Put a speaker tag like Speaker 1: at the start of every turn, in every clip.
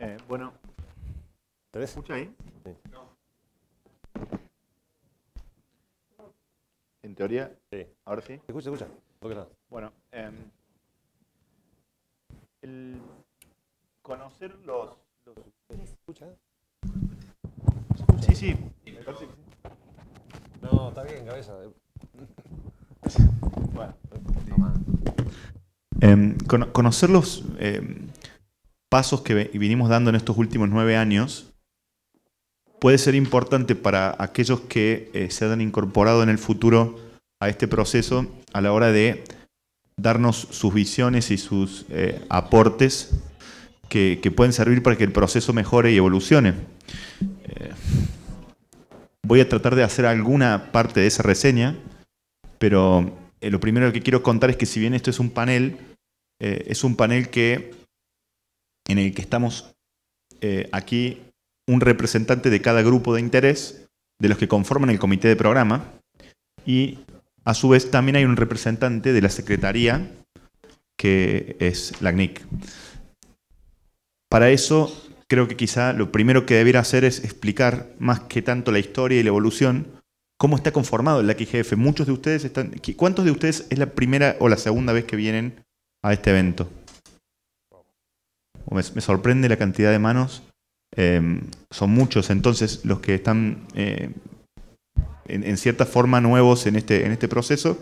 Speaker 1: Eh, bueno. ¿Te ves? ¿Escucha ahí? Sí. En teoría. Sí. Ahora sí. Escucha, escucha. Bueno. Eh, el conocer los. los... ¿Escucha? Sí, sí. No, está bien, cabeza. bueno. Eh, conocer los, eh, pasos que vinimos dando en estos últimos nueve años puede ser importante para aquellos que eh, se hayan incorporado en el futuro a este proceso a la hora de darnos sus visiones y sus eh, aportes que, pueden servir para que el proceso mejore y evolucione. Eh, voy a tratar de hacer alguna parte de esa reseña, pero lo primero que quiero contar es que si bien esto es un panel, es un panel que en el que estamos eh, aquí un representante de cada grupo de interés de los que conforman el comité de programa y a su vez también hay un representante de la secretaría que es la CNIC. Para eso creo que quizá lo primero que debiera hacer es explicar más que tanto la historia y la evolución, cómo está conformado el AQGF. Muchos de ustedes están... ¿Cuántos de ustedes es la primera o la segunda vez que vienen a este evento? me, sorprende la cantidad de manos. Em, son muchos, entonces los que están eh, en, cierta forma nuevos este, en este, proceso.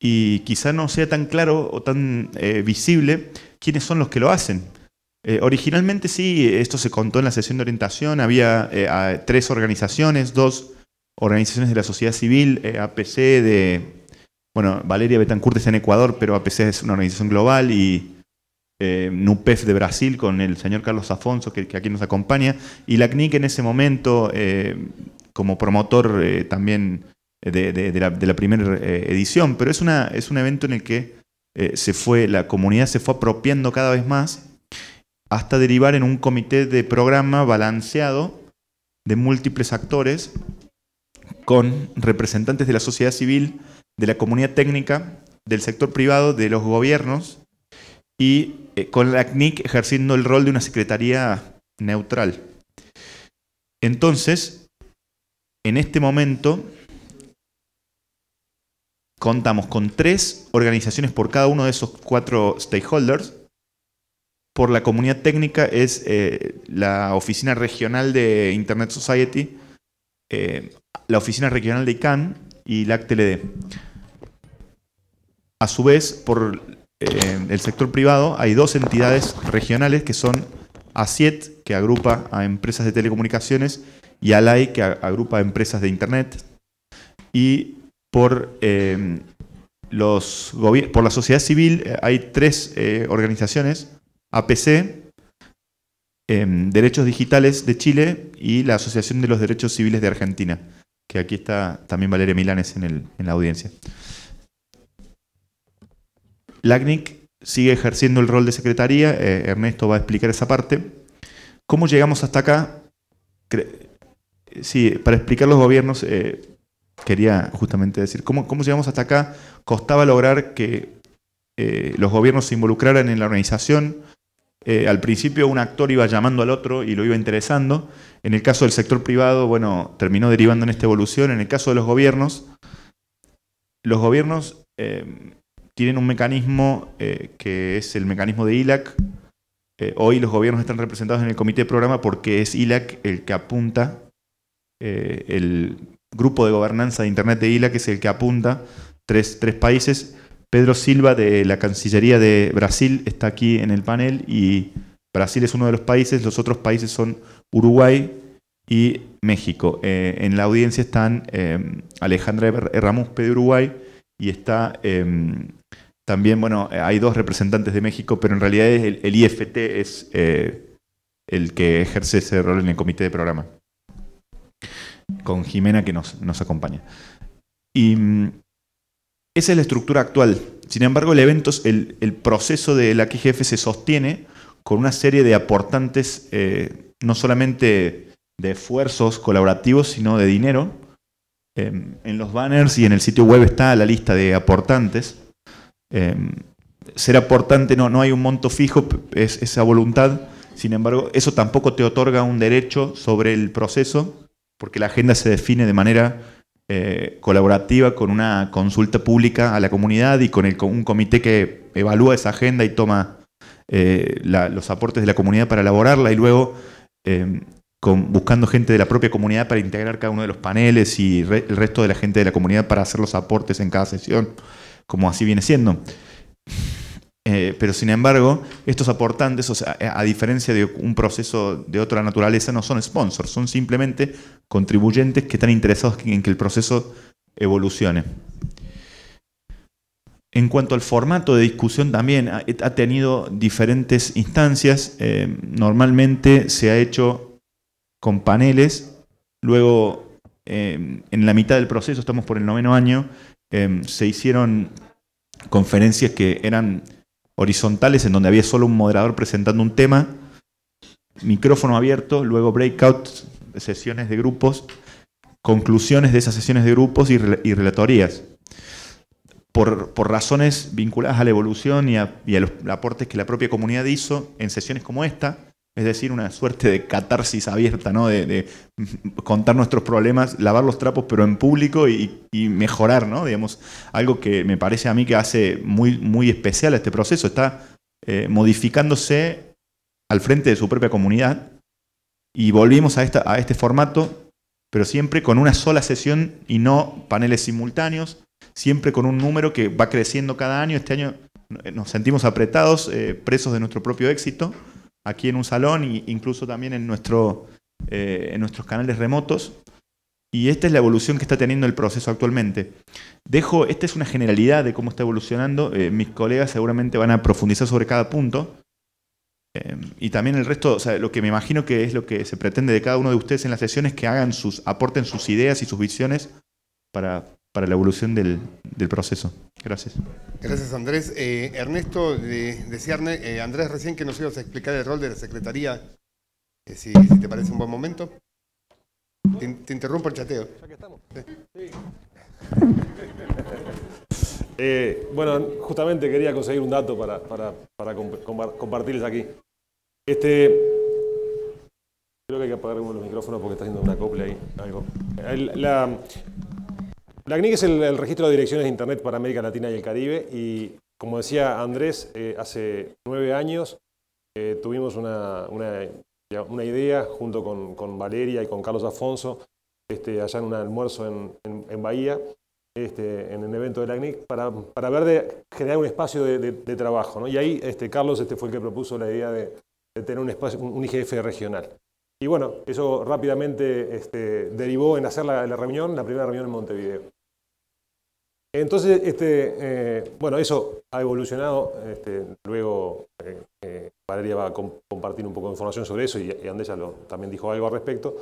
Speaker 1: Y quizá no sea tan claro o tan eh, visible quiénes son los que lo hacen. Eh, originalmente sí, esto se contó en la sesión de orientación, había tres organizaciones, dos organizaciones de la sociedad civil, APC de, bueno, Valeria Betancourt está en Ecuador, pero APC es una organización global y eh, NUPEF de Brasil con el señor Carlos Afonso, que, aquí nos acompaña, y la CNIC en ese momento, eh, como promotor eh, también de, la, primera edición, pero es, una, es un evento en el que se fue, la comunidad se fue apropiando cada vez más hasta derivar en un comité de programa balanceado de múltiples actores con representantes de la sociedad civil, de la comunidad técnica, del sector privado, de los gobiernos y eh, con la CNIC ejerciendo el rol de una secretaría neutral. Entonces, en este momento, contamos con tres organizaciones por cada uno de esos cuatro stakeholders. Por la comunidad técnica es eh, la Oficina Regional de Internet Society, eh, la Oficina Regional de ICANN y la ACTLD. A su vez, por en el sector privado hay dos entidades regionales que son ASIET, que agrupa a empresas de telecomunicaciones, y ALAI, que agrupa a empresas de Internet. Y por, em, la sociedad civil eh, hay tres eh, organizaciones, APC, em, Derechos Digitales de Chile y la Asociación de los Derechos Civiles de Argentina, que aquí está también Valeria Milanes en la audiencia. LACNIC sigue ejerciendo el rol de secretaría, eh, Ernesto va a explicar esa parte. ¿Cómo llegamos hasta acá? sí, para explicar los gobiernos, eh, quería justamente decir, ¿cómo, ¿cómo, llegamos hasta acá? Costaba lograr que eh, los gobiernos se involucraran en la organización. al principio un actor iba llamando al otro y lo iba interesando. En el caso del sector privado, bueno, terminó derivando en esta evolución. En el caso de los gobiernos, los gobiernos tienen un mecanismo eh, que es el mecanismo de ILAC. Eh, hoy los gobiernos están representados en el comité de programa porque es ILAC el que apunta, eh, el grupo de gobernanza de Internet de ILAC es el que apunta tres, países. Pedro Silva de la Cancillería de Brasil está aquí en el panel y Brasil es uno de los países, los otros países son Uruguay y México. en la audiencia están Alejandra Ramúspe de Uruguay y está también, bueno, eh, hay dos representantes de México, pero en realidad el, IFT es eh, el que ejerce ese rol en el comité de programa. Con Jimena que nos, acompaña. Y mm, esa es la estructura actual. Sin embargo, el evento, el, el proceso de la se sostiene con una serie de aportantes, eh, no solamente de esfuerzos colaborativos, sino de dinero. Em, en los banners y en el sitio web está la lista de aportantes. Eh, ser aportante no, no hay un monto fijo, es esa voluntad. Sin embargo, eso tampoco te otorga un derecho sobre el proceso, porque la agenda se define de manera eh, colaborativa con una consulta pública a la comunidad y con, un comité que evalúa esa agenda y toma eh, los aportes de la comunidad para elaborarla y luego em, buscando gente de la propia comunidad para integrar cada uno de los paneles y el resto de la gente de la comunidad para hacer los aportes en cada sesión como así viene siendo. Eh, pero sin embargo, estos aportantes, eh, a diferencia de un proceso de otra naturaleza, no son sponsors, son simplemente contribuyentes que están interesados en que el proceso evolucione. En cuanto al formato de discusión también ha, tenido diferentes instancias. Eh, normalmente se ha hecho con paneles. Luego, en la mitad del proceso, estamos por el noveno año, Em, se hicieron conferencias que eran horizontales, en donde había solo un moderador presentando un tema, micrófono abierto, luego breakout, sesiones de grupos, conclusiones de esas sesiones de grupos y, relatorías. Por, razones vinculadas a la evolución y a los aportes que la propia comunidad hizo en sesiones como esta, es decir, una suerte de catarsis abierta, ¿no? De, contar nuestros problemas, lavar los trapos, pero en público y, mejorar, ¿no? Digamos, algo que me parece a mí que hace muy, muy especial este proceso. Está eh, modificándose al frente de su propia comunidad y volvimos a, esta, a este formato, pero siempre con una sola sesión y no paneles simultáneos, siempre con un número que va creciendo cada año. Este año eh, nos sentimos apretados, eh, presos de nuestro propio éxito aquí en un salón e incluso también en, eh, en nuestros canales remotos. Y esta es la evolución que está teniendo el proceso actualmente. Dejo, esta es una generalidad de cómo está evolucionando. Eh, mis colegas seguramente van a profundizar sobre cada punto. Eh, y también el resto, o lo que me imagino que es lo que se pretende de cada uno de ustedes en las sesiones, que hagan sus, aporten sus ideas y sus visiones para para la evolución del, proceso. Gracias.
Speaker 2: Gracias, Andrés. Eh, Ernesto, de, decía eh, Andrés recién que nos ibas a explicar el rol de la Secretaría, eh, si, te parece un buen momento. Te, interrumpo el chateo. Ya que estamos.
Speaker 3: bueno, justamente quería conseguir un dato para, compartirles aquí. Este, creo que hay que apagar uno los micrófonos porque está haciendo una copla ahí. la, la es el, registro de direcciones de Internet para América Latina y el Caribe y, como decía Andrés, eh, hace nueve años eh, tuvimos una, idea junto con, Valeria y con Carlos Afonso este, allá en un almuerzo en, Bahía, este, en el evento de la CNIC, para, para ver de generar un espacio de, trabajo. Y ahí este, Carlos este fue el que propuso la idea de, tener un, espacio, IGF regional. Y bueno, eso rápidamente derivó en hacer la reunión, la primera reunión en Montevideo. Entonces, este, eh, bueno, eso ha evolucionado. Este, luego, eh, eh, Valeria va a compartir un poco de información sobre eso y, y lo, también dijo algo al respecto.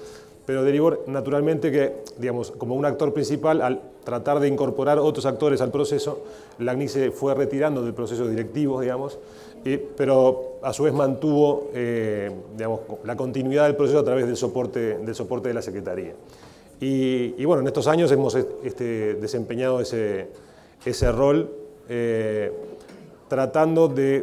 Speaker 3: Pero derivó naturalmente que, digamos, como un actor principal, al tratar de incorporar otros actores al proceso, la se fue retirando del proceso directivo, digamos, pero a su vez mantuvo digamos, la continuidad del proceso a través del soporte, del soporte de la Secretaría. Y, bueno, en estos años hemos este, desempeñado ese, ese rol eh, tratando de,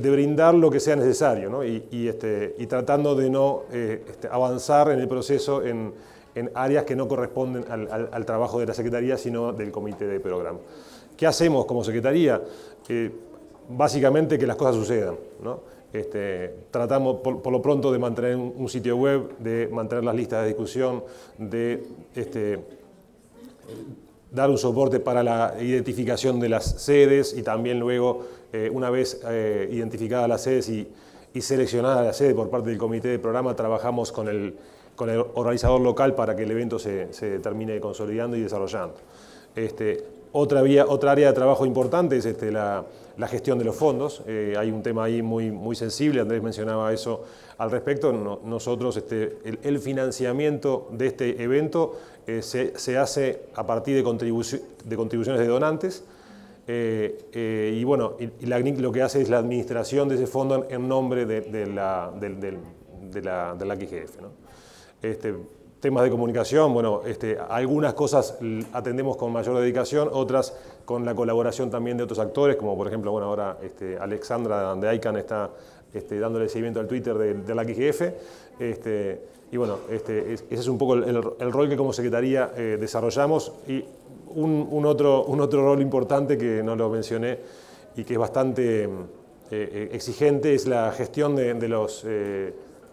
Speaker 3: de, brindar lo que sea necesario ¿no? y, y, este, y, tratando de no eh, este, avanzar en el proceso en, en áreas que no corresponden al, trabajo de la Secretaría, sino del Comité de Programa. ¿Qué hacemos como Secretaría? Eh, básicamente que las cosas sucedan. ¿no? Este, tratamos por, lo pronto de mantener un sitio web, de mantener las listas de discusión, de este, dar un soporte para la identificación de las sedes y también luego, eh, una vez eh, identificadas las sedes y, seleccionadas seleccionada la sede por parte del comité de programa, trabajamos con el, con el organizador local para que el evento se, se termine consolidando y desarrollando. Este, otra, vía, otra área de trabajo importante es este, la, la gestión de los fondos. Eh, hay un tema ahí muy, muy sensible, Andrés mencionaba eso al respecto. nosotros, este, el, financiamiento de este evento eh, se, hace a partir de, contribuciones de donantes. Eh, y bueno, la lo que hace es la administración de ese fondo en, nombre de, la, de, temas de comunicación, bueno, este, algunas cosas atendemos con mayor dedicación, otras con la colaboración también de otros actores, como por ejemplo, bueno, ahora este, Alexandra de ICANN está este, dándole seguimiento al Twitter de, la QGF. Este, y bueno, este, ese es un poco el, rol que como Secretaría eh, desarrollamos. Y un, otro, un otro rol importante que no lo mencioné y que es bastante eh, eh, exigente es la gestión de, los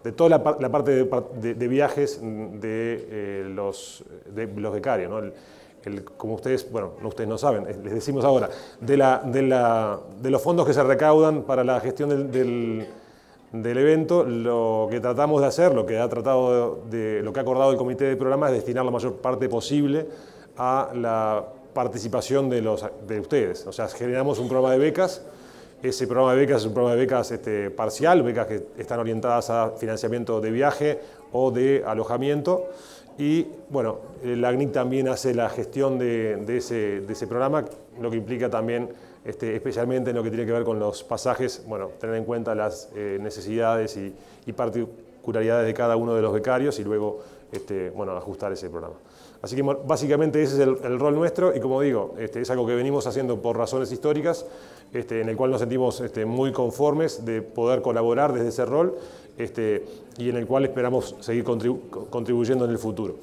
Speaker 3: de toda la, parte de, viajes mm, de, eh, los, de los becarios. como ustedes, bueno, no, ustedes no saben, eh, les decimos ahora, de, los fondos que se recaudan para la gestión del, evento, lo que tratamos de hacer, lo que ha tratado de, lo que ha acordado el comité de programa es destinar la mayor parte posible a la participación de, los, de ustedes. O sea, generamos un programa de becas ese programa de becas es un programa de becas este, parcial, becas que están orientadas a financiamiento de viaje o de alojamiento. Y bueno, la ACNIC también hace la gestión de, ese, programa, lo que implica también este, especialmente en lo que tiene que ver con los pasajes, bueno, tener en cuenta las eh, necesidades y, particularidades de cada uno de los becarios y luego, este, bueno, ajustar ese programa. Así que básicamente ese es el, rol nuestro y como digo, este, es algo que venimos haciendo por razones históricas, este, en el cual nos sentimos este, muy conformes de poder colaborar desde ese rol y en el cual esperamos seguir contribuyendo en el futuro.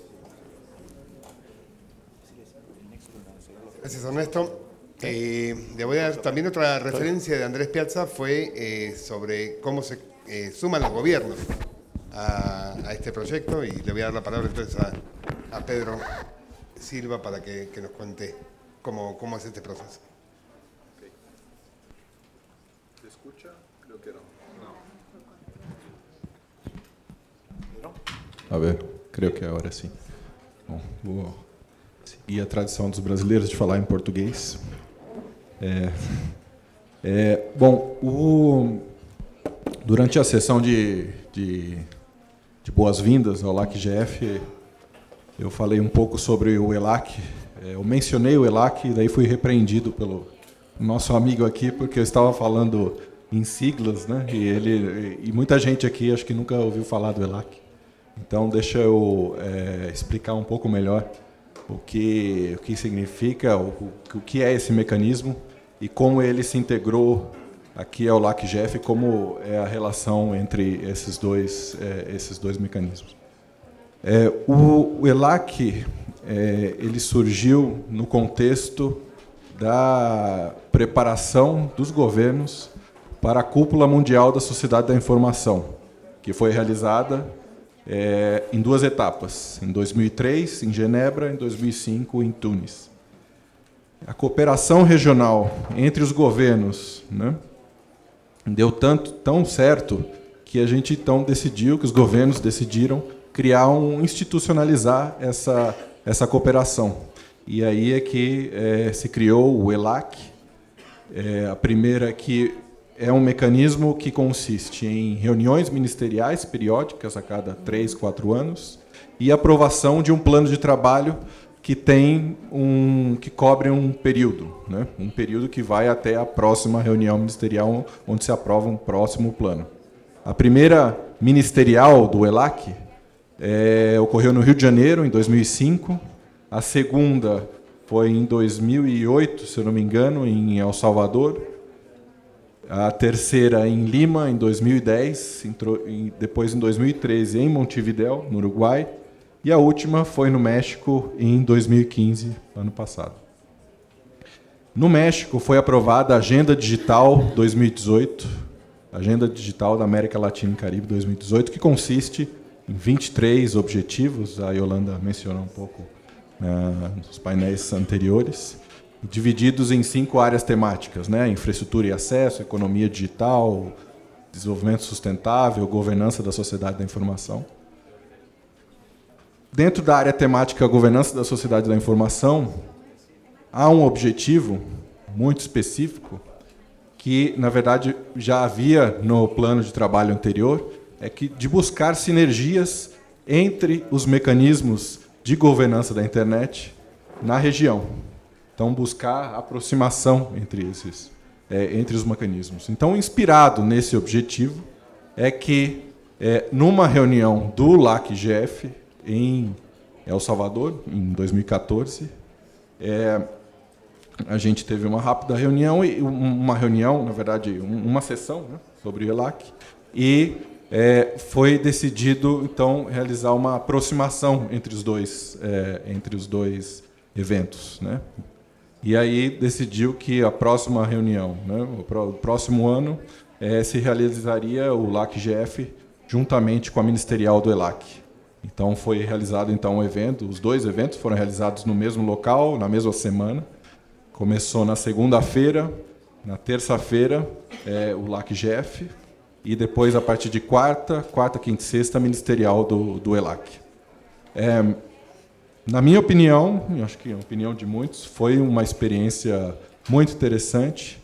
Speaker 2: Gracias Ernesto. Eh, voy a dar también otra referencia de Andrés Piazza fue eh, sobre cómo se eh, suman los gobiernos. a, a, este proyecto y le voy a dar la palabra entonces a, a Pedro Silva para que, que, nos cuente cómo, cómo es este proceso. Okay.
Speaker 4: ¿Se escucha? Creo que no. no. A ver, creio que é hora sim. Bom, vou seguir a tradição dos brasileiros de falar em português. É, é, bom, o, durante a sessão de, de de boas-vindas ao LAC-GF. Eu falei um pouco sobre o ELAC, é, eu mencionei o ELAC e daí fui repreendido pelo nosso amigo aqui, porque eu estava falando em siglas, né? E, ele, e muita gente aqui acho que nunca ouviu falar do ELAC. Então, deixa eu é, explicar um pouco melhor o que, o que significa, o, o que é esse mecanismo e como ele se integrou Aqui é o LAC-GEF, como é a relação entre esses dois, é, esses dois mecanismos. É, o, o, ELAC é, ele surgiu no contexto da preparação dos governos para a Cúpula Mundial da Sociedade da Informação, que foi realizada é, em duas etapas, em 2003 em Genebra, em 2005 em Tunis. A cooperação regional entre os governos, né, deu tanto tão certo que a gente então decidiu, que os governos decidiram criar um institucionalizar essa essa cooperação. E aí é que é, se criou o ELAC. É, a primeira que é um mecanismo que consiste em reuniões ministeriais periódicas a cada três, quatro anos e aprovação de um plano de trabalho que tem um que cobre um período, né? um período que vai até a próxima reunião ministerial onde se aprova um próximo plano. A primeira ministerial do ELAC é, ocorreu no Rio de Janeiro em 2005, a segunda foi em 2008, se eu não me engano, em El Salvador, a terceira em Lima em 2010, depois em 2013 em Montevideo, no Uruguai e a última foi no México em 2015, ano passado. No México foi aprovada a Agenda Digital 2018, Agenda Digital da América Latina e Caribe 2018, que consiste em 23 objetivos, a Yolanda mencionou um pouco né, nos painéis anteriores, divididos em cinco áreas temáticas, né? infraestrutura e acesso, economia digital, desenvolvimento sustentável, governança da sociedade da informação. Dentro da área temática governança da sociedade da informação, há um objetivo muito específico que, na verdade, já havia no plano de trabalho anterior, é que de buscar sinergias entre os mecanismos de governança da internet na região. Então, buscar aproximação entre esses, é, entre os mecanismos. Então, inspirado nesse objetivo, é que é, numa reunião do LACGF, em El Salvador, em 2014. É, a gente teve uma rápida reunião, e uma reunião, na verdade, uma sessão né, sobre o ELAC, e é, foi decidido, então, realizar uma aproximação entre os dois, é, entre os dois eventos. Né? E aí decidiu que a próxima reunião, né, o próximo ano, é, se realizaria o LAC-GF juntamente com a ministerial do ELAC. Então foi realizado então um evento, os dois eventos foram realizados no mesmo local, na mesma semana. Começou na segunda-feira, na terça-feira é, o GF e depois a partir de quarta, quarta, quinta e sexta ministerial do, do ELAC. É, na minha opinião, acho que é a opinião de muitos, foi uma experiência muito interessante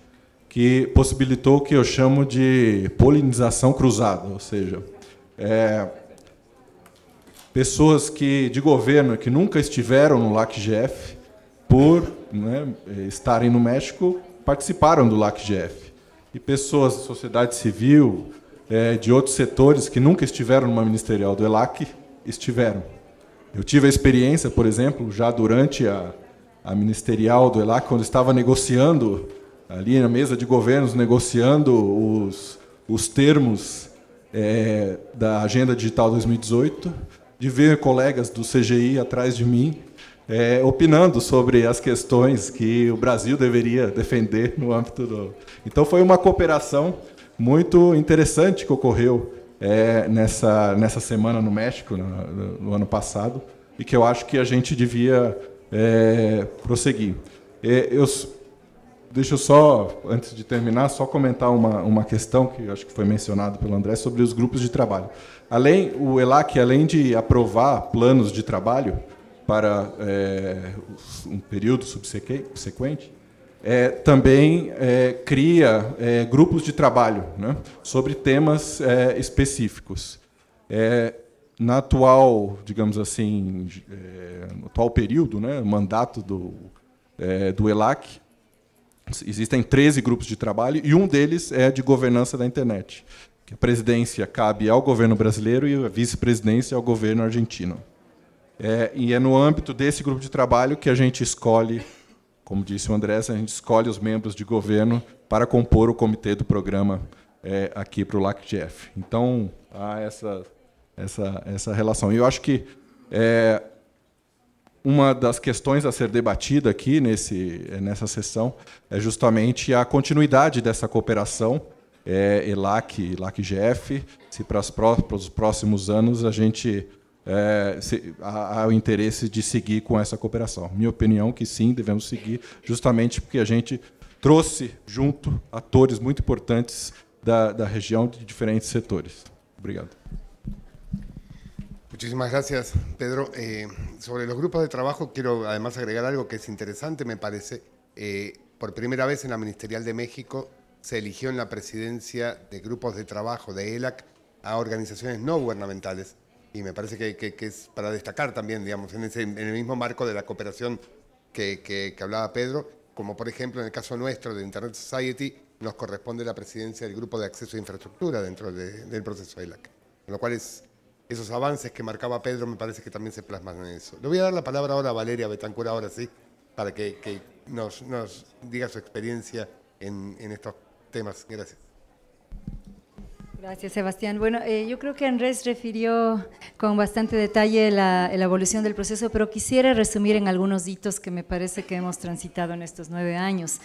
Speaker 4: que possibilitou o que eu chamo de polinização cruzada, ou seja, é, pessoas que de governo que nunca estiveram no LACGF, por né, estarem no México, participaram do LACGF. E pessoas da sociedade civil, é, de outros setores que nunca estiveram numa ministerial do ELAC, estiveram. Eu tive a experiência, por exemplo, já durante a, a ministerial do ELAC, quando estava negociando, ali na mesa de governos, negociando os, os termos é, da Agenda Digital 2018 de ver colegas do CGI atrás de mim é, opinando sobre as questões que o Brasil deveria defender no âmbito do. Então foi uma cooperação muito interessante que ocorreu é, nessa, nessa semana no México, no, no, ano passado, e que eu acho que a gente devia é, prosseguir. É, eu Deixa eu só, antes de terminar, só comentar uma, uma questão que acho que foi mencionado pelo André sobre os grupos de trabalho. Além, o ELAC, além de aprovar planos de trabalho para é, um período subsequente, é, também é, cria é, grupos de trabalho né, sobre temas é, específicos. É, na atual, digamos assim, atual período, né, mandato do, do ELAC, Existem 13 grupos de trabalho e um deles é de governança da internet. Que a presidência cabe ao governo brasileiro e a vice-presidência ao governo argentino. É, e é no âmbito desse grupo de trabalho que a gente escolhe, como disse o André, a gente escolhe os membros de governo para compor o comitê do programa é, aqui para o LACGF. Então, há essa, essa, essa relação. E eu acho que é, uma das questões a ser debatida aqui nesse, nessa sessão é justamente a continuidade dessa cooperação é, ELAC, e LACGF, se para, pró para os próximos anos a gente é, se, há, há, o interesse de seguir com essa cooperação. Minha opinião é que sim, devemos seguir, justamente porque a gente trouxe junto atores muito importantes da, da região de diferentes setores. Obrigado.
Speaker 2: Muchísimas gracias, Pedro. Eh, sobre los grupos de trabajo, quiero además agregar algo que es interesante, me parece. Eh, por primera vez en la Ministerial de México se eligió en la presidencia de grupos de trabajo de ELAC a organizaciones no gubernamentales. Y me parece que, es para destacar también, digamos, en, el mismo marco de la cooperación que, hablaba Pedro, como por ejemplo en el caso nuestro de Internet Society, nos corresponde la presidencia del grupo de acceso a infraestructura dentro del proceso ELAC. lo cual es esos avances que marcaba Pedro me parece que también se plasman en eso. Le voy a dar la palabra ahora a Valeria Betancur, ahora sí, para que, nos, diga su experiencia en, estos temas. Gracias.
Speaker 5: Gracias, Sebastián. Bueno, eh, yo creo que Andrés refirió con bastante detalle la, evolución del proceso, pero quisiera resumir en algunos hitos que me parece que hemos transitado en estos nueve años.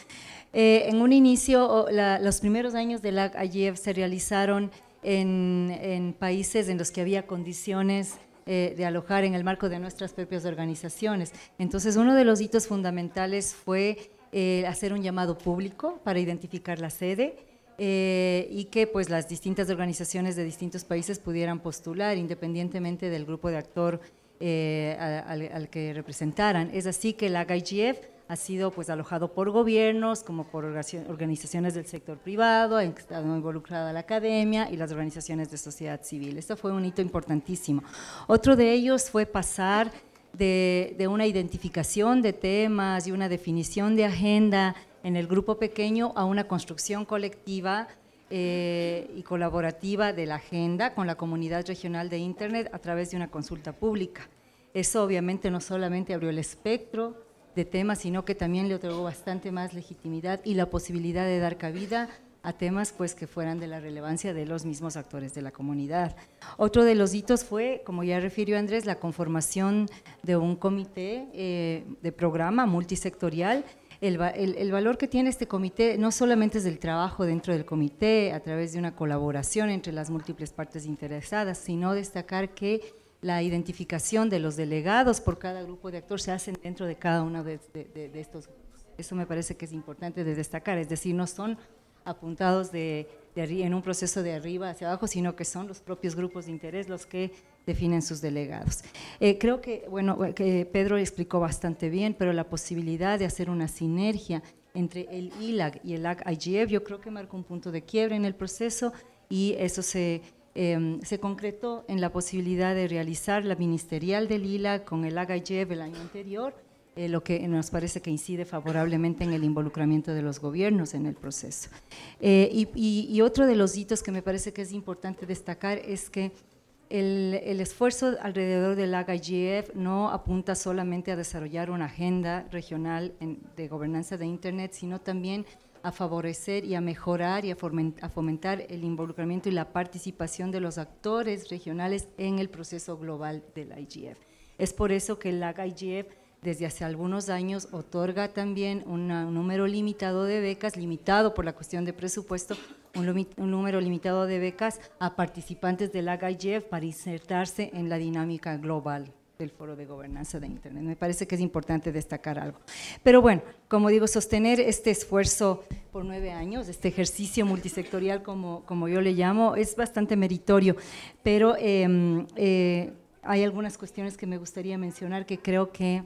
Speaker 5: Eh, en un inicio, los primeros años del LAC se realizaron en, países en los que había condiciones eh, de alojar en el marco de nuestras propias organizaciones. Entonces, uno de los hitos fundamentales fue eh, hacer un llamado público para identificar la sede. Eh, y que pues las distintas organizaciones de distintos países pudieran postular independientemente del grupo de actor al, al, que representaran. Es así que la GIGF ha sido pues alojado por gobiernos, como por organizaciones del sector privado, ha estado involucrada la academia y las organizaciones de sociedad civil. Esto fue un hito importantísimo. Otro de ellos fue pasar de, una identificación de temas y una definición de agenda en el grupo pequeño a una construcción colectiva eh, y colaborativa de la agenda con la comunidad regional de Internet a través de una consulta pública. Eso obviamente no solamente abrió el espectro de temas, sino que también le otorgó bastante más legitimidad y la posibilidad de dar cabida a temas pues que fueran de la relevancia de los mismos actores de la comunidad. Otro de los hitos fue, como ya refirió Andrés, la conformación de un comité eh, de programa multisectorial. El, el, valor que tiene este comité no solamente es del trabajo dentro del comité a través de una colaboración entre las múltiples partes interesadas, sino destacar que la identificación de los delegados por cada grupo de actores se hacen dentro de cada uno de, estos grupos. Eso me parece que es importante de destacar, es decir, no son apuntados de, en un proceso de arriba hacia abajo, sino que son los propios grupos de interés los que definen sus delegados. Eh, creo que, bueno, que Pedro explicó bastante bien, pero la posibilidad de hacer una sinergia entre el ILAC y el AG-IGF, yo creo que marcó un punto de quiebre en el proceso y eso se Em, se concretó en la posibilidad de realizar la ministerial de Lila con el AGAIEV el año anterior, eh, lo que nos parece que incide favorablemente en el involucramiento de los gobiernos en el proceso. Eh, y, otro de los hitos que me parece que es importante destacar es que el, esfuerzo alrededor del AGIF no apunta solamente a desarrollar una agenda regional de gobernanza de Internet, sino también a favorecer y a mejorar y a fomentar el involucramiento y la participación de los actores regionales en el proceso global del IGF. Es por eso que el IGF desde hace algunos años otorga también un número limitado de becas, limitado por la cuestión de presupuesto, un, número limitado de becas a participantes del IGF para insertarse en la dinámica global del Foro de Gobernanza de Internet. Me parece que es importante destacar algo. Pero bueno, como digo, sostener este esfuerzo por nueve años, este ejercicio multisectorial, como, como yo le llamo, es bastante meritorio, pero em, eh, hay algunas cuestiones que me gustaría mencionar que creo que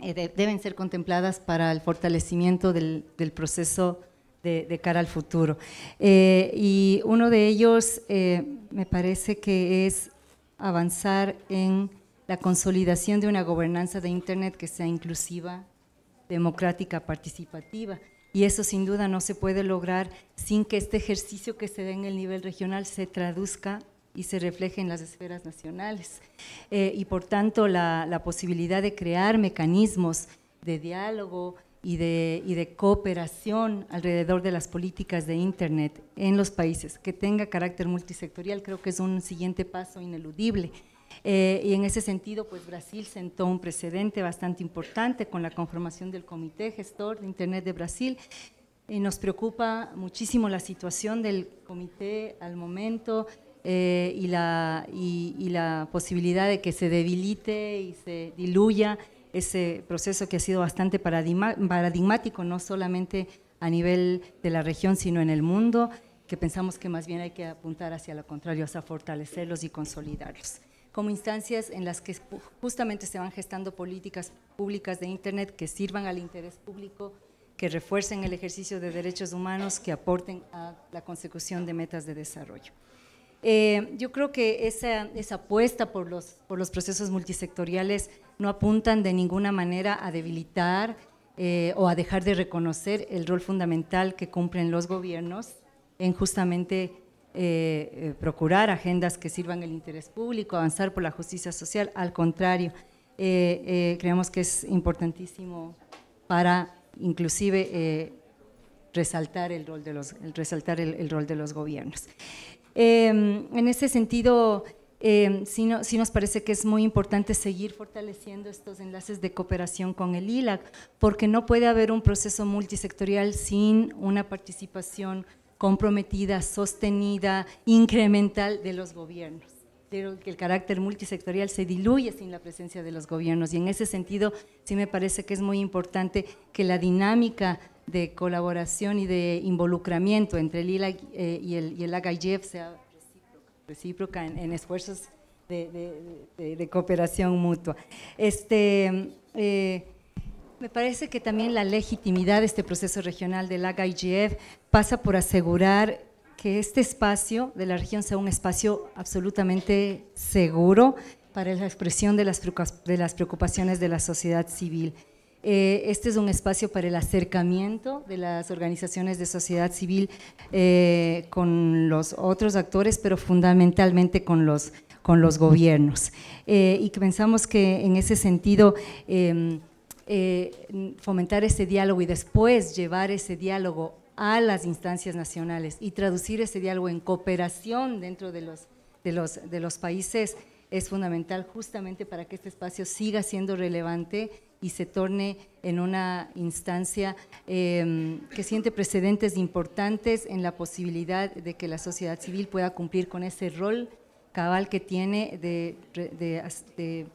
Speaker 5: eh, deben ser contempladas para el fortalecimiento del, proceso de, cara al futuro. Eh, y uno de ellos me parece que es avanzar en la consolidación de una gobernanza de Internet que sea inclusiva, democrática, participativa. Y eso sin duda no se puede lograr sin que este ejercicio que se dé en el nivel regional se traduzca y se refleje en las esferas nacionales. Eh, y por tanto, la, posibilidad de crear mecanismos de diálogo y de cooperación alrededor de las políticas de Internet en los países que tenga carácter multisectorial creo que es un siguiente paso ineludible. Eh, y en ese sentido pues Brasil sentó un precedente bastante importante con la conformación del Comité Gestor de Internet de Brasil nos preocupa muchísimo la situación del comité al momento eh, y, la, y la posibilidad de que se debilite y se diluya ese proceso que ha sido bastante paradigmático, no solamente a nivel de la región, sino en el mundo, que pensamos que más bien hay que apuntar hacia lo contrario, hacia fortalecerlos y consolidarlos como instancias en las que justamente se van gestando políticas públicas de Internet que sirvan al interés público, que refuercen el ejercicio de derechos humanos, que aporten a la consecución de metas de desarrollo. Eh, yo creo que esa, apuesta por los, procesos multisectoriales no apuntan de ninguna manera a debilitar eh, o a dejar de reconocer el rol fundamental que cumplen los gobiernos en justamente eh, eh, procurar agendas que sirvan el interés público, avanzar por la justicia social, al contrario, eh, creemos que es importantísimo para inclusive resaltar el rol de los, resaltar el, rol de los gobiernos. Em, en ese sentido, em, sí, nos parece que es muy importante seguir fortaleciendo estos enlaces de cooperación con el ILAC, porque no puede haber un proceso multisectorial sin una participación comprometida, sostenida, incremental de los gobiernos. Pero que el carácter multisectorial se diluye sin la presencia de los gobiernos. Y en ese sentido, sí me parece que es muy importante que la dinámica de colaboración y de involucramiento entre el ILA eh, y el, y sea recíproca, en, esfuerzos de, cooperación mutua. Este, eh, me parece que también la legitimidad de este proceso regional del AGIGF pasa por asegurar que este espacio de la región sea un espacio absolutamente seguro para la expresión de las, preocupaciones de la sociedad civil. Eh, este es un espacio para el acercamiento de las organizaciones de sociedad civil eh, con los otros actores, pero fundamentalmente con los, gobiernos. Eh, y pensamos que en ese sentido em, eh, fomentar ese diálogo y después llevar ese diálogo a las instancias nacionales y traducir ese diálogo en cooperación dentro de los, de los, países es fundamental justamente para que este espacio siga siendo relevante y se torne en una instancia em, que siente precedentes importantes en la posibilidad de que la sociedad civil pueda cumplir con ese rol cabal que tiene de,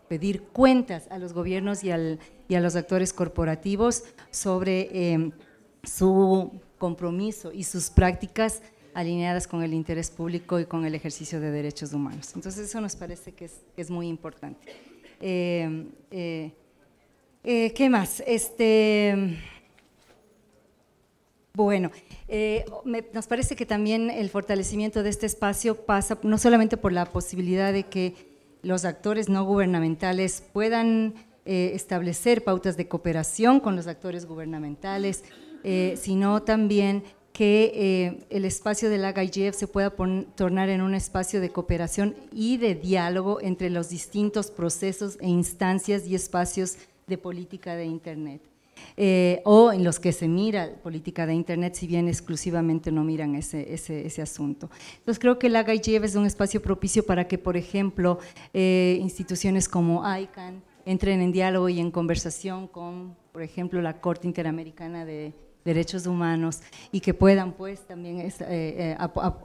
Speaker 5: pedir cuentas a los gobiernos y, a los actores corporativos sobre em, su compromiso y sus prácticas alineadas con el interés público y con el ejercicio de derechos humanos. Entonces eso nos parece que es, muy importante. Em, eh, eh, ¿Qué más? Este... Bueno, eh, nos parece que también el fortalecimiento de este espacio pasa no solamente por la posibilidad de que los actores no gubernamentales puedan eh, establecer pautas de cooperación con los actores gubernamentales, eh, sino también que el espacio de la AGIGF se pueda tornar en un espacio de cooperación y de diálogo entre los distintos procesos e instancias y espacios de política de Internet. Eh, o en los que se mira política de Internet, si bien exclusivamente no miran ese, asunto. Entonces creo que la GAIGEV es un espacio propicio para que, por ejemplo, eh, instituciones como ICANN entren en diálogo y en conversación con, por ejemplo, la Corte Interamericana de derechos humanos y que puedan pues también eh,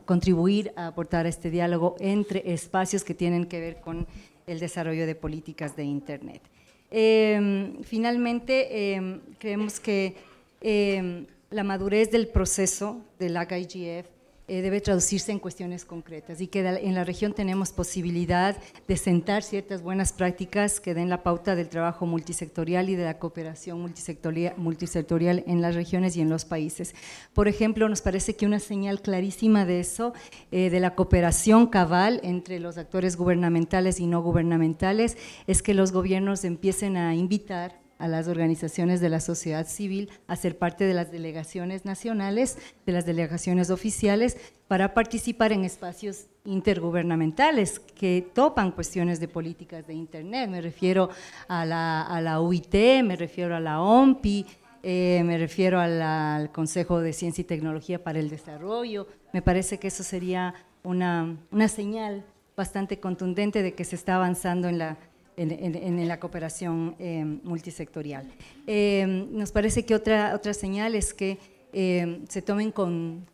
Speaker 5: contribuir a aportar este diálogo entre espacios que tienen que ver con el desarrollo de políticas de Internet. Em, finalmente, em, creemos que em, la madurez del proceso de la HIGF eh, debe traducirse en cuestiones concretas y que en la región tenemos posibilidad de sentar ciertas buenas prácticas que den la pauta del trabajo multisectorial y de la cooperación multisectorial, en las regiones y en los países. Por ejemplo, nos parece que una señal clarísima de eso, eh, de la cooperación cabal entre los actores gubernamentales y no gubernamentales, es que los gobiernos empiecen a invitar a las organizaciones de la sociedad civil a ser parte de las delegaciones nacionales, de las delegaciones oficiales, para participar en espacios intergubernamentales que topan cuestiones de políticas de Internet. Me refiero a la, UIT, me refiero a la OMPI, eh, me refiero al Consejo de Ciencia y Tecnología para el Desarrollo. Me parece que eso sería una, una señal bastante contundente de que se está avanzando en la en, la cooperación em, multisectorial. Em, nos parece que otra, otra señal es que em, se tomen con,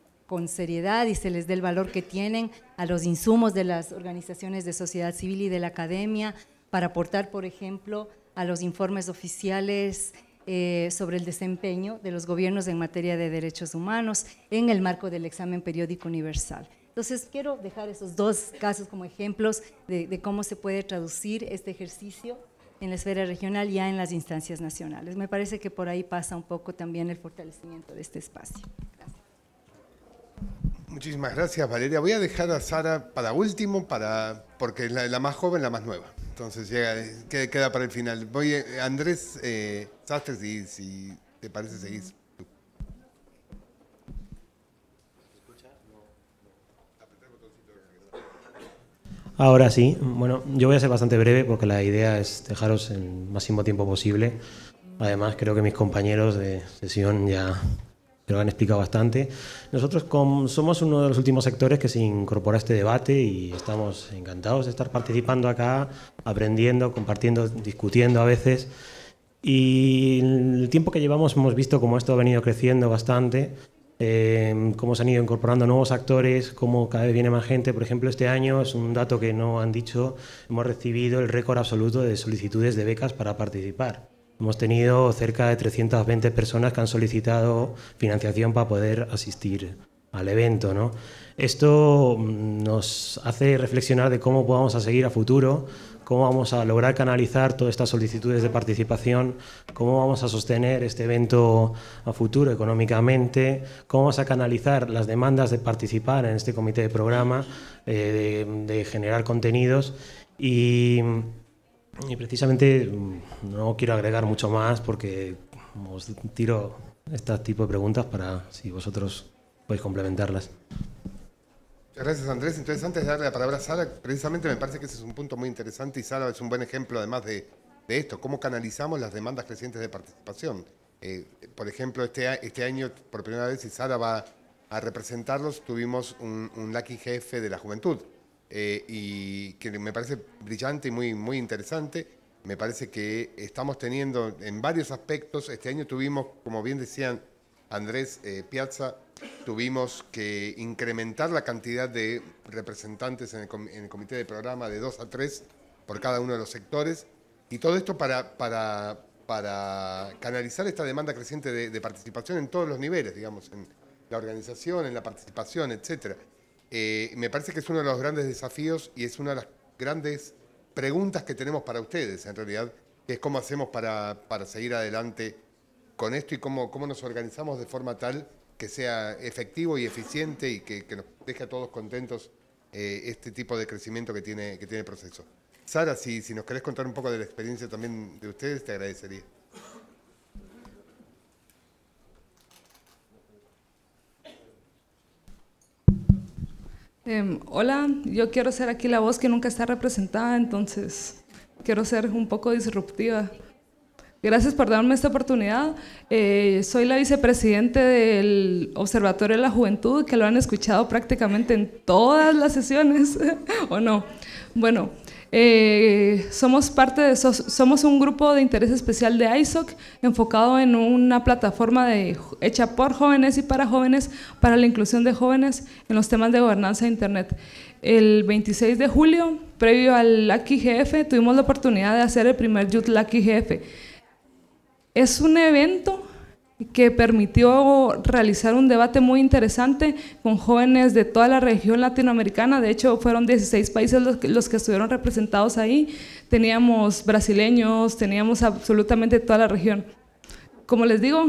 Speaker 5: seriedad y se les dé el valor que tienen a los insumos de las organizaciones de sociedad civil y de la academia para aportar, por ejemplo, a los informes oficiales eh, sobre el desempeño de los gobiernos en materia de derechos humanos en el marco del examen periódico universal. Entonces, quiero dejar esos dos casos como ejemplos de, cómo se puede traducir este ejercicio en la esfera regional ya en las instancias nacionales. Me parece que por ahí pasa un poco también el fortalecimiento de este espacio. Gracias.
Speaker 2: Muchísimas gracias, Valeria. Voy a dejar a Sara para último, para, porque es la, más joven, la más nueva. Entonces queda para el final. Eh, Andrés eh, si, te parece, seguís.
Speaker 6: Ahora sí, bueno, yo voy a ser bastante breve porque la idea es dejaros el máximo tiempo posible. Además, creo que mis compañeros de sesión ya lo han explicado bastante. Nosotros somos uno de los últimos sectores que se incorpora a este debate y estamos encantados de estar participando acá, aprendiendo, compartiendo, discutiendo a veces. Y el tiempo que llevamos hemos visto cómo esto ha venido creciendo bastante Em, cómo se han ido incorporando nuevos actores, cómo cada vez viene más gente. Por ejemplo, este año es un dato que no han dicho, hemos recibido el récord absoluto de solicitudes de becas para participar. Hemos tenido cerca de 320 personas que han solicitado financiación para poder asistir al evento. Esto mm, nos hace reflexionar de cómo podamos seguir a futuro cómo vamos a lograr canalizar todas estas solicitudes de participación, cómo vamos a sostener este evento a futuro económicamente, cómo vamos a canalizar las demandas de participar en este comité de programa, eh, de, de, generar contenidos y, y precisamente mm, no quiero agregar mucho más porque os tiro este tipo de preguntas para si vosotros podéis complementarlas.
Speaker 2: Gracias Andrés. Entonces, antes de darle la palabra a Sara, precisamente me parece que ese es un punto muy interesante y Sara es un buen ejemplo además de, esto, cómo canalizamos las demandas crecientes de participación. Eh, por ejemplo, este, este año, por primera vez, y Sara va a representarlos, tuvimos un, un Jefe de la Juventud, eh, y que me parece brillante y muy, muy interesante. Me parece que estamos teniendo en varios aspectos, este año tuvimos, como bien decían Andrés eh, Piazza, tuvimos que incrementar la cantidad de representantes en el, comité de programa de dos a tres por cada uno de los sectores. Y todo esto para, para, canalizar esta demanda creciente de, participación en todos los niveles, digamos, en la organización, en la participación, etc. Eh, me parece que es uno de los grandes desafíos y es una de las grandes preguntas que tenemos para ustedes, en realidad, que es cómo hacemos para, seguir adelante con esto y cómo, cómo nos organizamos de forma tal que sea efectivo y eficiente y que, nos deje a todos contentos eh, este tipo de crecimiento que tiene, que tiene el proceso. Sara, si, si nos querés contar un poco de la experiencia también de ustedes, te agradecería.
Speaker 7: Em, hola, yo quiero ser aquí la voz que nunca está representada, entonces quiero ser un poco disruptiva. Gracias por darme esta oportunidad. Eh, soy la vicepresidente del Observatorio de la Juventud, que lo han escuchado prácticamente en todas las sesiones, ¿o no? Bueno, eh, somos parte de somos un grupo de interés especial de ISOC enfocado en una plataforma de, hecha por jóvenes y para jóvenes para la inclusión de jóvenes en los temas de gobernanza de Internet. El 26 de julio, previo al Lucky GF, tuvimos la oportunidad de hacer el primer Youth Lucky GF es un evento que permitió realizar un debate muy interesante con jóvenes de toda la región latinoamericana. De hecho, fueron 16 países los que, estuvieron representados ahí. Teníamos brasileños, teníamos absolutamente toda la región. Como les digo,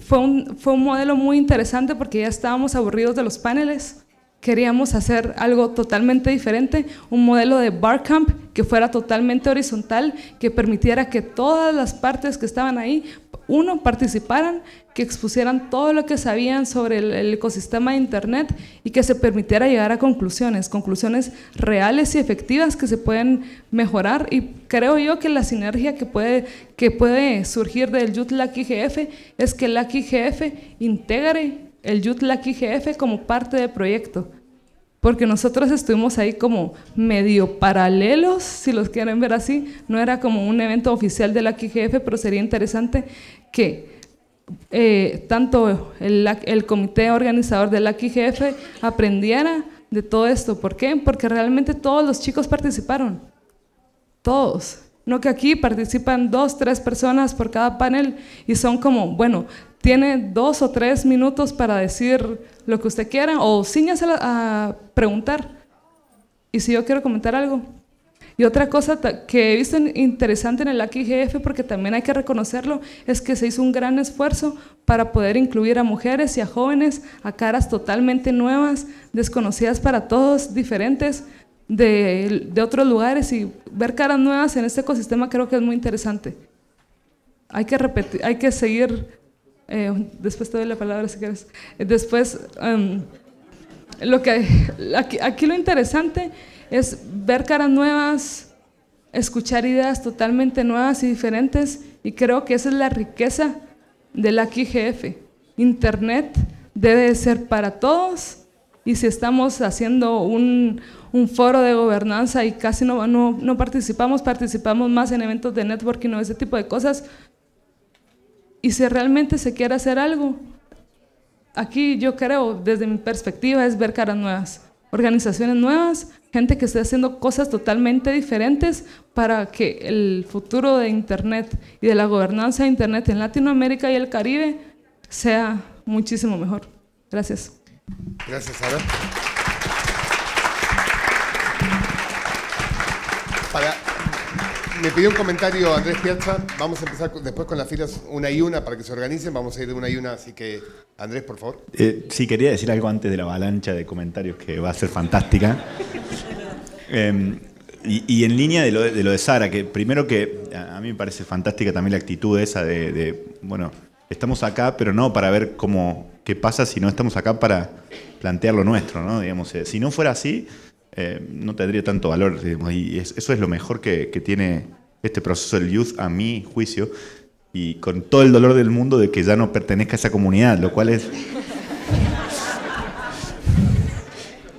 Speaker 7: fue fue un modelo muy interesante porque ya estábamos aburridos de los paneles queríamos hacer algo totalmente diferente, un modelo de barcamp que fuera totalmente horizontal, que permitiera que todas las partes que estaban ahí, uno, participaran, que expusieran todo lo que sabían sobre el, ecosistema de Internet y que se permitiera llegar a conclusiones, conclusiones reales y efectivas que se pueden mejorar. Y creo yo que la sinergia que puede, que puede surgir del Youth IGF es que el IGF integre el Youth Lack como parte del proyecto, porque nosotros estuvimos ahí como medio paralelos, si los quieren ver así, no era como un evento oficial de la IGF, pero sería interesante que eh, tanto el, comité organizador de la IGF aprendiera de todo esto. ¿Por qué? Porque realmente todos los chicos participaron, todos. No que aquí participan dos, tres personas por cada panel y son como, bueno, tiene dos o tres minutos para decir lo que usted quiera o síñase a preguntar. Y si yo quiero comentar algo. Y otra cosa que he visto interesante en el AQGF, porque también hay que reconocerlo, es que se hizo un gran esfuerzo para poder incluir a mujeres y a jóvenes, a caras totalmente nuevas, desconocidas para todos, diferentes de, de otros lugares. Y ver caras nuevas en este ecosistema creo que es muy interesante. Hay que, repetir, hay que seguir eh, después te doy la palabra si quieres. Eh, después, em, lo que, aquí, aquí lo interesante es ver caras nuevas, escuchar ideas totalmente nuevas y diferentes, y creo que esa es la riqueza del la Internet debe ser para todos, y si estamos haciendo un, foro de gobernanza y casi no, no, no, participamos, participamos más en eventos de networking o ese tipo de cosas, y si realmente se quiere hacer algo, aquí yo creo, desde mi perspectiva, es ver caras nuevas, organizaciones nuevas, gente que esté haciendo cosas totalmente diferentes para que el futuro de Internet y de la gobernanza de Internet en Latinoamérica y el Caribe sea muchísimo mejor. Gracias.
Speaker 2: Gracias, Para me pidió un comentario Andrés Piazza. Vamos a empezar después con las filas una y una para que se organicen. Vamos a ir de una y una, así que Andrés, por favor.
Speaker 1: Eh, sí, quería decir algo antes de la avalancha de comentarios que va a ser fantástica. Em, y, en línea de lo, de Sara, que primero que a mí me parece fantástica también la actitud esa de, bueno, estamos acá, pero no para ver cómo, qué pasa, si no estamos acá para plantear lo nuestro, ¿no? Digamos, eh, si no fuera así, eh, no tendría tanto valor. y eso es lo mejor que, tiene este proceso del youth, a mi juicio, y con todo el dolor del mundo de que ya no pertenezca a esa comunidad, lo cual es...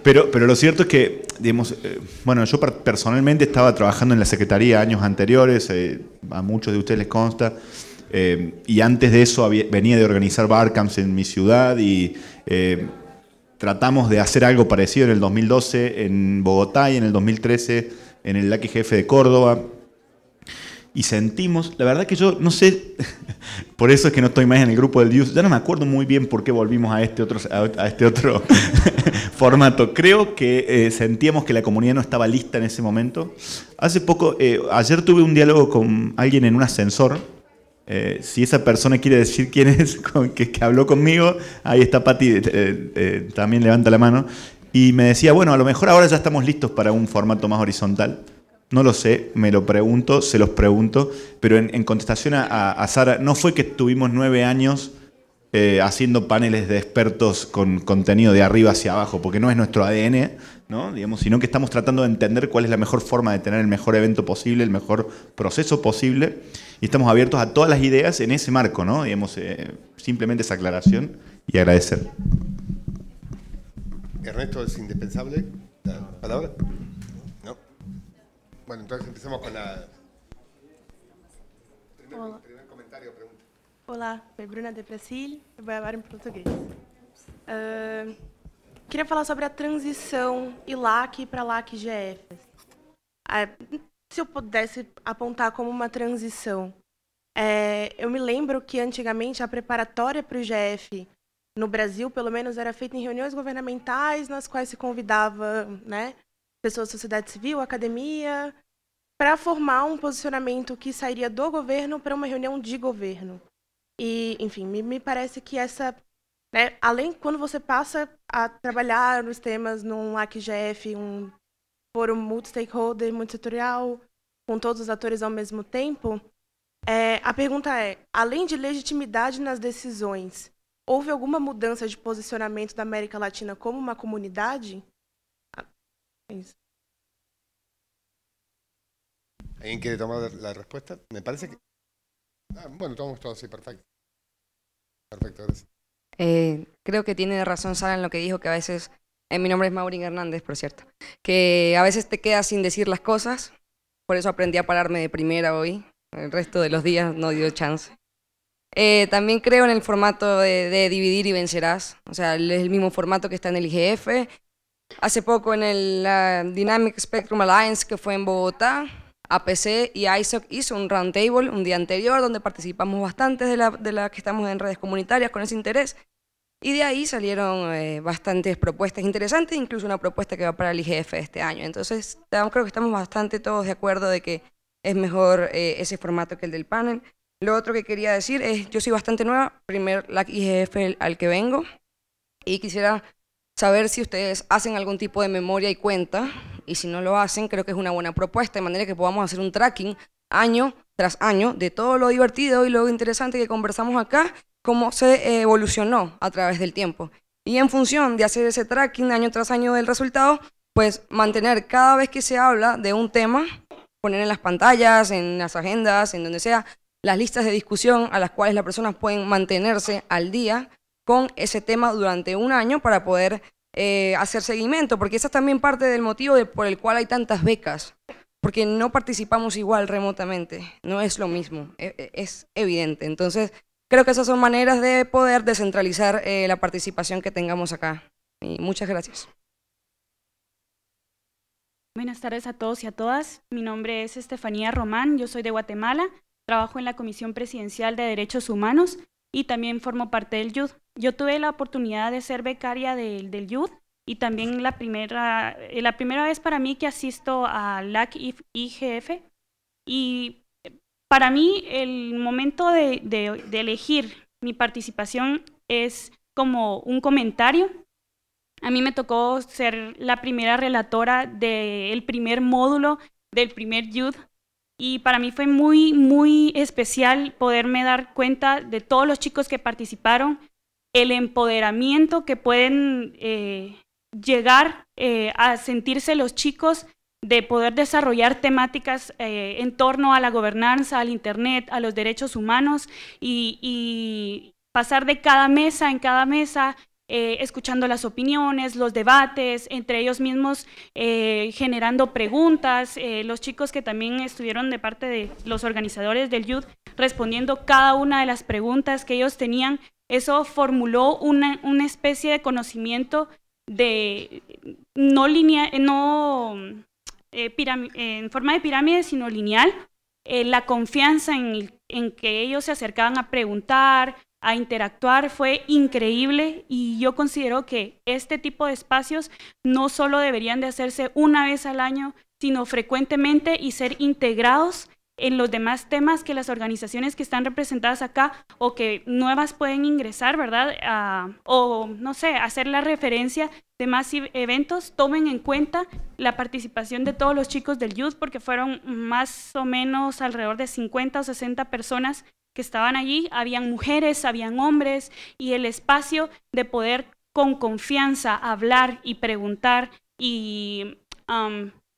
Speaker 1: Pero, pero lo cierto es que, digamos, eh, bueno, yo personalmente estaba trabajando en la Secretaría años anteriores, eh, a muchos de ustedes les consta, y antes de eso venía de organizar barcamps en mi ciudad y tratamos de hacer algo parecido en el 2012 en Bogotá y en el 2013 en el Lucky Jefe de Córdoba. Y sentimos, la verdad que yo no sé, por eso es que no estoy más en el grupo del Dios, ya no me acuerdo muy bien por qué volvimos a este otro, a este otro formato. Creo que eh, sentíamos que la comunidad no estaba lista en ese momento. Hace poco, eh, ayer tuve un diálogo con alguien en un ascensor eh, si esa persona quiere decir quién es con, que, que, habló conmigo, ahí está Pati, eh, eh, también levanta la mano. Y me decía, bueno, a lo mejor ahora ya estamos listos para un formato más horizontal. No lo sé, me lo pregunto, se los pregunto, pero en, contestación a, Sara, no fue que estuvimos nueve años haciendo paneles de expertos con contenido de arriba hacia abajo, porque no es nuestro ADN, ¿no? Digamos, sino que estamos tratando de entender cuál es la mejor forma de tener el mejor evento posible, el mejor proceso posible y estamos abiertos a todas las ideas en ese marco, ¿no? Digamos, hemos, eh, simplemente esa aclaración y agradecer.
Speaker 2: Ernesto, ¿es indispensable la palabra? No. Bueno, entonces empecemos con la... Primer, primer o pregunta. pregunta.
Speaker 8: Olá, soy Bruna de Brasil, voy a hablar en portugués. Eh, Quería hablar sobre la transición ILAC e para LAC-GF. se eu pudesse apontar como uma transição, é, eu me lembro que antigamente a preparatória para o GF no Brasil, pelo menos, era feita em reuniões governamentais nas quais se convidava né, pessoas da sociedade civil, academia, para formar um posicionamento que sairia do governo para uma reunião de governo. E, enfim, me, me parece que essa. Né, além, quando você passa a trabalhar nos temas num ACGF, um foro multi-stakeholder, multissetorial, com todos os atores ao mesmo tempo, é, a pergunta é: além de legitimidade nas decisões, houve alguma mudança de posicionamento da América Latina como uma comunidade? Ah, é isso.
Speaker 2: ¿Alguien quiere tomar la respuesta? Me parece que. Ah, bueno, tomamos todo, sí, perfecto. Perfecto, gracias.
Speaker 9: Eh, creo que tiene razón Sara en lo que dijo, que a veces Eh, mi nombre es Maureen Hernández, por cierto, que a veces te quedas sin decir las cosas, por eso aprendí a pararme de primera hoy, el resto de los días no dio chance. Eh, también creo en el formato de, dividir y vencerás, o sea, es el mismo formato que está en el IGF. Hace poco en el Dynamic Spectrum Alliance, que fue en Bogotá, APC y ISOC hizo un roundtable un día anterior donde participamos bastantes de las que estamos en redes comunitarias con ese interés y de ahí salieron eh, bastantes propuestas interesantes, incluso una propuesta que va para el IGF este año. Entonces, creo que estamos bastante todos de acuerdo de que es mejor eh, ese formato que el del panel. Lo otro que quería decir es, yo soy bastante nueva, primer LAC IGF al que vengo, y quisiera saber si ustedes hacen algún tipo de memoria y cuenta, y si no lo hacen, creo que es una buena propuesta, de manera que podamos hacer un tracking año tras año de todo lo divertido y lo interesante que conversamos acá cómo se eh, evolucionó a través del tiempo. Y en función de hacer ese tracking año tras año del resultado, pues mantener cada vez que se habla de un tema, poner en las pantallas, en las agendas, en donde sea, las listas de discusión a las cuales las personas pueden mantenerse al día con ese tema durante un año para poder eh, hacer seguimiento, porque esa es también parte del motivo de, por el cual hay tantas becas, porque no participamos igual remotamente, no es lo mismo, es, e, es evidente. Entonces, creo que esas son maneras de poder descentralizar eh, la participación que tengamos acá. Y muchas gracias.
Speaker 10: Buenas tardes a todos y a todas. Mi nombre es Estefanía Román, yo soy de Guatemala, trabajo en la Comisión Presidencial de Derechos Humanos y también formo parte del YUD. Yo tuve la oportunidad de ser becaria del, del YUD y también la primera, eh, la primera vez para mí que asisto a LAC IGF y para mí, el momento de, elegir mi participación es como un comentario. A mí me tocó ser la primera relatora del primer módulo del primer youth y para mí fue muy, muy especial poderme dar cuenta de todos los chicos que participaron, el empoderamiento que pueden eh, llegar eh, a sentirse los chicos de poder desarrollar temáticas eh, en torno a la gobernanza, al Internet, a los derechos humanos y, pasar de cada mesa en cada mesa eh, escuchando las opiniones, los debates, entre ellos mismos eh, generando preguntas, los chicos que también estuvieron de parte de los organizadores del YUD respondiendo cada una de las preguntas que ellos tenían, eso formuló una, una especie de conocimiento de no, no eh, en forma de pirámide, sino lineal, eh, la confianza en, en, que ellos se acercaban a preguntar, a interactuar, fue increíble y yo considero que este tipo de espacios no solo deberían de hacerse una vez al año, sino frecuentemente y ser integrados en los demás temas que las organizaciones que están representadas acá o que nuevas pueden ingresar, ¿verdad? o, no sé, hacer la referencia de más eventos, tomen en cuenta la participación de todos los chicos del youth, porque fueron más o menos alrededor de 50 o 60 personas que estaban allí, habían mujeres, habían hombres, y el espacio de poder con confianza hablar y preguntar y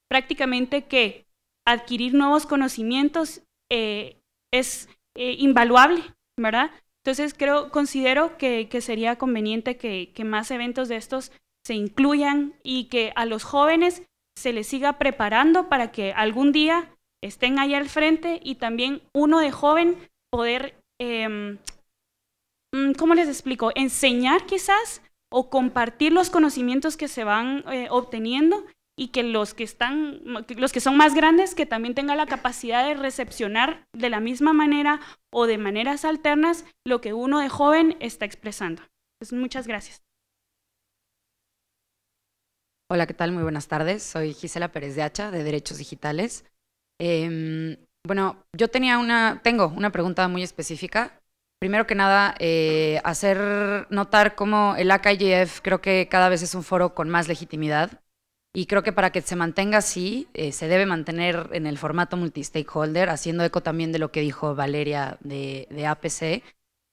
Speaker 10: prácticamente que adquirir nuevos conocimientos eh, es eh, invaluable, ¿verdad? Entonces creo, considero que, sería conveniente que, más eventos de estos se incluyan y que a los jóvenes se les siga preparando para que algún día estén ahí al frente y también uno de joven poder, em, mm, ¿cómo les explico? Enseñar quizás o compartir los conocimientos que se van eh, obteniendo y que los que están los que son más grandes que también tengan la capacidad de recepcionar de la misma manera o de maneras alternas lo que uno de joven está expresando. Pues, muchas gracias.
Speaker 11: Hola, ¿qué tal? Muy buenas tardes. Soy Gisela Pérez de Hacha de Derechos Digitales. Em, bueno, yo tenía una tengo una pregunta muy específica. Primero que nada, eh, hacer notar cómo el AKIF creo que cada vez es un foro con más legitimidad y creo que para que se mantenga así, eh, se debe mantener en el formato multistakeholder haciendo eco también de lo que dijo Valeria de, APC,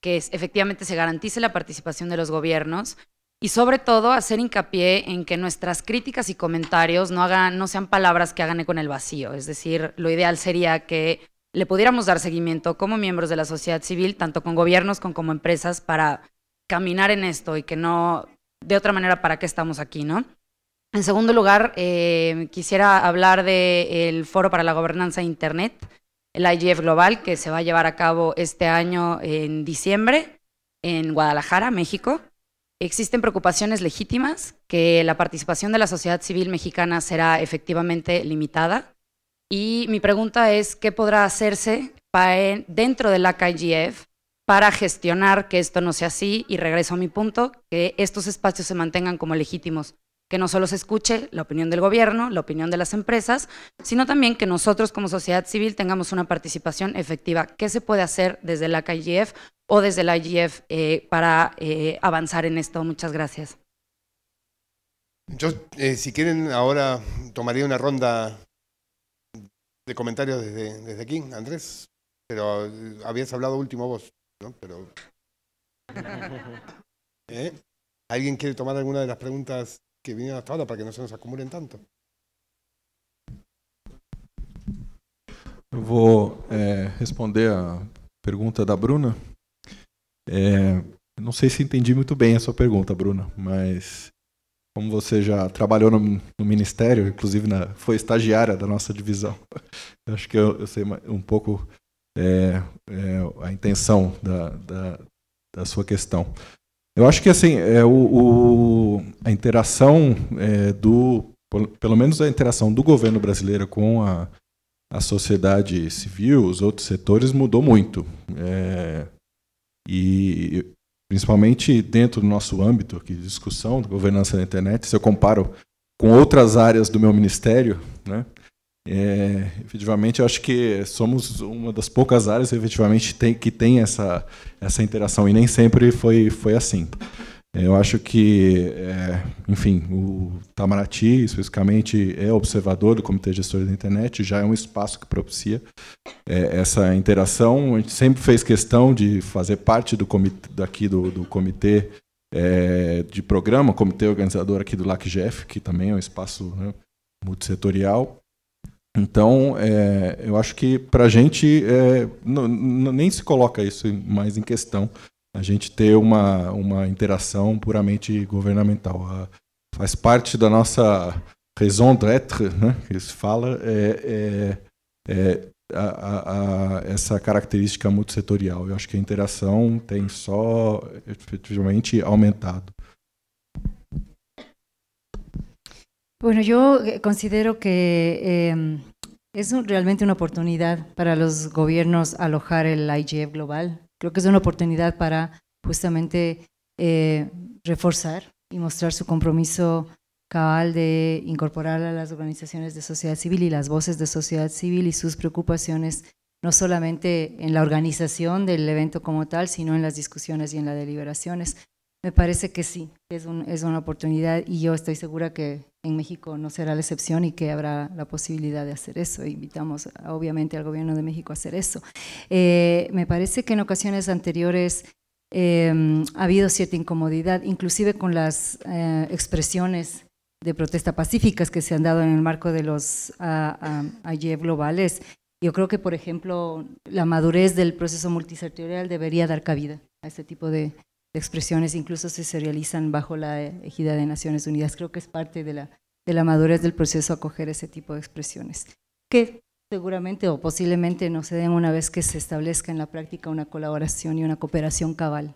Speaker 11: que es, efectivamente se garantice la participación de los gobiernos y sobre todo hacer hincapié en que nuestras críticas y comentarios no, hagan, no sean palabras que hagan eco en el vacío. Es decir, lo ideal sería que le pudiéramos dar seguimiento como miembros de la sociedad civil, tanto con gobiernos como con empresas, para caminar en esto y que no, de otra manera, ¿para qué estamos aquí, no? En segundo lugar, eh, quisiera hablar del Foro para la Gobernanza de Internet, el IGF Global, que se va a llevar a cabo este año en diciembre en Guadalajara, México. Existen preocupaciones legítimas que la participación de la sociedad civil mexicana será efectivamente limitada. Y mi pregunta es, ¿qué podrá hacerse dentro del IGF para gestionar que esto no sea así? Y regreso a mi punto, que estos espacios se mantengan como legítimos que no solo se escuche la opinión del gobierno, la opinión de las empresas, sino también que nosotros como sociedad civil tengamos una participación efectiva. ¿Qué se puede hacer desde la KIGF o desde la IGF eh, para eh, avanzar en esto? Muchas gracias.
Speaker 2: Yo, eh, si quieren, ahora tomaría una ronda de comentarios desde, aquí, Andrés, pero habías hablado último vos, ¿Alguien quiere tomar alguna de las preguntas que vienen hasta ahora para que no se nos acumulen tanto.
Speaker 4: Eu vou é, responder a pergunta da Bruna. É, não sei se entendi muito bem a sua pergunta, Bruna, mas como você já trabalhou no, no ministério, inclusive na, foi estagiária da nossa divisão, acho que eu, eu, sei um pouco é, é, a intenção da, da, da sua questão. Eu acho que assim é o, o a interação é, do pelo menos a interação do governo brasileiro com a, a sociedade civil, os outros setores mudou muito é, e principalmente dentro do nosso âmbito de discussão de governança da internet, se eu comparo com outras áreas do meu ministério, né? É, efetivamente, eu acho que somos uma das poucas áreas efetivamente tem, que tem essa, essa interação e nem sempre foi, foi assim. É, eu acho que, é, enfim, o Itamaraty especificamente é observador do Comitê Gestor da Internet, já é um espaço que propicia é, essa interação. A gente sempre fez questão de fazer parte do comitê, daqui do, do comitê é, de programa, comitê organizador aqui do LACGF, que também é um espaço né, multissetorial. Então, é, eu acho que para a gente é, nem se coloca isso mais em questão, a gente ter uma, uma interação puramente governamental. A, faz parte da nossa raison d'être, né, que se fala, é, é, é a, a, essa característica multissetorial. Eu acho que a interação tem só efetivamente aumentado.
Speaker 5: Bueno, yo eh, considero que em, es realmente una oportunidad para los gobiernos alojar el IGF global. Creo que es una oportunidad para justamente eh, reforzar y mostrar su compromiso cabal de incorporar a las organizaciones de sociedad civil y las voces de sociedad civil y sus preocupaciones no solamente en la organización del evento como tal, sino en las discusiones y en las deliberaciones. Me parece que sí, es una oportunidad y yo estoy segura que en México no será la excepción y que habrá la posibilidad de hacer eso. Invitamos obviamente al gobierno de México a hacer eso. Eh, me parece que en ocasiones anteriores em, ha habido cierta incomodidad, inclusive con las eh, expresiones de protesta pacíficas que se han dado en el marco de los AYEV globales. Yo creo que, por ejemplo, la madurez del proceso multisectorial debería dar cabida a este tipo de, expresiones, incluso si se realizan bajo la ejida de Naciones Unidas. Creo que es parte de la, de la madurez del proceso acoger ese tipo de expresiones, que seguramente o posiblemente no se den una vez que se establezca en la práctica una colaboración y una cooperación cabal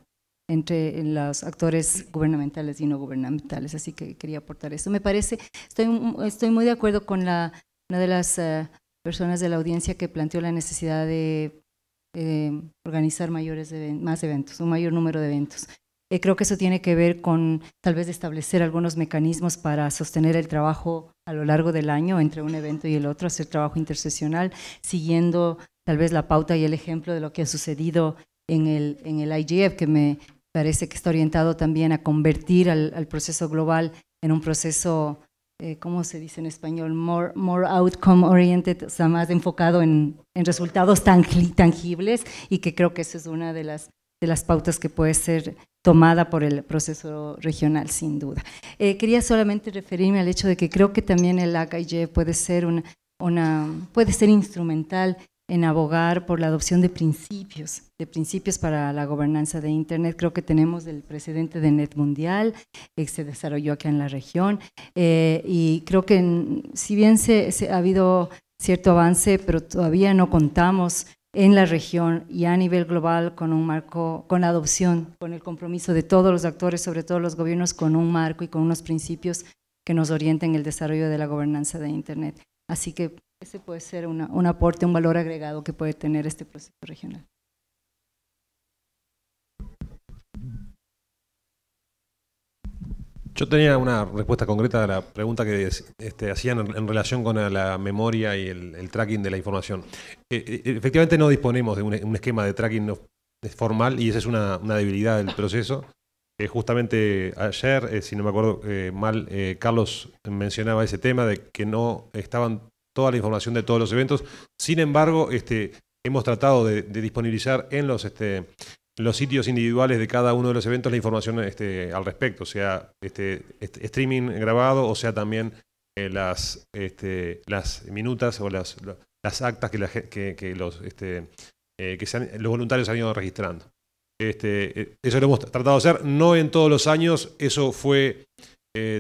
Speaker 5: entre los actores gubernamentales y no gubernamentales, así que quería aportar eso. Me parece, estoy, estoy muy de acuerdo con la, una de las eh, personas de la audiencia que planteó la necesidad de este, organizar mayores más eventos, un mayor número de eventos. Eh, creo que eso tiene que ver con tal vez establecer algunos mecanismos para sostener el trabajo a lo largo del año entre un evento y el otro, hacer trabajo interseccional, siguiendo tal vez la pauta y el ejemplo de lo que ha sucedido en el, en el IGF, que me parece que está orientado también a convertir al, al proceso global en un proceso eh, ¿cómo se dice en español? More, more outcome oriented, o sea, más enfocado en, resultados tangibles y que creo que esa es una de las, de las pautas que puede ser tomada por el proceso regional, sin duda. Eh, quería solamente referirme al hecho de que creo que también el AKIG puede ser, una, una, puede ser instrumental en abogar por la adopción de principios, de principios para la gobernanza de Internet. Creo que tenemos el precedente de Net Mundial, que eh, se desarrolló acá en la región, eh, y creo que si bien se, ha habido cierto avance, pero todavía no contamos en la región y a nivel global con un marco, con la adopción, con el compromiso de todos los actores, sobre todo los gobiernos, con un marco y con unos principios que nos orienten el desarrollo de la gobernanza de Internet. Así que ese puede ser un aporte, un valor agregado que puede tener este proceso regional.
Speaker 3: Yo tenía una respuesta concreta a la pregunta que este, hacían en, relación con la memoria y el, tracking de la información. Eh, eh, efectivamente no disponemos de un, esquema de tracking formal y esa es una, debilidad del proceso. Eh, justamente ayer, si no me acuerdo mal, Carlos mencionaba ese tema de que no estaban toda la información de todos los eventos. Sin embargo, este, hemos tratado de, disponibilizar en los, este, los sitios individuales de cada uno de los eventos la información este, al respecto, o sea este, este, streaming grabado o sea también eh, las, este, las minutas o las, las actas que, los, este, eh, que los voluntarios han ido registrando. Este, eh, eso lo hemos tratado de hacer, no en todos los años, eso fue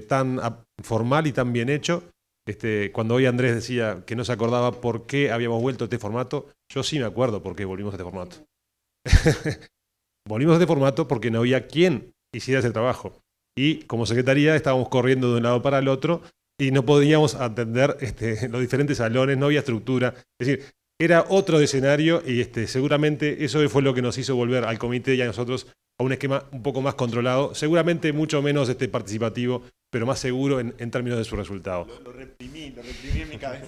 Speaker 3: tan formal y tan bien hecho, este, cuando hoy Andrés decía que no se acordaba por qué habíamos vuelto a este formato, yo sí me acuerdo por qué volvimos a este formato. volvimos a este formato porque no había quien hiciera ese trabajo. Y como secretaría estábamos corriendo de un lado para el otro y no podíamos atender este, los diferentes salones, no había estructura. Es decir, era otro escenario y este, seguramente eso fue lo que nos hizo volver al comité y a nosotros a un esquema un poco más controlado, seguramente mucho menos este, participativo, pero más seguro en, términos de su resultado.
Speaker 1: Lo, reprimí, lo reprimí en mi cabeza.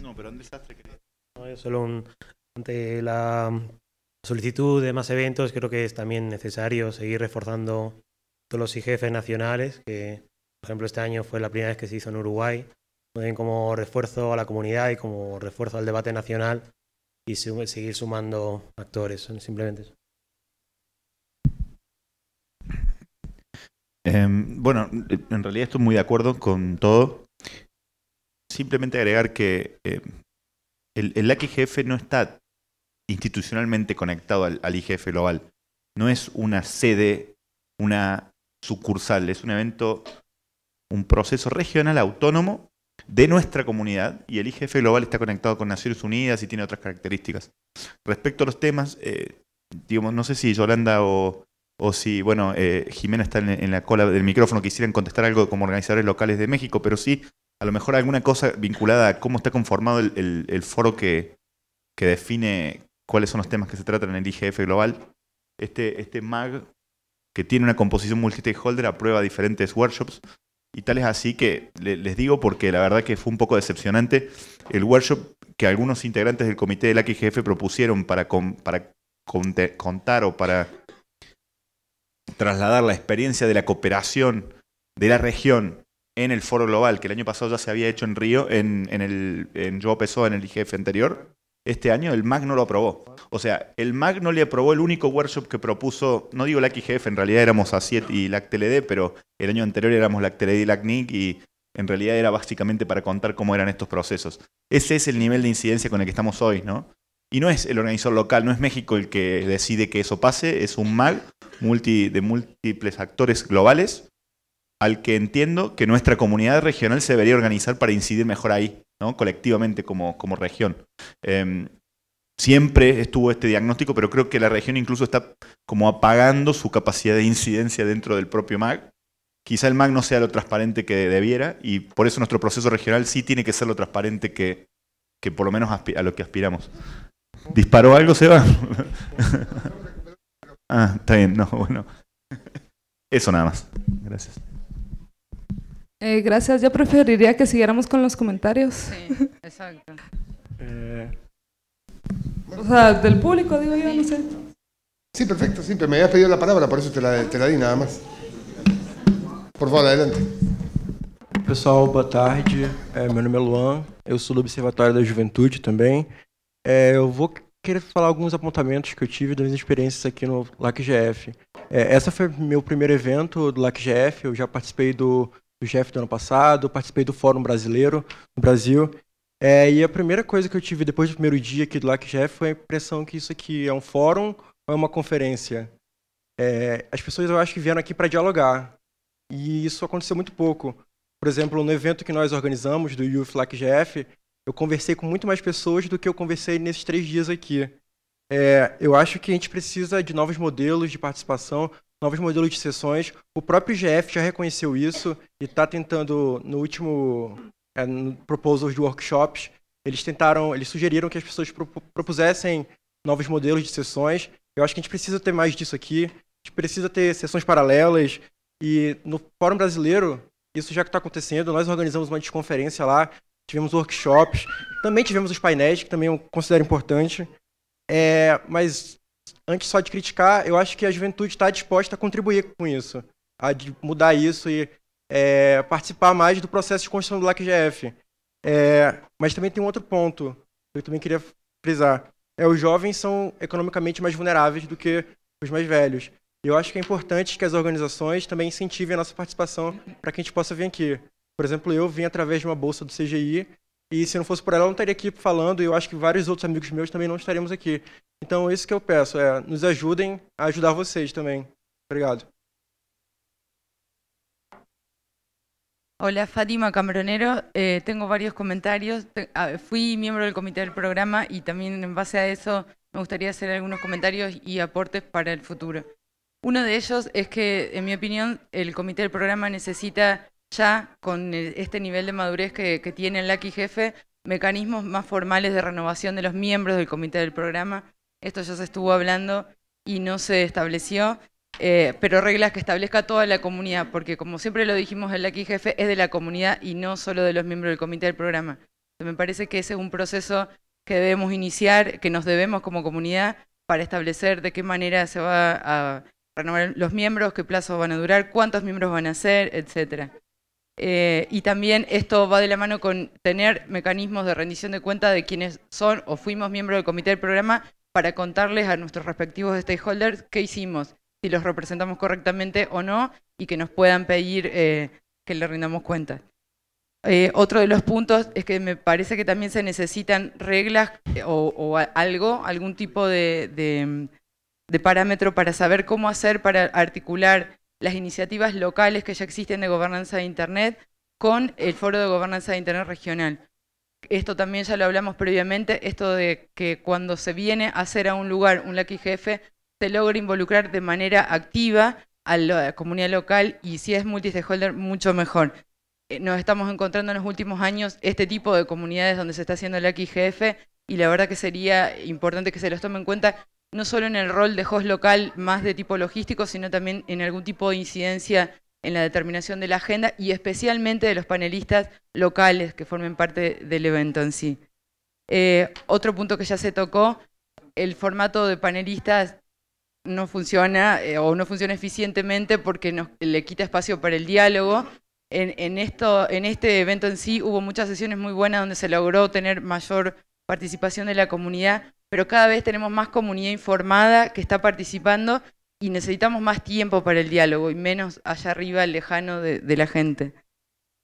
Speaker 1: No, pero un desastre
Speaker 6: No, es solo un... Ante la solicitud de más eventos, creo que es también necesario seguir reforzando todos los jefes nacionales, que por ejemplo este año fue la primera vez que se hizo en Uruguay, como refuerzo a la comunidad y como refuerzo al debate nacional y seguir sumando actores, simplemente
Speaker 1: em, bueno, en realidad estoy muy de acuerdo con todo. Simplemente agregar que em, el, el, AQGF no está institucionalmente conectado al, al IGF global. No es una sede, una sucursal, es un evento, un proceso regional autónomo de nuestra comunidad y el IGF Global está conectado con Naciones Unidas y tiene otras características. Respecto a los temas, eh, digamos, no sé si Yolanda o, o si, bueno, eh, Jimena está en, la cola del micrófono, quisieran contestar algo como organizadores locales de México, pero sí, a lo mejor alguna cosa vinculada a cómo está conformado el, foro que, que define cuáles son los temas que se tratan en el IGF Global. Este, este MAG, que tiene una composición multi-stakeholder, aprueba diferentes workshops y tal es así que les digo porque la verdad que fue un poco decepcionante el workshop que algunos integrantes del comité del AQGF propusieron para, para contar o para trasladar la experiencia de la cooperación de la región en el foro global, que el año pasado ya se había hecho en Río, en, en el en en el IGF anterior, este año el MAC no lo aprobó. O sea, el Mac no le aprobó el único workshop que propuso, no digo la XGF, en realidad éramos ACIET y la TLD, pero el año anterior éramos la TLD y la y en realidad era básicamente para contar cómo eran estos procesos. Ese es el nivel de incidencia con el que estamos hoy, ¿no? Y no es el organizador local, no es México el que decide que eso pase, es un MAG multi, de múltiples actores globales al que entiendo que nuestra comunidad regional se debería organizar para incidir mejor ahí, ¿no? colectivamente como, como región. Em, siempre estuvo este diagnóstico, pero creo que la región incluso está como apagando su capacidad de incidencia dentro del propio MAC. Quizá el MAG no sea lo transparente que debiera y por eso nuestro proceso regional sí tiene que ser lo transparente que, por lo menos a lo que aspiramos. ¿Disparó algo, Seba? ah, está bien, no, bueno. Eso nada más. Gracias.
Speaker 7: Eh, gracias, yo preferiría que siguiéramos con los comentarios. Sí,
Speaker 2: exacto. Eh, O sea, del público, digo yo, no sé. Sí, perfecto, sí, pero me habías pedido la palabra, por eso te la, te la di nada más. Por favor, adelante.
Speaker 12: Pessoal, boa tarde. É, meu nome é Luan, eu sou do Observatório da Juventude também. É, eu vou querer falar alguns apontamentos que eu tive das minhas experiências aqui no LACGF. É, essa foi meu primeiro evento do LACGF, eu já participei do, do GF do ano passado, participei do Fórum Brasileiro no Brasil é, e a primeira coisa que eu tive depois do primeiro dia aqui do LACGEF foi a impressão que isso aqui é um fórum ou é uma conferência. É, as pessoas, eu acho que vieram aqui para dialogar. E isso aconteceu muito pouco. Por exemplo, no evento que nós organizamos do Youth LACGF, eu conversei com muito mais pessoas do que eu conversei nesses três dias aqui. É, eu acho que a gente precisa de novos modelos de participação, novos modelos de sessões. O próprio GF já reconheceu isso e está tentando, no último é, proposals de workshops, eles tentaram, eles sugeriram que as pessoas propusessem novos modelos de sessões. Eu acho que a gente precisa ter mais disso aqui. A gente precisa ter sessões paralelas. E no Fórum Brasileiro, isso já está acontecendo, nós organizamos uma desconferência lá, tivemos workshops, também tivemos os painéis, que também eu considero importante. É, mas antes só de criticar, eu acho que a juventude está disposta a contribuir com isso, a mudar isso e é, participar mais do processo de construção do LACGF. É, mas também tem um outro ponto que eu também queria frisar. É, os jovens são economicamente mais vulneráveis do que os mais velhos. E eu acho que é importante que as organizações também incentivem a nossa participação para que a gente possa vir aqui. Por exemplo, eu vim através de uma bolsa do CGI e se não fosse por ela eu não estaria aqui falando e eu acho que vários outros amigos meus também não estaríamos aqui. Então, isso que eu peço é nos ajudem a ajudar vocês também. Obrigado.
Speaker 13: Hola, Fátima Cambronero. Eh, tengo varios comentarios. Fui miembro del comité del programa y también en base a eso me gustaría hacer algunos comentarios y aportes para el futuro. Uno de ellos es que, en mi opinión, el comité del programa necesita ya, con este nivel de madurez que, tiene el AQI jefe, mecanismos más formales de renovación de los miembros del comité del programa. Esto ya se estuvo hablando y no se estableció. Eh, pero reglas que establezca toda la comunidad, porque como siempre lo dijimos en la jefe es de la comunidad y no solo de los miembros del comité del programa. me parece que ese es un proceso que debemos iniciar, que nos debemos como comunidad para establecer de qué manera se va a renovar los miembros, qué plazos van a durar, cuántos miembros van a ser, etcétera. Eh, y también esto va de la mano con tener mecanismos de rendición de cuenta de quienes son o fuimos miembros del comité del programa para contarles a nuestros respectivos stakeholders qué hicimos, si los representamos correctamente o no y que nos puedan pedir eh, que le rindamos cuenta. Eh, otro de los puntos es que me parece que también se necesitan reglas eh, o, algo, algún tipo de, parámetro para saber cómo hacer para articular las iniciativas locales que ya existen de gobernanza de Internet con el foro de gobernanza de Internet regional. Esto también ya lo hablamos previamente, esto de que cuando se viene a hacer a un lugar un LACI jefe, se logra involucrar de manera activa a la comunidad local y si es multi mucho mejor. Eh, nos estamos encontrando en los últimos años este tipo de comunidades donde se está haciendo el AQIGF y la verdad que sería importante que se los tome en cuenta no solo en el rol de host local más de tipo logístico, sino también en algún tipo de incidencia en la determinación de la agenda y especialmente de los panelistas locales que formen parte del evento en sí. Eh, otro punto que ya se tocó, el formato de panelistas no funciona eh, o no funciona eficientemente porque le quita espacio para el diálogo. En, esto, en este evento en sí hubo muchas sesiones muy buenas donde se logró tener mayor participación de la comunidad, pero cada vez tenemos más comunidad informada que está participando y necesitamos más tiempo para el diálogo y menos allá arriba, lejano de, la gente.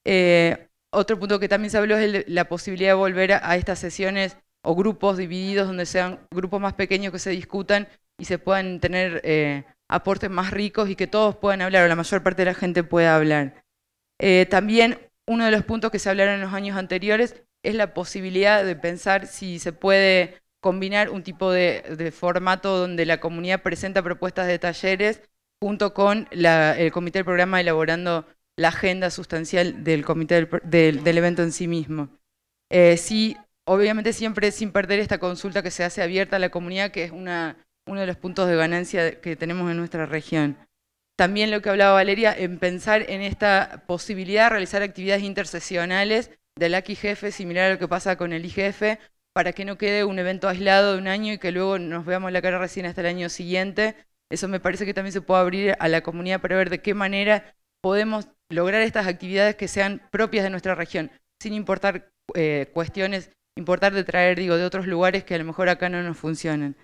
Speaker 13: Eh, otro punto que también se habló es la posibilidad de volver a estas sesiones o grupos divididos donde sean grupos más pequeños que se discutan y se puedan tener eh, aportes más ricos y que todos puedan hablar, o la mayor parte de la gente pueda hablar. Eh, también uno de los puntos que se hablaron en los años anteriores es la posibilidad de pensar si se puede combinar un tipo de, formato donde la comunidad presenta propuestas de talleres junto con el comité del programa elaborando la agenda sustancial del comité del, evento en sí mismo. Eh, sí, obviamente siempre sin perder esta consulta que se hace abierta a la comunidad, que es una uno de los puntos de ganancia que tenemos en nuestra región. También lo que hablaba Valeria, en pensar en esta posibilidad de realizar actividades interseccionales del Jefe, similar a lo que pasa con el IGF, para que no quede un evento aislado de un año y que luego nos veamos la cara recién hasta el año siguiente. Eso me parece que también se puede abrir a la comunidad para ver de qué manera podemos lograr estas actividades que sean propias de nuestra región, sin importar eh, cuestiones, importar de traer, digo, de otros lugares que a lo mejor acá no nos funcionan.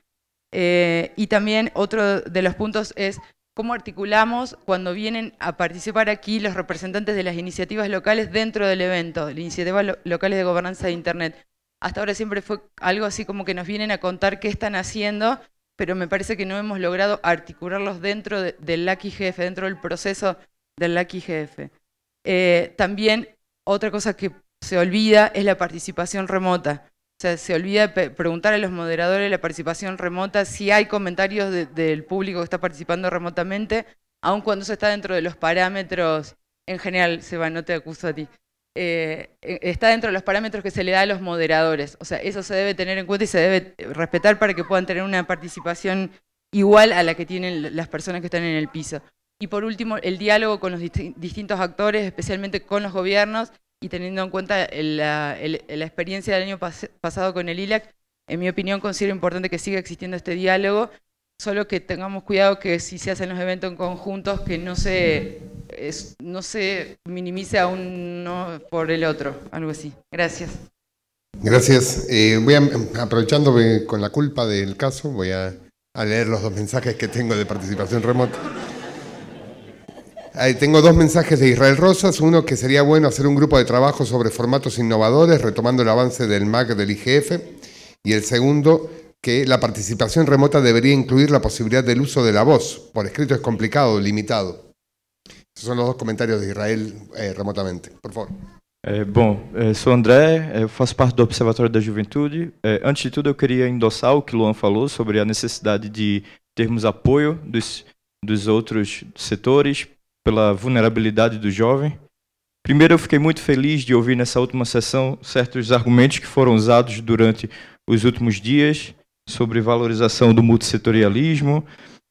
Speaker 13: Eh, y también otro de los puntos es cómo articulamos cuando vienen a participar aquí los representantes de las iniciativas locales dentro del evento, las iniciativas locales de gobernanza de Internet. Hasta ahora siempre fue algo así como que nos vienen a contar qué están haciendo, pero me parece que no hemos logrado articularlos dentro del LACIGF, dentro del proceso del LACIGF. Eh, también otra cosa que se olvida es la participación remota sea, se olvida preguntar a los moderadores la participación remota si hay comentarios del público que está participando remotamente, aun cuando eso está dentro de los parámetros, en general, Seba, no te acuso a ti, eh, e-, está dentro de los parámetros que se le da a los moderadores. O sea, eso se debe tener en cuenta y se debe eh, respetar para que puedan tener una participación igual a la que tienen las personas que están en el piso. Y por último, el diálogo con los distintos actores, especialmente con los gobiernos, y teniendo en cuenta la, experiencia del año pasado con el ILAC, en mi opinión considero importante que siga existiendo este diálogo, solo que tengamos cuidado que si se hacen los eventos en conjuntos, que no se, no se minimice a uno por el otro, algo así. Gracias.
Speaker 2: Gracias. Eh, voy a, aprovechando eh, con la culpa del caso, voy a leer los dos mensajes que tengo de participación remota tengo dos mensajes de Israel Rosas. Uno que sería bueno hacer un grupo de trabajo sobre formatos innovadores, retomando el avance del MAC del IGF. Y el segundo, que la participación remota debería incluir la posibilidad del uso de la voz. Por escrito es complicado, limitado. Esos son los dos comentarios de Israel eh, remotamente. Por favor.
Speaker 14: É, eh, bom, eh, sou André, eu faço parte do Observatório da Juventude. antes de tudo, eu queria endossar o que Luan falou sobre a necessidade de termos apoio dos, dos outros setores pela vulnerabilidade do jovem. Primeiro, eu fiquei muito feliz de ouvir nessa última sessão certos argumentos que foram usados durante os últimos dias sobre valorização do multissetorialismo,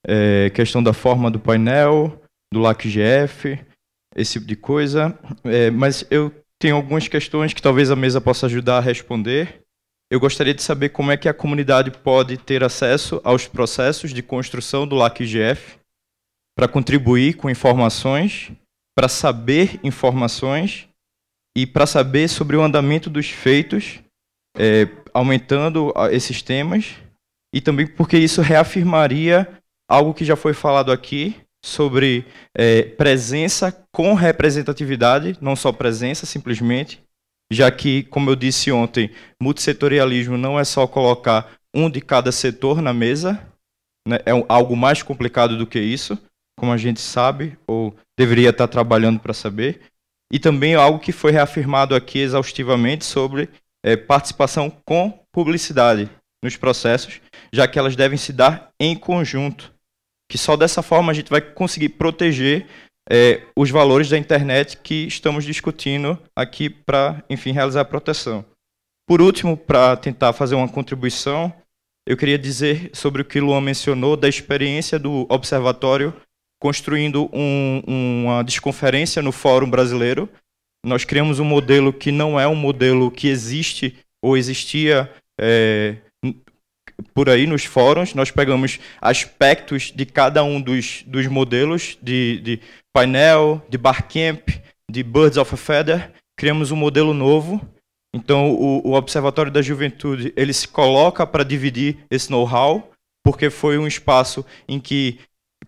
Speaker 14: é, questão da forma do painel, do LACGF, esse tipo de coisa. É, mas eu tenho algumas questões que talvez a mesa possa ajudar a responder. Eu gostaria de saber como é que a comunidade pode ter acesso aos processos de construção do LACGF para contribuir com informações, para saber informações e para saber sobre o andamento dos feitos, é, aumentando esses temas, e também porque isso reafirmaria algo que já foi falado aqui sobre é, presença com representatividade, não só presença simplesmente, já que, como eu disse ontem, multissetorialismo não é só colocar um de cada setor na mesa, né, é algo mais complicado do que isso como a gente sabe, ou deveria estar trabalhando para saber, e também algo que foi reafirmado aqui exaustivamente sobre é, participação com publicidade nos processos, já que elas devem se dar em conjunto, que só dessa forma a gente vai conseguir proteger é, os valores da internet que estamos discutindo aqui para, enfim, realizar a proteção. Por último, para tentar fazer uma contribuição, eu queria dizer sobre o que Luan mencionou da experiência do Observatório construindo um, uma desconferência no Fórum Brasileiro. Nós criamos um modelo que não é um modelo que existe ou existia é, por aí nos fóruns. Nós pegamos aspectos de cada um dos, dos modelos de, de painel, de barcamp, de Birds of a Feather, criamos um modelo novo. Então, o, o Observatório da Juventude ele se coloca para dividir esse know-how, porque foi um espaço em que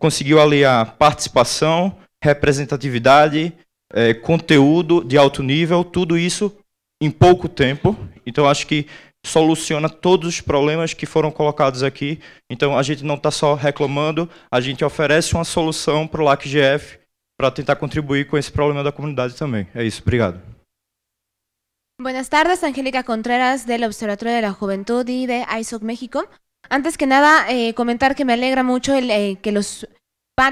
Speaker 14: conseguiu aliar participação, representatividade, é, conteúdo de alto nível, tudo isso em pouco tempo. Então, acho que soluciona todos os problemas que foram colocados aqui. Então, a gente não está só reclamando, a gente oferece uma solução para o LACGF para tentar contribuir com esse problema da comunidade também. É isso, obrigado.
Speaker 15: Buenas tardes, Angélica Contreras del Observatorio de la Juventud y de ISOC México. Antes que nada, eh, comentar que me alegra mucho el, eh, que los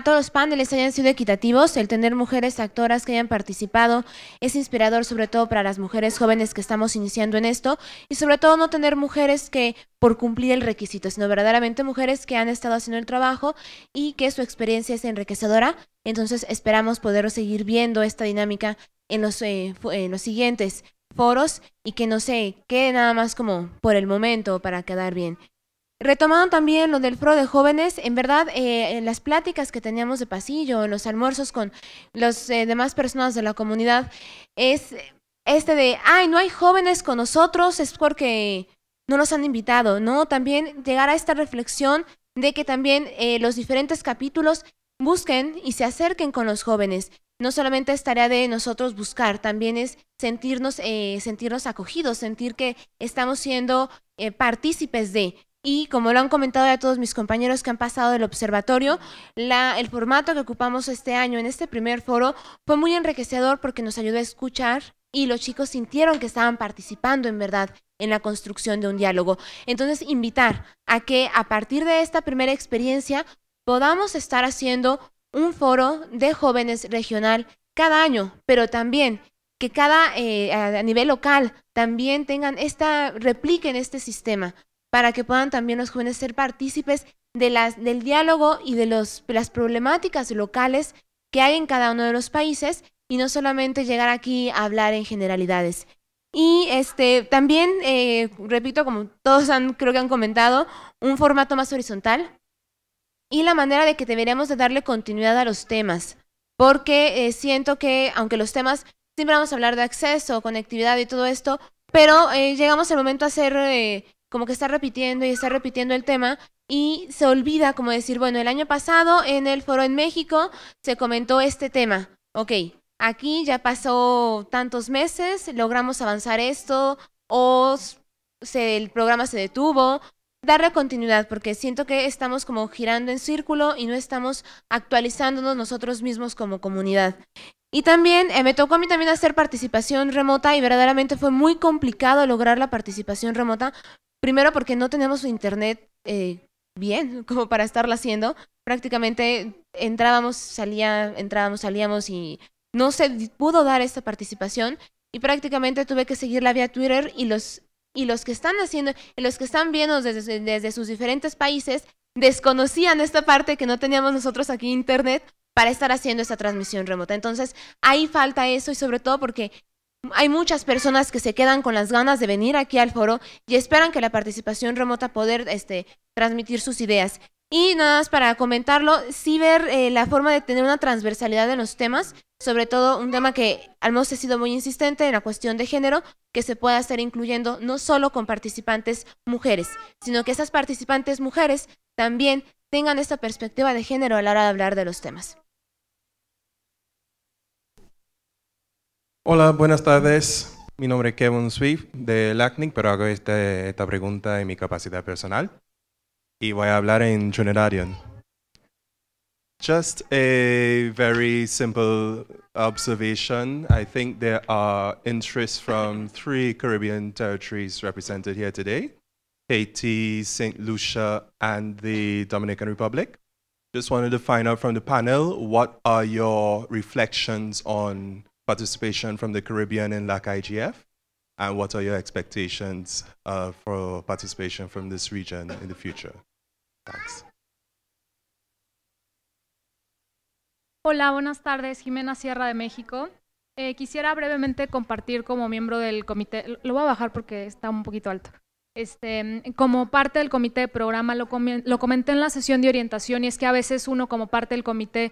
Speaker 15: todos los paneles hayan sido equitativos, el tener mujeres actoras que hayan participado es inspirador sobre todo para las mujeres jóvenes que estamos iniciando en esto y sobre todo no tener mujeres que por cumplir el requisito, sino verdaderamente mujeres que han estado haciendo el trabajo y que su experiencia es enriquecedora. Entonces esperamos poder seguir viendo esta dinámica en los, eh, los siguientes foros y que no se sé, quede nada más como por el momento para quedar bien. Retomando también lo del PRO de jóvenes, en verdad, eh, las pláticas que teníamos de pasillo, los almuerzos con las eh, demás personas de la comunidad, es este de, ay, no hay jóvenes con nosotros, es porque no nos han invitado, ¿no? También llegar a esta reflexión de que también eh, los diferentes capítulos busquen y se acerquen con los jóvenes. No solamente es tarea de nosotros buscar, también es sentirnos, sentirnos acogidos, sentir que estamos siendo partícipes de, y como lo han comentado ya todos mis compañeros que han pasado del observatorio, la, el formato que ocupamos este año en este primer foro fue muy enriquecedor porque nos ayudó a escuchar y los chicos sintieron que estaban participando en verdad en la construcción de un diálogo. Entonces, invitar a que a partir de esta primera experiencia podamos estar haciendo un foro de jóvenes regional cada año, pero también que cada eh, a nivel local también tengan esta en este sistema para que puedan también los jóvenes ser partícipes de las, del diálogo y de, los, las problemáticas locales que hay en cada uno de los países y no solamente llegar aquí a hablar en generalidades. Y este también, eh, repito, como todos han, creo que han comentado, un formato más horizontal y la manera de que deberíamos de darle continuidad a los temas, porque eh, siento que aunque los temas siempre vamos a hablar de acceso, conectividad y todo esto, pero eh, llegamos al momento a hacer como que está repitiendo y está repitiendo el tema y se olvida como decir, bueno, el año pasado en el foro en México se comentó este tema, ok, aquí ya pasó tantos meses, logramos avanzar esto o el programa se detuvo, darle continuidad porque siento que estamos como girando en círculo y no estamos actualizándonos nosotros mismos como comunidad. Y también eh, me tocó a mí también hacer participación remota y verdaderamente fue muy complicado lograr la participación remota Primero porque no teníamos internet eh, bien como para estarla haciendo. Prácticamente entrábamos, salía, entrábamos, salíamos y no se pudo dar esta participación y prácticamente tuve que seguirla vía Twitter y los y los que están haciendo, los que están viendo desde, desde sus diferentes países desconocían esta parte que no teníamos nosotros aquí internet para estar haciendo esta transmisión remota. Entonces, ahí falta eso y sobre todo porque hay muchas personas que se quedan con las ganas de venir aquí al foro y esperan que la participación remota pueda este, transmitir sus ideas. Y nada más para comentarlo, sí ver eh, la forma de tener una transversalidad en los temas, sobre todo un tema que al menos sido muy insistente en la cuestión de género, que se pueda estar incluyendo no solo con participantes mujeres, sino que esas participantes mujeres también tengan esta perspectiva de género a la hora de hablar de los temas.
Speaker 4: Hola, buenas tardes. Mi nombre es Kevin Swift de LACNIC, pero hago este, esta pregunta en mi capacidad personal y voy a hablar en Trinidadian. Just a very simple observation. I think there are interests from three Caribbean territories represented here today Haiti, St. Lucia, and the Dominican Republic. Just wanted to find out from the panel what are your reflections on participation from the Caribbean in LAC IGF? And what are your expectations uh, for participation from this region in the future?
Speaker 16: Hola, buenas tardes. Jimena Sierra de México. Eh, quisiera brevemente compartir como miembro del comité, lo voy a bajar porque está un poquito alto. Este, como parte del comité de programa, lo, lo comenté en la sesión de orientación y es que a veces uno como parte del comité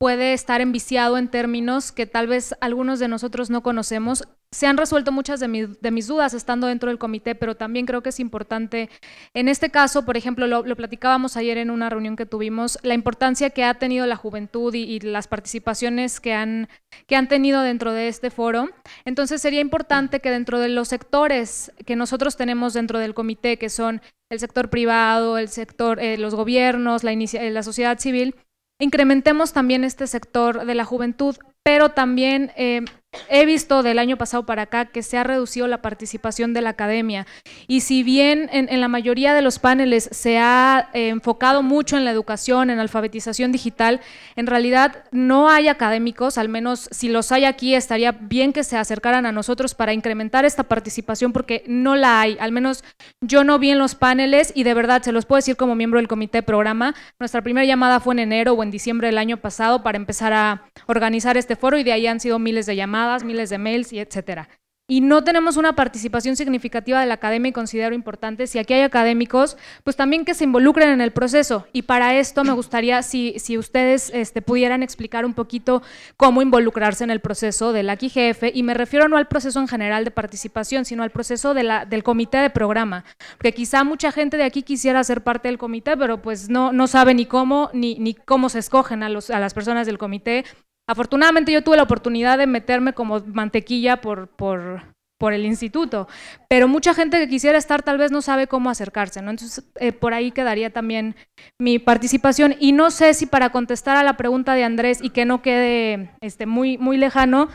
Speaker 16: puede estar enviciado en términos que tal vez algunos de nosotros no conocemos. Se han resuelto muchas de, mis dudas estando dentro del comité, pero también creo que es importante, en este caso, por ejemplo, lo, platicábamos ayer en una reunión que tuvimos, la importancia que ha tenido la juventud y, las participaciones que han, que han tenido dentro de este foro. Entonces sería importante que dentro de los sectores que nosotros tenemos dentro del comité, que son el sector privado, el sector, eh, los gobiernos, la eh, sociedad civil, incrementemos también este sector de la juventud, pero también eh, he visto del año pasado para acá que se ha reducido la participación de la academia. Y si bien en, la mayoría de los paneles se ha eh, enfocado mucho en la educación, en alfabetización digital, en realidad no hay académicos, al menos si los hay aquí, estaría bien que se acercaran a nosotros para incrementar esta participación porque no la hay. Al menos yo no vi en los paneles y de verdad se los puedo decir como miembro del comité de programa. Nuestra primera llamada fue en enero o en diciembre del año pasado para empezar a organizar este foro y de ahí han sido miles de llamadas miles de mails y etcétera. Y no tenemos una participación significativa de la academia y considero importante, si aquí hay académicos, pues también que se involucren en el proceso. Y para esto me gustaría si, si ustedes este, pudieran explicar un poquito cómo involucrarse en el proceso del aquí y me refiero no al proceso en general de participación, sino al proceso de la, del comité de programa, porque quizá mucha gente de aquí quisiera ser parte del comité, pero pues no, no sabe ni cómo, ni, ni cómo se escogen a, los, a las personas del comité, Afortunadamente yo tuve la oportunidad de meterme como mantequilla por, por, por el instituto, pero mucha gente que quisiera estar tal vez no sabe cómo acercarse, ¿no? Entonces, eh, por ahí quedaría también mi participación y no sé si para contestar a la pregunta de Andrés y que no quede este, muy, muy lejano,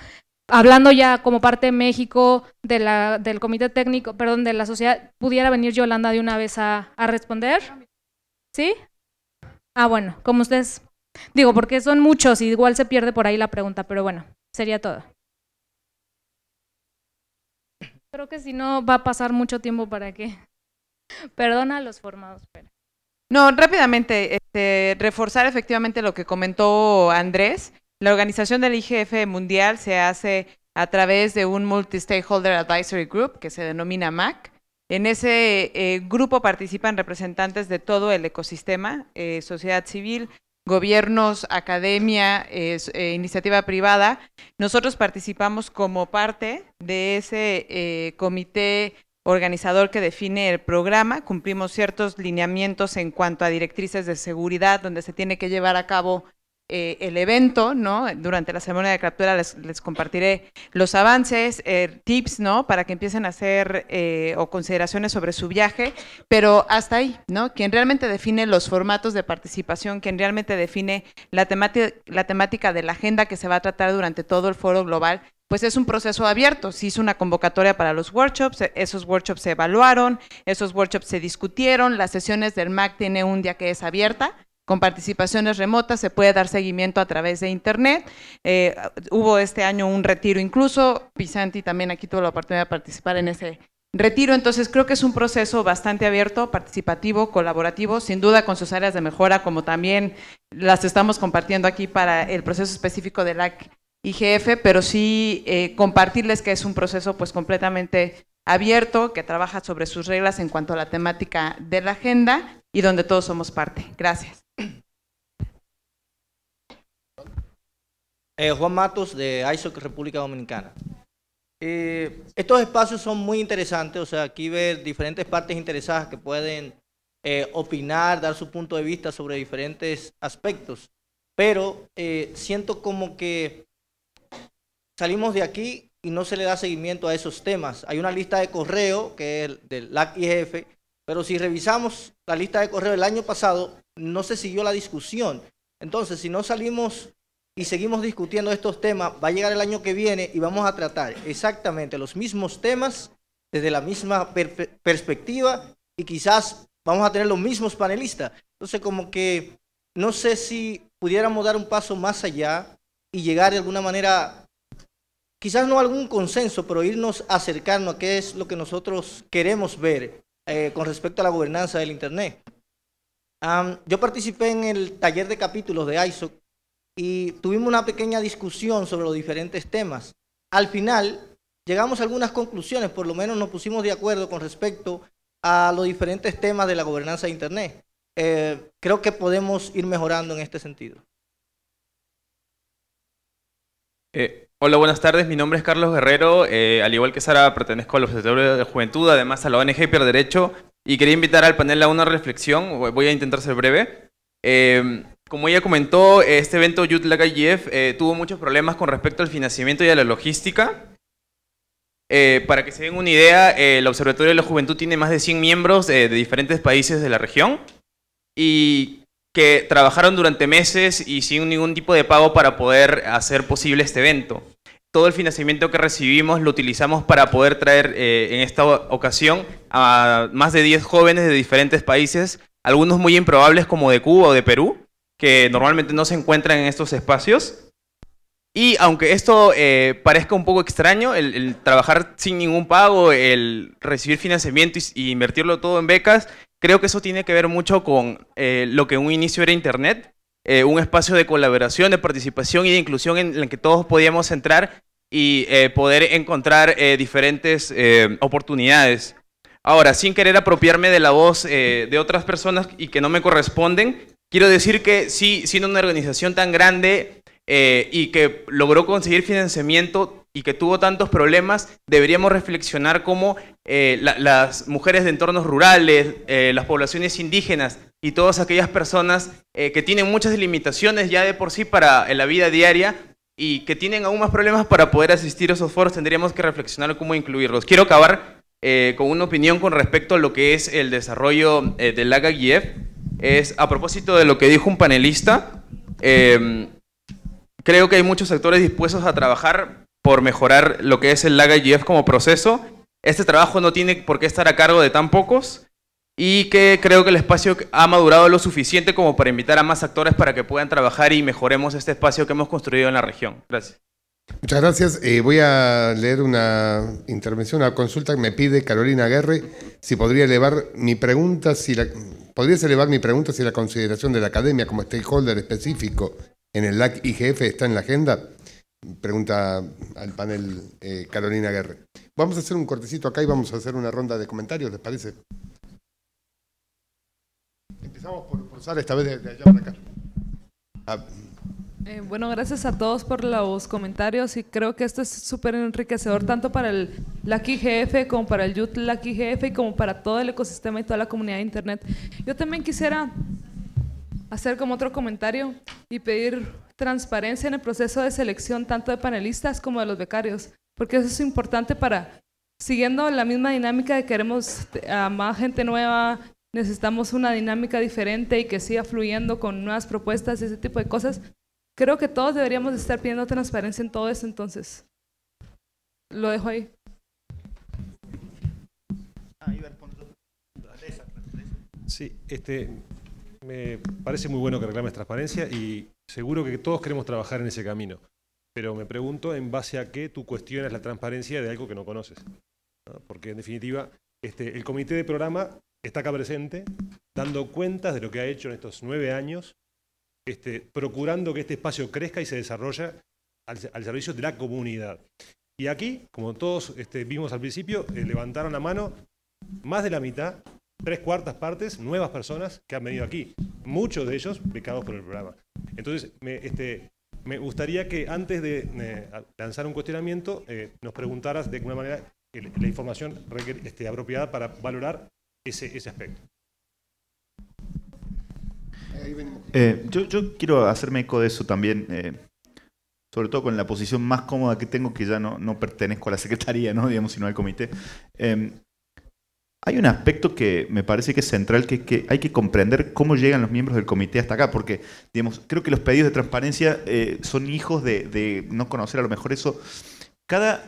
Speaker 17: hablando ya
Speaker 16: como parte de México, de del comité técnico, perdón, de la sociedad, ¿pudiera venir Yolanda de una vez a responder? ¿Sí? Ah, bueno, como ustedes Digo, porque son muchos y igual se pierde por ahí la pregunta, pero bueno, sería todo. Creo que si no va
Speaker 18: a pasar mucho tiempo para que...
Speaker 16: Perdona a los formados, pero...
Speaker 18: No, rápidamente, este, reforzar efectivamente lo que comentó Andrés. La organización del IGF mundial se hace a través de un Multi-Stakeholder Advisory Group que se denomina MAC. En ese eh, grupo participan representantes de todo el ecosistema, eh, sociedad civil, gobiernos, academia, eh, iniciativa privada. Nosotros participamos como parte de ese eh, comité organizador que define el programa. Cumplimos ciertos lineamientos en cuanto a directrices de seguridad, donde se tiene que llevar a cabo eh, el evento, ¿no? Durante la semana de captura les, compartiré los avances, eh, tips, ¿no? Para que empiecen a hacer eh, o consideraciones sobre su viaje, pero hasta ahí, ¿no? Quien realmente define los formatos de participación, quien realmente define la, temática, la temática de la agenda que se va a tratar durante todo el foro global, pues es un proceso abierto. Se hizo una convocatoria para los workshops, e-, esos workshops se evaluaron, esos workshops se discutieron, las sesiones del MAC tiene un día que es abierta, con participaciones remotas, se puede dar seguimiento a través de Internet. Eh, hubo este año un retiro incluso, Pisanti también aquí tuvo la oportunidad de participar en ese retiro, entonces creo que es un proceso bastante abierto, participativo, colaborativo, sin duda con sus áreas de mejora, como también las estamos compartiendo aquí para el proceso específico del LAC IGF, pero sí eh, compartirles que es un proceso pues completamente abierto, que trabaja sobre sus reglas en cuanto a la temática de la agenda y donde todos somos parte. Gracias.
Speaker 19: Eh, Juan Matos de ISOC República Dominicana. Eh, estos espacios son muy interesantes, o sea, aquí ver diferentes partes interesadas que pueden eh, opinar, dar su punto de vista sobre diferentes aspectos, pero siento como que salimos de aquí y no se le da seguimiento a esos temas. Hay una lista de correo que es del LAC IGF, pero si revisamos la lista de correo del año pasado, no se siguió la discusión. Entonces, si no salimos y seguimos discutiendo estos temas. Va a llegar el año que viene y vamos a tratar exactamente los mismos temas desde la misma perspectiva y quizás vamos a tener los mismos panelistas. Entonces, como que no sé si pudiéramos dar un paso más allá y llegar de alguna manera, quizás no a algún consenso, pero irnos acercarnos a qué es lo que nosotros queremos ver eh, con respecto a la gobernanza del Internet. yo participé en el taller de capítulos de ISOC y tuvimos una pequeña discusión sobre los diferentes temas. Al final llegamos a algunas conclusiones, por lo menos nos pusimos de acuerdo con respecto a los diferentes temas de la gobernanza de Internet. Eh, creo que podemos ir mejorando en este sentido.
Speaker 20: Eh, hola, buenas tardes. Mi nombre es Carlos Guerrero. Eh, al igual que Sara, pertenezco a los sectores de juventud, además a la ONG Pierderecho. Y quería invitar al panel a una reflexión. Voy a intentar ser breve. Eh, como ella comentó, este evento Youth Like eh, tuvo muchos problemas con respecto al financiamiento y a la logística. Eh, para que se den una idea, el Observatorio de la Juventud tiene más de 100 miembros eh, de diferentes países de la región y que trabajaron durante meses y sin ningún tipo de pago para poder hacer posible este evento. Todo el financiamiento que recibimos lo utilizamos para poder traer en esta ocasión a más de 10 jóvenes de diferentes países, algunos muy improbables como de Cuba o de Perú, que normalmente no se encuentran en estos espacios. Y aunque esto eh, parezca un poco extraño, el, trabajar sin ningún pago, el recibir financiamiento y, invertirlo todo en becas, creo que eso tiene que ver mucho con eh, lo que un inicio era Internet, eh, un espacio de colaboración, de participación y de inclusión en el que todos podíamos entrar y poder encontrar diferentes oportunidades. Ahora, sin querer apropiarme de la voz de otras personas y que no me corresponden, Quiero decir que sí, siendo una organización tan grande eh, y que logró conseguir financiamiento y que tuvo tantos problemas, deberíamos reflexionar cómo eh, las mujeres de entornos rurales, eh, las poblaciones indígenas y todas aquellas personas que tienen muchas limitaciones ya de por sí para la vida diaria y que tienen aún más problemas para poder asistir a esos foros, tendríamos que reflexionar cómo incluirlos. Quiero acabar con una opinión con respecto a lo que es el desarrollo del GIEF, es a propósito de lo que dijo un panelista. Em, creo que hay muchos actores dispuestos a trabajar por mejorar lo que es el LAG IGF como proceso. Este trabajo no tiene por qué estar a cargo de tan pocos y que creo que el espacio ha madurado lo suficiente como para invitar a más actores para que puedan trabajar y mejoremos este espacio que hemos construido en la región. Gracias.
Speaker 2: Muchas gracias. Eh, voy a leer una intervención, una consulta que me pide Carolina Guerre si podría elevar mi pregunta, si la, podrías elevar mi pregunta si la consideración de la academia como stakeholder específico en el LAC IGF está en la agenda. Pregunta al panel eh, Carolina Guerre. Vamos a hacer un cortecito acá y vamos a hacer una ronda de comentarios, ¿les parece? Empezamos por pulsar esta vez de, allá para acá. Ah, eh, bueno,
Speaker 7: gracias a todos por los comentarios y creo que esto es súper enriquecedor tanto para el Lucky como para el Youth Lucky y como para todo el ecosistema y toda la comunidad de Internet. Yo también quisiera hacer como otro comentario y pedir transparencia en el proceso de selección tanto de panelistas como de los becarios, porque eso es importante para, siguiendo la misma dinámica de queremos a más gente nueva, necesitamos una dinámica diferente y que siga fluyendo con nuevas propuestas y ese tipo de cosas. Creo que todos deberíamos estar pidiendo transparencia en todo eso, entonces. Lo dejo ahí.
Speaker 1: Sí,
Speaker 3: este, me parece muy bueno que reclames transparencia y seguro que todos queremos trabajar en ese camino. Pero me pregunto en base a qué tú cuestionas la transparencia de algo que no conoces. Porque en definitiva, este, el comité de programa está acá presente, dando cuentas de lo que ha hecho en estos nueve años este, procurando que este espacio crezca y se desarrolle al, servicio de la comunidad. Y aquí, como todos este, vimos al principio, eh, levantaron la mano más de la mitad, tres cuartas partes, nuevas personas que han venido aquí, muchos de ellos becados por el programa. Entonces, me, este, gustaría que antes de eh, lanzar un cuestionamiento, eh, nos preguntaras de alguna manera la información apropiada para valorar ese aspecto.
Speaker 1: Eh, yo, quiero hacerme eco de eso también, eh, sobre todo con la posición más cómoda que tengo, que ya no, pertenezco a la Secretaría, ¿no? digamos, sino al comité. Em, hay un aspecto que me parece que es central, que, es que, hay que comprender cómo llegan los miembros del comité hasta acá, porque digamos, creo que los pedidos de transparencia eh, son hijos de, no conocer a lo mejor eso. Cada...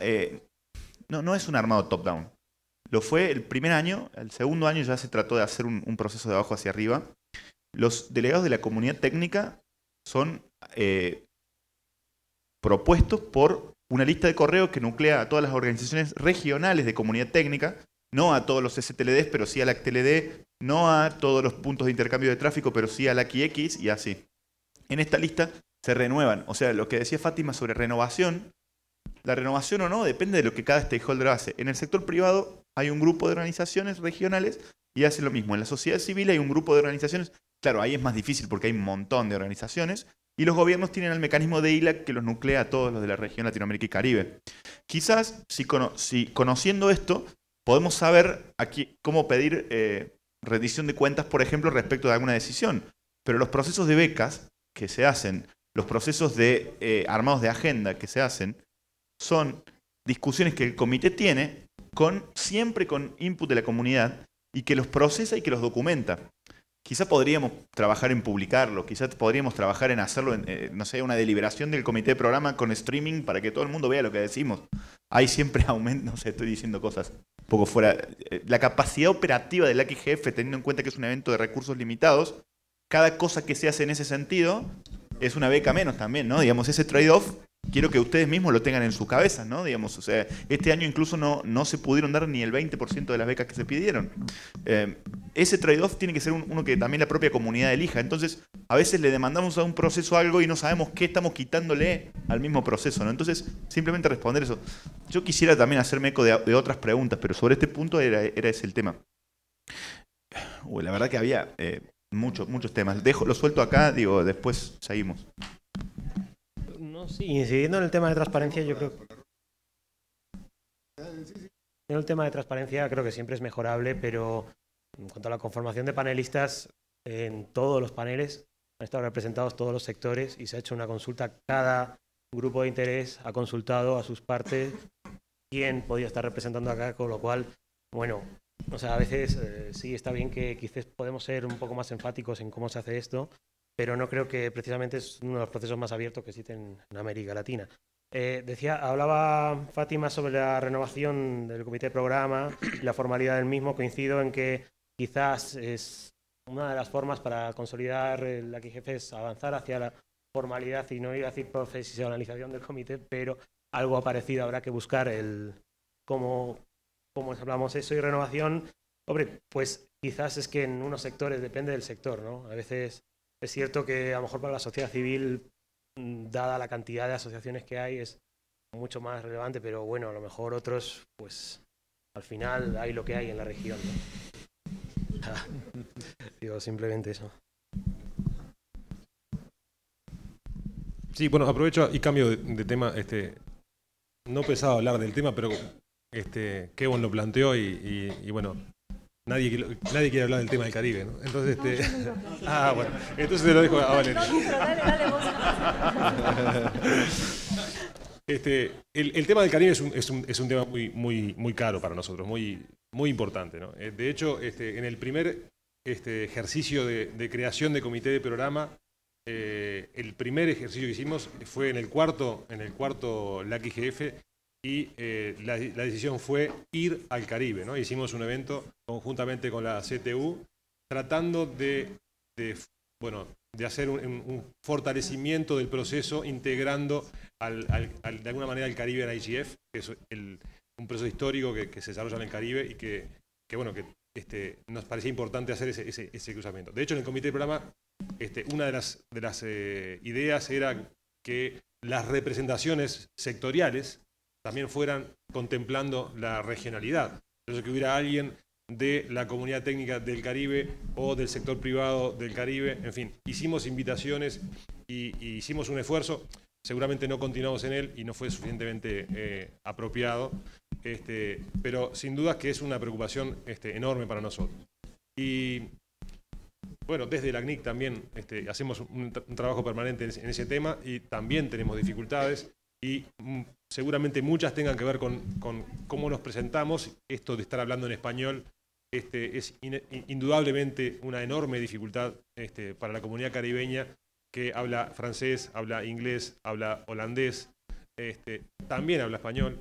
Speaker 1: no, no es un armado top-down. Lo fue el primer año, el segundo año ya se trató de hacer un proceso de abajo hacia arriba, los delegados de la comunidad técnica son eh, propuestos por una lista de correo que nuclea a todas las organizaciones regionales de comunidad técnica, no a todos los STLDs, pero sí a la ACTLD, no a todos los puntos de intercambio de tráfico, pero sí a la QX y así. En esta lista se renuevan. O sea, lo que decía Fátima sobre renovación, la renovación o no depende de lo que cada stakeholder hace. En el sector privado hay un grupo de organizaciones regionales y hace lo mismo. En la sociedad civil hay un grupo de organizaciones. Claro, ahí es más difícil porque hay un montón de organizaciones. Y los gobiernos tienen el mecanismo de ILAC que los nuclea a todos los de la región Latinoamérica y Caribe. Quizás, si, conociendo esto, podemos saber aquí cómo pedir eh, rendición de cuentas, por ejemplo, respecto de alguna decisión. Pero los procesos de becas que se hacen, los procesos de eh, armados de agenda que se hacen, son discusiones que el comité tiene con, siempre con input de la comunidad y que los procesa y que los documenta. Quizá podríamos trabajar en publicarlo, quizá podríamos trabajar en hacerlo, en, eh, no sé, una deliberación del comité de programa con streaming para que todo el mundo vea lo que decimos. Hay siempre aumento, no sé, estoy diciendo cosas un poco fuera. Eh, la capacidad operativa del AQGF, teniendo en cuenta que es un evento de recursos limitados, cada cosa que se hace en ese sentido es una beca menos también, ¿no? Digamos, ese trade-off quiero que ustedes mismos lo tengan en sus cabezas, ¿no? Digamos, o sea, este año incluso no, no se pudieron dar ni el 20% de las becas que se pidieron. Em, ese trade-off tiene que ser uno que también la propia comunidad elija. Entonces, a veces le demandamos a un proceso algo y no sabemos qué estamos quitándole al mismo proceso, ¿no? Entonces, simplemente responder eso. Yo quisiera también hacerme eco de, otras preguntas, pero sobre este punto era, era ese el tema. la verdad que había eh, muchos, muchos temas. Dejo, lo suelto acá, digo, después seguimos
Speaker 6: incidiendo en el tema de transparencia, yo creo el tema de transparencia creo que siempre es mejorable, pero en cuanto a la conformación de panelistas, en todos los paneles han estado representados todos los sectores y se ha hecho una consulta. Cada grupo de interés ha consultado a sus partes quién podía estar representando acá, con lo cual, bueno, o sea, a veces eh, sí está bien que quizás podemos ser un poco más enfáticos en cómo se hace esto, pero no creo que precisamente es uno de los procesos más abiertos que existen en América Latina. Eh, decía, hablaba Fátima sobre la renovación del comité de programa la formalidad del mismo. Coincido en que quizás es una de las formas para consolidar la QGF, es avanzar hacia la formalidad y no ir a decir profesionalización del comité, pero algo parecido habrá que buscar el cómo, cómo hablamos eso y renovación. Hombre, pues quizás es que en unos sectores, depende del sector, ¿no? A veces es cierto que a lo mejor para la sociedad civil, mm, dada la cantidad de asociaciones que hay, es mucho más relevante, pero bueno, a lo mejor otros, pues al final hay lo que hay en la región. Digo, simplemente eso. Sí, bueno,
Speaker 3: aprovecho y cambio de, tema. Este, no pensaba hablar del tema, pero este, Kevin lo planteó y, y bueno, Nadie, nadie quiere hablar del tema del Caribe, ¿no? Entonces, este, ah, bueno, entonces te lo dejo a Valeria. Este, el, tema del Caribe es un, tema muy, muy, muy, caro para nosotros, muy, muy importante. Eh, de hecho, este, en el primer este, ejercicio de, creación de comité de programa, eh, el primer ejercicio que hicimos fue en el cuarto, en el cuarto y eh, la, decisión fue ir al Caribe. ¿no? Hicimos un evento conjuntamente con la CTU tratando de, bueno, de hacer un, fortalecimiento del proceso integrando de alguna manera el Caribe en IGF, que es un proceso histórico que, se desarrolla en el Caribe y que, bueno, que este, nos parecía importante hacer ese, cruzamiento. De hecho, en el comité de programa, este, una de las, de las eh, ideas era que las representaciones sectoriales también fueran contemplando la regionalidad. que hubiera alguien de la comunidad técnica del Caribe o del sector privado del Caribe, en fin, hicimos invitaciones y, hicimos un esfuerzo, seguramente no continuamos en él y no fue suficientemente eh, apropiado, este, pero sin duda que es una preocupación este, enorme para nosotros. Y bueno, desde la CNIC también este, hacemos un, trabajo permanente en ese, tema y también tenemos dificultades y seguramente muchas tengan que ver con, cómo nos presentamos. Esto de estar hablando en español este, es indudablemente una enorme dificultad este, para la comunidad caribeña que habla francés, habla inglés, habla holandés, este, también habla español.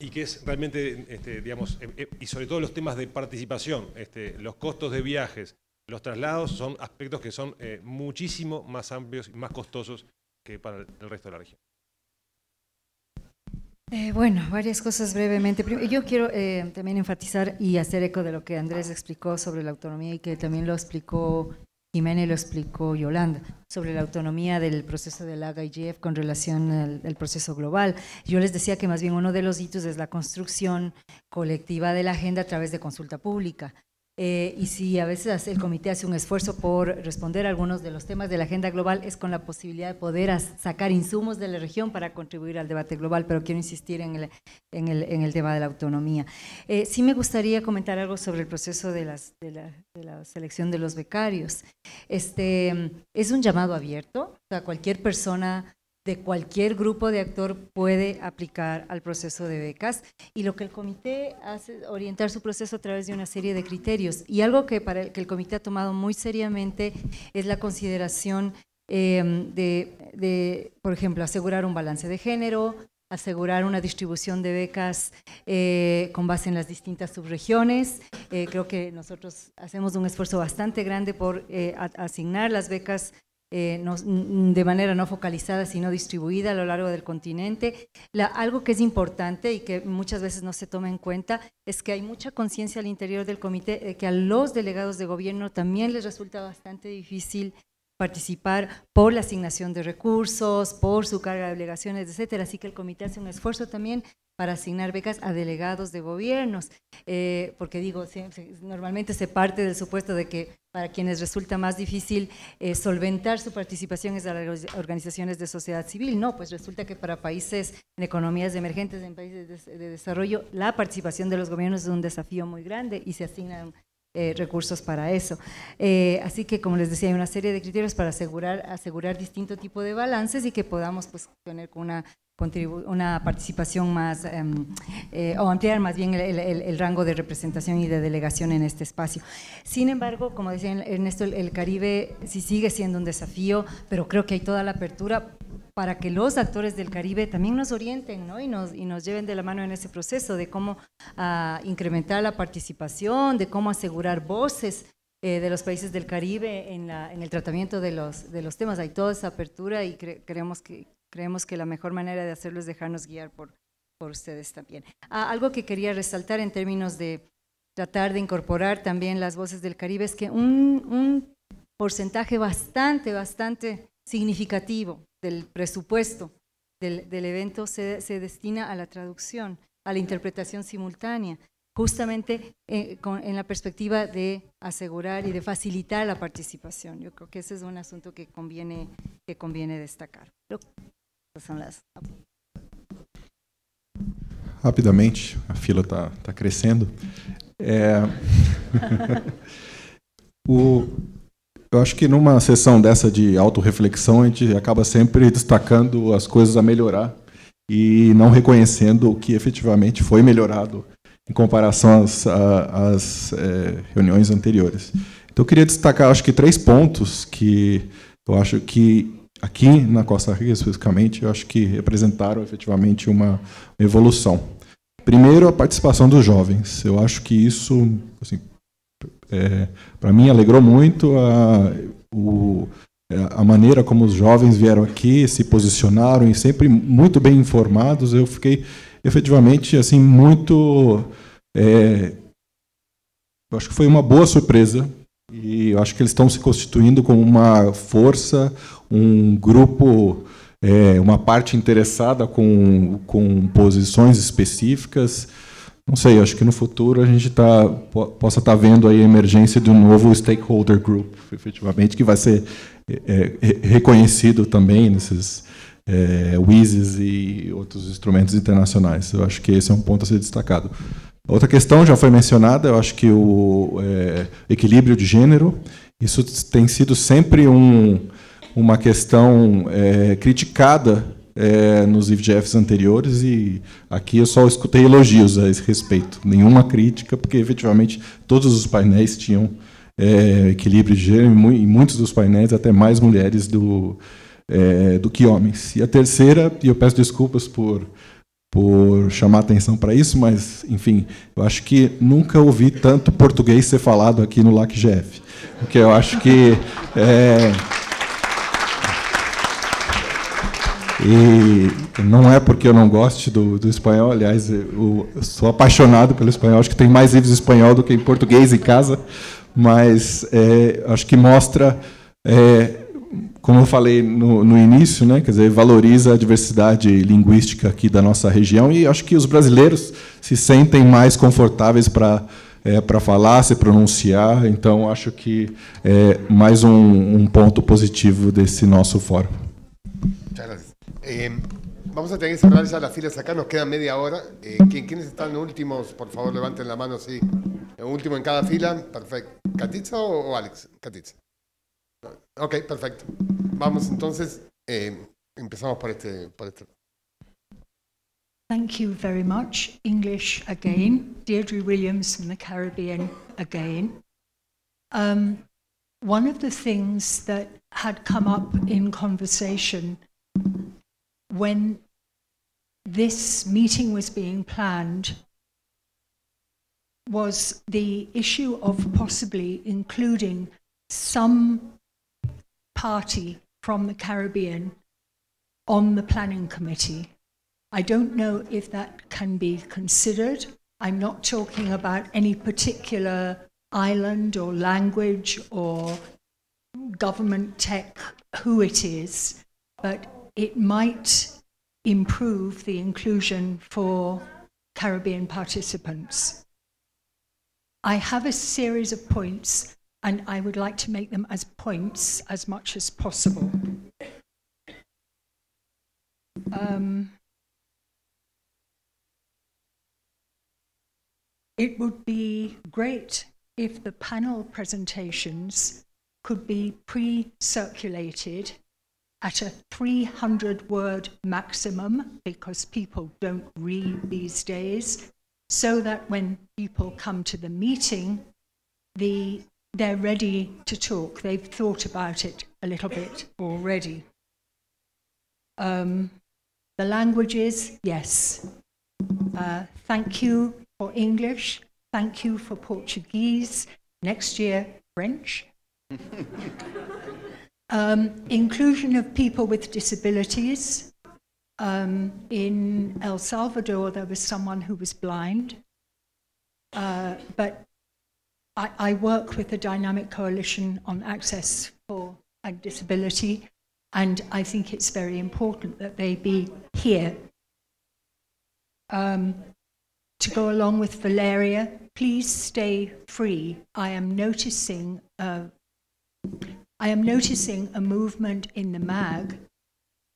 Speaker 3: y que es realmente, digamos, eh, eh, y sobre todo los temas de participación, los costos de viajes, los traslados son aspectos que son eh, muchísimo más amplios y más costosos que para el resto de la región.
Speaker 5: Eh, bueno, varias cosas brevemente. Yo quiero eh, también enfatizar y hacer eco de lo que Andrés explicó sobre la autonomía y que también lo explicó Jiménez, lo explicó Yolanda, sobre la autonomía del proceso del AGA IGF con relación al, proceso global. Yo les decía que más bien uno de los hitos es la construcción colectiva de la agenda a través de consulta pública. Eh, y si a veces el comité hace un esfuerzo por responder a algunos de los temas de la agenda global, es con la posibilidad de poder sacar insumos de la región para contribuir al debate global, pero quiero insistir en el, en tema de la autonomía. Eh, sí me gustaría comentar algo sobre el proceso de, la, selección de los becarios. Este, es un llamado abierto, a cualquier persona de cualquier grupo de actor puede aplicar al proceso de becas y lo que el comité hace es orientar su proceso a través de una serie de criterios. Y algo que, para el, que el comité ha tomado muy seriamente es la consideración em, de, por ejemplo, asegurar un balance de género, asegurar una distribución de becas eh, con base en las distintas subregiones. Eh, creo que nosotros hacemos un esfuerzo bastante grande por eh, asignar las becas eh, mm, de manera no focalizada, sino distribuida a lo largo del continente. algo que es importante y que muchas veces no se toma en cuenta es que hay mucha conciencia al interior del comité eh, que a los delegados de gobierno también les resulta bastante difícil participar por la asignación de recursos, por su carga de obligaciones, etcétera. Así que el comité hace un esfuerzo también para asignar becas a delegados de gobiernos, eh, porque digo, normalmente se parte del supuesto de que para quienes resulta más difícil eh, solventar su participación es a las organizaciones de sociedad civil. No, pues resulta que para países
Speaker 17: en economías emergentes,
Speaker 5: en países de desarrollo, la participación de los gobiernos es un desafío muy grande y se asignan eh, recursos para eso. Eh, así que, como les decía, hay una serie de criterios para asegurar, asegurar distinto tipo de balances y que podamos pues, tener una, una participación más, em, eh, o ampliar más bien el, rango de representación y de delegación en este espacio. Sin embargo, como decía Ernesto, el, el Caribe sí sigue siendo un desafío, pero creo que hay toda la apertura para que los actores del Caribe también nos orienten y, nos, y nos lleven de la mano en ese proceso de cómo ah, incrementar la participación, de cómo asegurar voces eh, de los países del Caribe en, el tratamiento de los, de los, temas. Hay toda esa apertura y creemos, que, creemos que la mejor manera de hacerlo es dejarnos guiar por, por ustedes también. Ah, algo que quería resaltar en términos de tratar de incorporar también las voces del Caribe es que un, un porcentaje bastante, bastante significativo del presupuesto del, evento se, destina a la traducción, a la interpretación simultánea, justamente eh, en la perspectiva de asegurar y de facilitar la participación. Yo creo que ese es un asunto que conviene, que conviene destacar. Son las...
Speaker 4: Rapidamente, a fila está tá crescendo. Eu acho que numa sessão dessa de autorreflexão, a gente acaba sempre destacando as coisas a melhorar e não reconhecendo o que efetivamente foi melhorado em comparação às, às é, reuniões anteriores. Então, eu queria destacar, acho que, três pontos que eu acho que, aqui na Costa Rica especificamente, eu acho que representaram efetivamente uma evolução. Primeiro, a participação dos jovens. Eu acho que isso, assim, é, Para mim, alegrou muito a, o, é, a maneira como os jovens vieram aqui, se posicionaram e sempre muito bem informados. Eu fiquei efetivamente assim muito, é, eu acho que foi uma boa surpresa e eu acho que eles estão se constituindo como uma força, um grupo, é, uma parte interessada com, com posições específicas não sei, acho que no futuro a gente tá, possa estar tá vendo a emergência de um novo stakeholder group, efetivamente, que vai ser é, é reconhecido também nesses é, WISES e outros instrumentos internacionais. Eu acho que esse é um ponto a ser destacado. Outra questão já foi mencionada, eu acho que o é, equilíbrio de gênero, isso tem sido sempre um, uma questão é, criticada é, nos IVGFs anteriores e aqui eu só escutei elogios a esse respeito, nenhuma crítica, porque efetivamente todos os painéis tinham é, equilíbrio de gênero e muitos dos painéis até mais mulheres do, é, do que homens. E a terceira, e eu peço desculpas por por chamar atenção para isso, mas, enfim, eu acho que nunca ouvi tanto português ser falado aqui no LACGF, porque eu acho que é, E não é porque eu não goste do, do espanhol, aliás, eu, sou apaixonado pelo espanhol, acho que tem mais livros em espanhol do que em português em casa, mas é, acho que mostra, é, como eu falei no, no, início, né, quer dizer, valoriza a diversidade linguística aqui da nossa região e acho que os brasileiros se sentem mais confortáveis para é, para falar, se pronunciar, então acho que é mais um, um ponto positivo desse nosso fórum.
Speaker 2: Tchau, Eh, vamos a tener que cerrar ya las filas acá, nos queda media hora. Eh, ¿Quiénes están últimos? Por favor, levanten la mano, sí. Eh, último en cada fila, perfecto. ¿Catitza o, Alex? Catitza. Ok, perfecto. Vamos entonces, eh, empezamos por este, por este.
Speaker 17: Thank you very much. English again. Deirdre Williams from the Caribbean again. Um, one of the things that had come up in conversation when this meeting was being planned was the issue of possibly including some party from the Caribbean on the planning committee. I don't know if that can be considered. I'm not talking about any particular island or language or government tech, who it is, but it might improve the inclusion for Caribbean participants. I have a series of points and I would like to make them as points as much as possible. Um, it would be great if the panel presentations could be pre-circulated at a 300 word maximum because people don't read these days so that when people come to the meeting the they're ready to talk they've thought about it a little bit already um, the languages yes uh, thank you for english thank you for portuguese next year french Um, inclusion of people with disabilities. Um, in El Salvador, there was someone who was blind. Uh, but I, I, work with the Dynamic Coalition on Access for and Disability, and I think it's very important that they be here. Um, to go along with Valeria, please stay free. I am noticing uh, I am noticing a movement in the MAG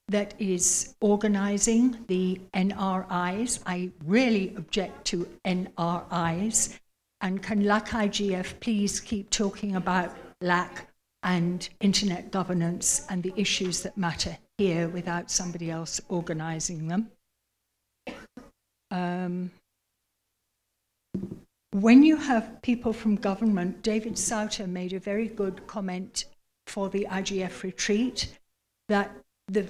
Speaker 17: that is organizing the NRIs. I really object to NRIs. And can LAC IGF please keep talking about LAC and internet governance and the issues that matter here without somebody else organizing them? Um, when you have people from government, David Sauter made a very good comment for the IGF retreat that the,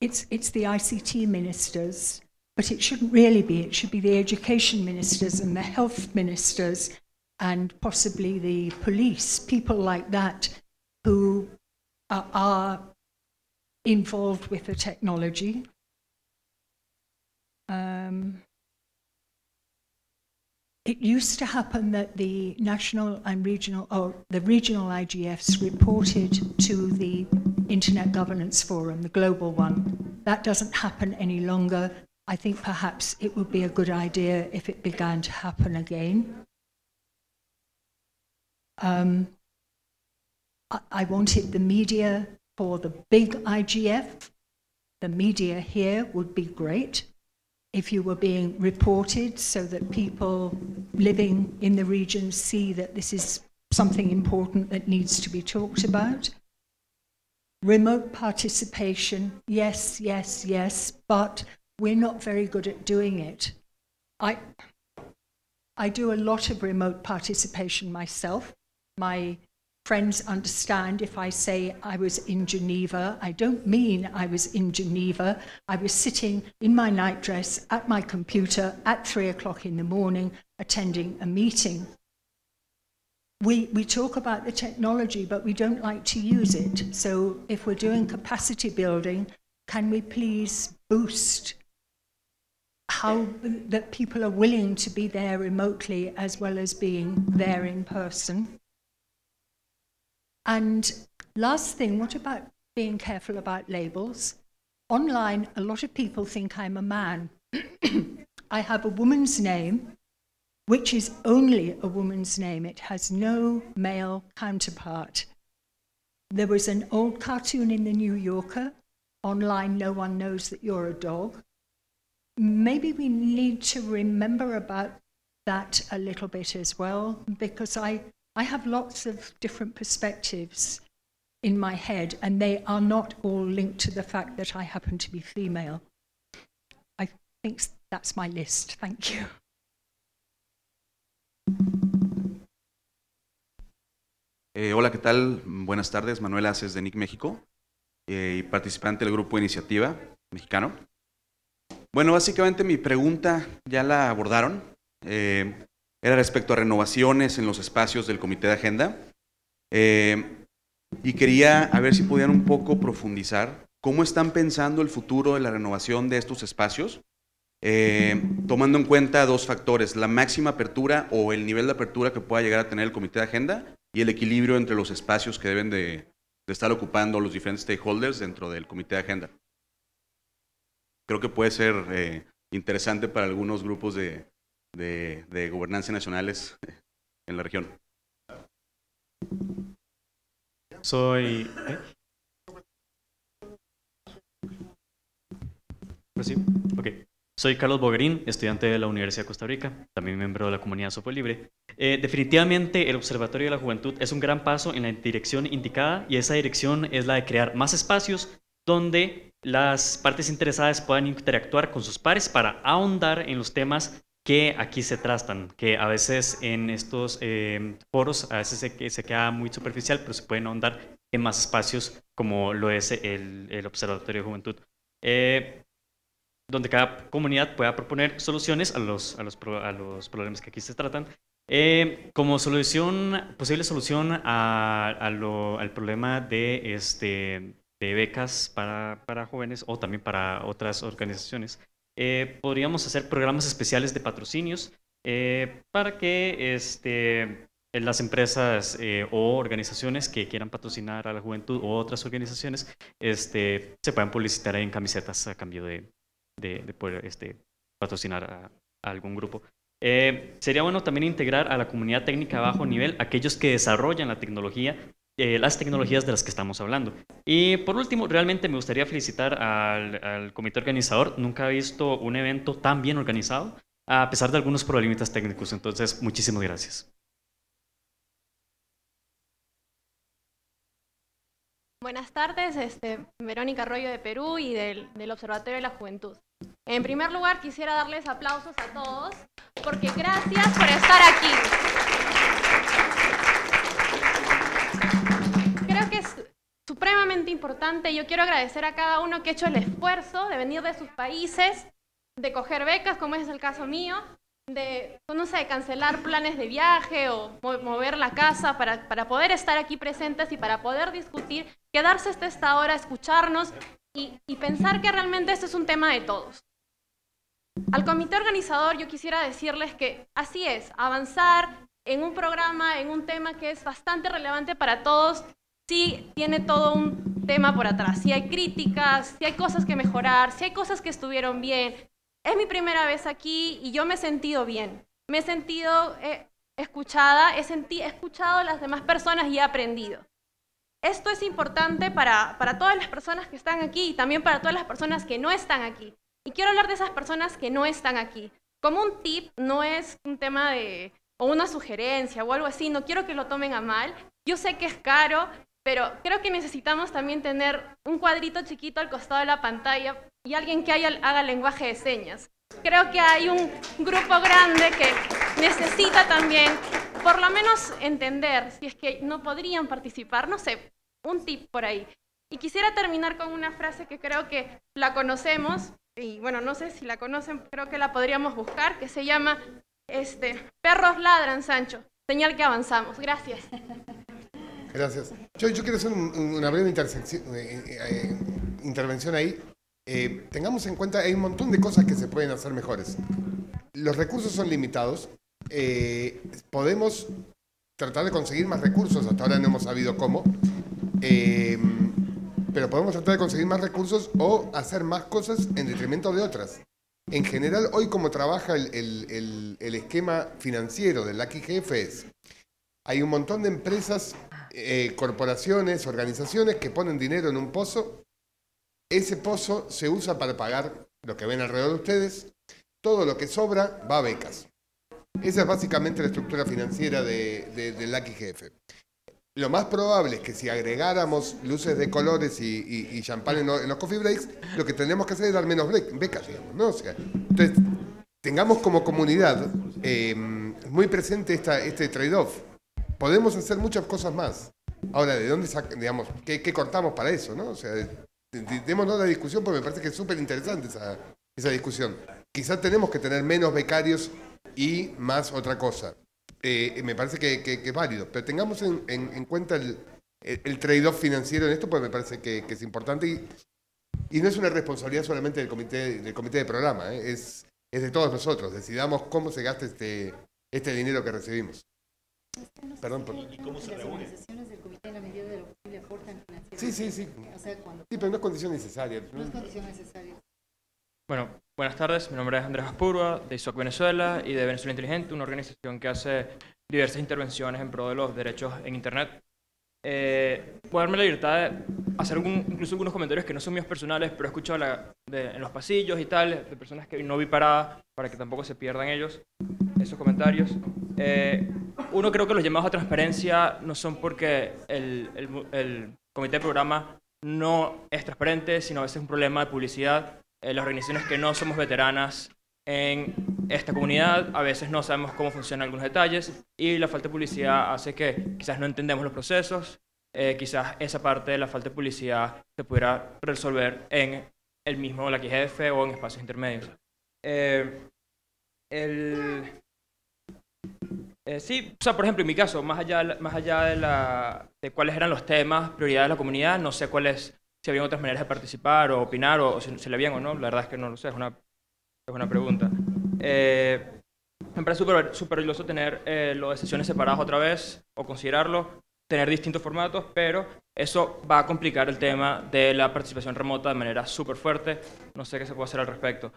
Speaker 17: it's, it's the ICT ministers, but it shouldn't really be. It should be the education ministers and the health ministers and possibly the police, people like that who are, are involved with the technology. Um, it used to happen that the national and regional, or the regional IGFs reported to the Internet Governance Forum, the global one. That doesn't happen any longer. I think perhaps it would be a good idea if it began to happen again. Um, I, I wanted the media for the big IGF. The media here would be great if you were being reported so that people living in the region see that this is something important that needs to be talked about. Remote participation, yes, yes, yes, but we're not very good at doing it. I, I do a lot of remote participation myself. My friends understand if I say I was in Geneva. I don't mean I was in Geneva. I was sitting in my nightdress at my computer at three o'clock in the morning attending a meeting. We, we talk about the technology, but we don't like to use it. So if we're doing capacity building, can we please boost how that people are willing to be there remotely as well as being there in person? And last thing, what about being careful about labels? Online, a lot of people think I'm a man. I have a woman's name, which is only a woman's name. It has no male counterpart. There was an old cartoon in the New Yorker. Online, no one knows that you're a dog. Maybe we need to remember about that a little bit as well, because I I have lots of different perspectives in my head, and they are not all linked to the fact that I happen to be female. I think that's my list. Thank you.
Speaker 21: Eh, hola, ¿qué tal? Buenas tardes. Manuel Aces de NIC México eh, y participante del grupo Iniciativa Mexicano. Bueno, básicamente mi pregunta ya la abordaron. Eh, era respecto a renovaciones en los espacios del comité de agenda. Eh, y quería a ver si podían un poco profundizar cómo están pensando el futuro de la renovación de estos espacios, eh, tomando en cuenta dos factores, la máxima apertura o el nivel de apertura que pueda llegar a tener el comité de agenda y el equilibrio entre los espacios que deben de, estar ocupando los diferentes stakeholders dentro del comité de agenda. Creo que puede ser eh, interesante para algunos grupos de, de, de gobernanza nacionales eh, en la región.
Speaker 22: Soy... ¿eh? Pues sí, Soy Carlos Boguerín, estudiante de la Universidad de Costa Rica, también miembro de la comunidad Sopo Libre. Eh, definitivamente el Observatorio de la Juventud es un gran paso en la dirección indicada y esa dirección es la de crear más espacios donde las partes interesadas puedan interactuar con sus pares para ahondar en los temas que aquí se tratan, que a veces en estos em, foros a veces se, se, queda muy superficial, pero se pueden ahondar en más espacios como lo es el, Observatorio de Juventud, eh, donde cada comunidad pueda proponer soluciones a los, a los, problemas que aquí se tratan. Eh, como solución, posible solución al problema de, este, de becas para jóvenes o también para otras organizaciones, eh, podríamos hacer programas especiales de patrocinios eh, para que este, las empresas eh, o organizaciones que quieran patrocinar a la juventud o otras organizaciones este, se puedan publicitar en camisetas a cambio de, poder este, patrocinar a, algún grupo. sería bueno también integrar a la comunidad técnica a bajo nivel, aquellos que desarrollan la tecnología eh, las tecnologías de las que estamos hablando. Y por último, realmente me gustaría felicitar al, comité organizador. Nunca he visto un evento tan bien organizado, a pesar de algunos problemitas técnicos. Entonces, muchísimas gracias.
Speaker 23: Buenas tardes, este, Verónica Arroyo de Perú y del, del, Observatorio de la Juventud. En primer lugar, quisiera darles aplausos a todos, porque gracias por estar aquí. es supremamente importante. Yo quiero agradecer a cada uno que ha hecho el esfuerzo de venir de sus países, de coger becas, como es el caso mío, de, pues, no sé, cancelar planes de viaje o mover la casa para, para poder estar aquí presentes y para poder discutir, quedarse hasta esta hora, escucharnos y, y pensar que realmente este es un tema de todos. Al comité organizador yo quisiera decirles que así es, avanzar en un programa, en un tema que es bastante relevante para todos, sí tiene todo un tema por atrás. Si hay críticas, si hay cosas que mejorar, si hay cosas que estuvieron bien. Es mi primera vez aquí y yo me he sentido bien. Me he sentido eh, escuchada, he, escuchado a las demás personas y he aprendido. Esto es importante para, para todas las personas que están aquí y también para todas las personas que no están aquí. Y quiero hablar de esas personas que no están aquí. Como un tip, no es un tema de, o una sugerencia o algo así, no quiero que lo tomen a mal. Yo sé que es caro, pero creo que necesitamos también tener un cuadrito chiquito al costado de la pantalla y alguien que haya, haga lenguaje de señas. Creo que hay un grupo grande que necesita también, por lo menos, entender si es que no podrían participar. No sé, un tip por ahí. Y quisiera terminar con una frase que creo que la conocemos, y bueno, no sé si la conocen, creo que la podríamos buscar, que se llama este, Perros ladran, Sancho, señal que avanzamos. Gracias.
Speaker 2: Gracias. Yo, yo quiero hacer una breve eh, eh, eh, intervención ahí. tengamos en cuenta, hay un montón de cosas que se pueden hacer mejores. Los recursos son limitados. podemos tratar de conseguir más recursos, hasta ahora no hemos sabido cómo, pero podemos tratar de conseguir más recursos o hacer más cosas en detrimento de otras. En general, hoy como trabaja el, el, el, esquema financiero del AQGF es, hay un montón de empresas eh, corporaciones, organizaciones que ponen dinero en un pozo. Ese pozo se usa para pagar lo que ven alrededor de ustedes. Todo lo que sobra va a becas. Esa es básicamente la estructura financiera de, del AQGF. Lo más probable es que si agregáramos luces de colores y, y, champán en, los coffee breaks, lo que tendríamos que hacer es dar menos becas, digamos, entonces, tengamos como comunidad eh, muy presente este trade-off podemos hacer muchas cosas más. Ahora, ¿de dónde digamos, qué, cortamos para eso, no? O sea, la discusión porque me parece que es súper interesante esa, esa discusión. Quizás tenemos que tener menos becarios y más otra cosa. Eh, me parece que, es válido, pero tengamos en, en, cuenta el, el, trade-off financiero en esto, pues me parece que, es importante y, no es una responsabilidad solamente del comité, del comité de programa, ¿eh? es, es de todos nosotros, decidamos cómo se gasta este, este dinero que recibimos. Perdón, perdón. cómo se reúne? Sí, sí,
Speaker 24: sí.
Speaker 5: Sí,
Speaker 2: pero no es condición necesaria.
Speaker 24: No es
Speaker 25: condición necesaria.
Speaker 24: Bueno, buenas tardes. Mi nombre es Andrés Aspurua, de ISOC Venezuela y de Venezuela Inteligente, una organización que hace diversas intervenciones en pro de los derechos en Internet eh, puedo darme la libertad de hacer incluso algunos comentarios que no son míos personales, pero he escuchado en los pasillos y tal, de personas que no vi parada, para que tampoco se pierdan ellos esos comentarios. Eh, uno, creo que los llamados a transparencia no son porque el, comité de programa no es transparente, sino a veces es un problema de publicidad. Eh, las organizaciones que no somos veteranas en esta comunidad a veces no sabemos cómo funcionan algunos detalles y la falta de publicidad hace que quizás no entendemos los procesos, eh, quizás esa parte de la falta de publicidad se pudiera resolver en el mismo la QGF o en espacios intermedios. Eh, el, eh, sí, o sea, por ejemplo, en mi caso, más allá, más allá de, la, cuáles eran los temas, prioridades de la comunidad, no sé cuáles, si había otras maneras de participar o opinar o, si se le habían o no, la verdad es que no lo sé, es una es una pregunta. Siempre eh, me parece súper super tener eh, las sesiones separadas otra vez o considerarlo, tener distintos formatos, pero eso va a complicar el tema de la participación remota de manera súper fuerte. No sé qué se puede hacer al respecto.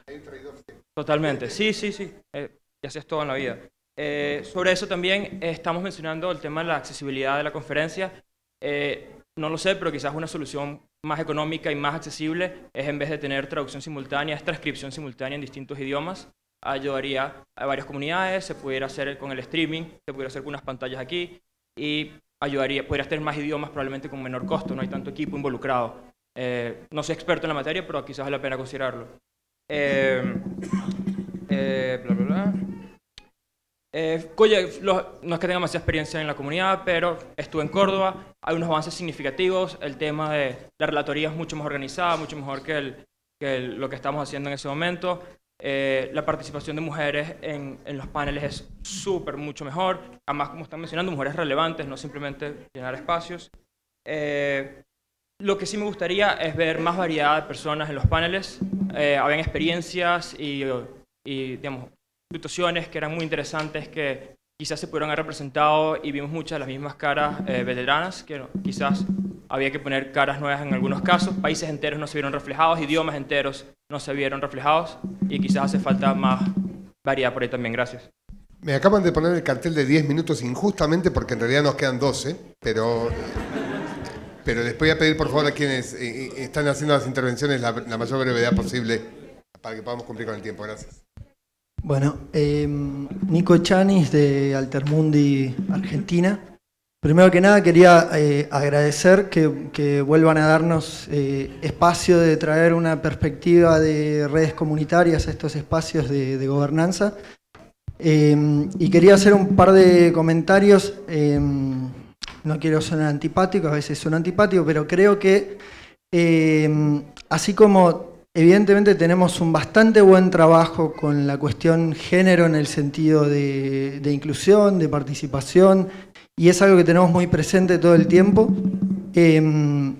Speaker 24: Totalmente, sí, sí, sí. Eh, y así es todo en la vida. Eh, sobre eso también estamos mencionando el tema de la accesibilidad de la conferencia. Eh, no lo sé, pero quizás una solución más económica y más accesible es en vez de tener traducción simultánea, es transcripción simultánea en distintos idiomas. Ayudaría a varias comunidades, se pudiera hacer con el streaming, se pudiera hacer con unas pantallas aquí y ayudaría, podrías tener más idiomas probablemente con menor costo, no hay tanto equipo involucrado. Eh, no soy experto en la materia, pero quizás vale la pena considerarlo. Eh, eh, eh, no es que tenga más experiencia en la comunidad, pero estuve en Córdoba, hay unos avances significativos, el tema de la relatoría es mucho más organizada, mucho mejor que, lo que estamos haciendo en ese momento. Eh, la participación de mujeres en, los paneles es súper, mucho mejor. Además, como están mencionando, mujeres relevantes, no simplemente llenar espacios. Eh, lo que sí me gustaría es ver más variedad de personas en los paneles. habían experiencias y, y digamos, situaciones que eran muy interesantes que quizás se pudieron haber representado y vimos muchas de las mismas caras eh, veteranas, que quizás había que poner caras nuevas en algunos casos, países enteros no se vieron reflejados, idiomas enteros no se vieron reflejados y quizás hace falta más variedad por ahí también, gracias.
Speaker 2: Me acaban de poner el cartel de 10 minutos injustamente porque en realidad nos quedan 12, pero, pero les voy a pedir por favor a quienes eh, eh, están haciendo las intervenciones la mayor brevedad posible para que podamos cumplir con el tiempo. Gracias.
Speaker 25: Bueno, em, Nico Chanis de Altermundi Argentina. Primero que nada quería eh, agradecer que, vuelvan a darnos eh, espacio de traer una perspectiva de redes comunitarias a estos espacios de, gobernanza. Em, y quería hacer un par de comentarios. Em, no quiero sonar antipático, a veces son antipático, pero creo que así como Evidentemente tenemos un bastante buen trabajo con la cuestión género en el sentido de, inclusión, de participación, y es algo que tenemos muy presente todo el tiempo. Em,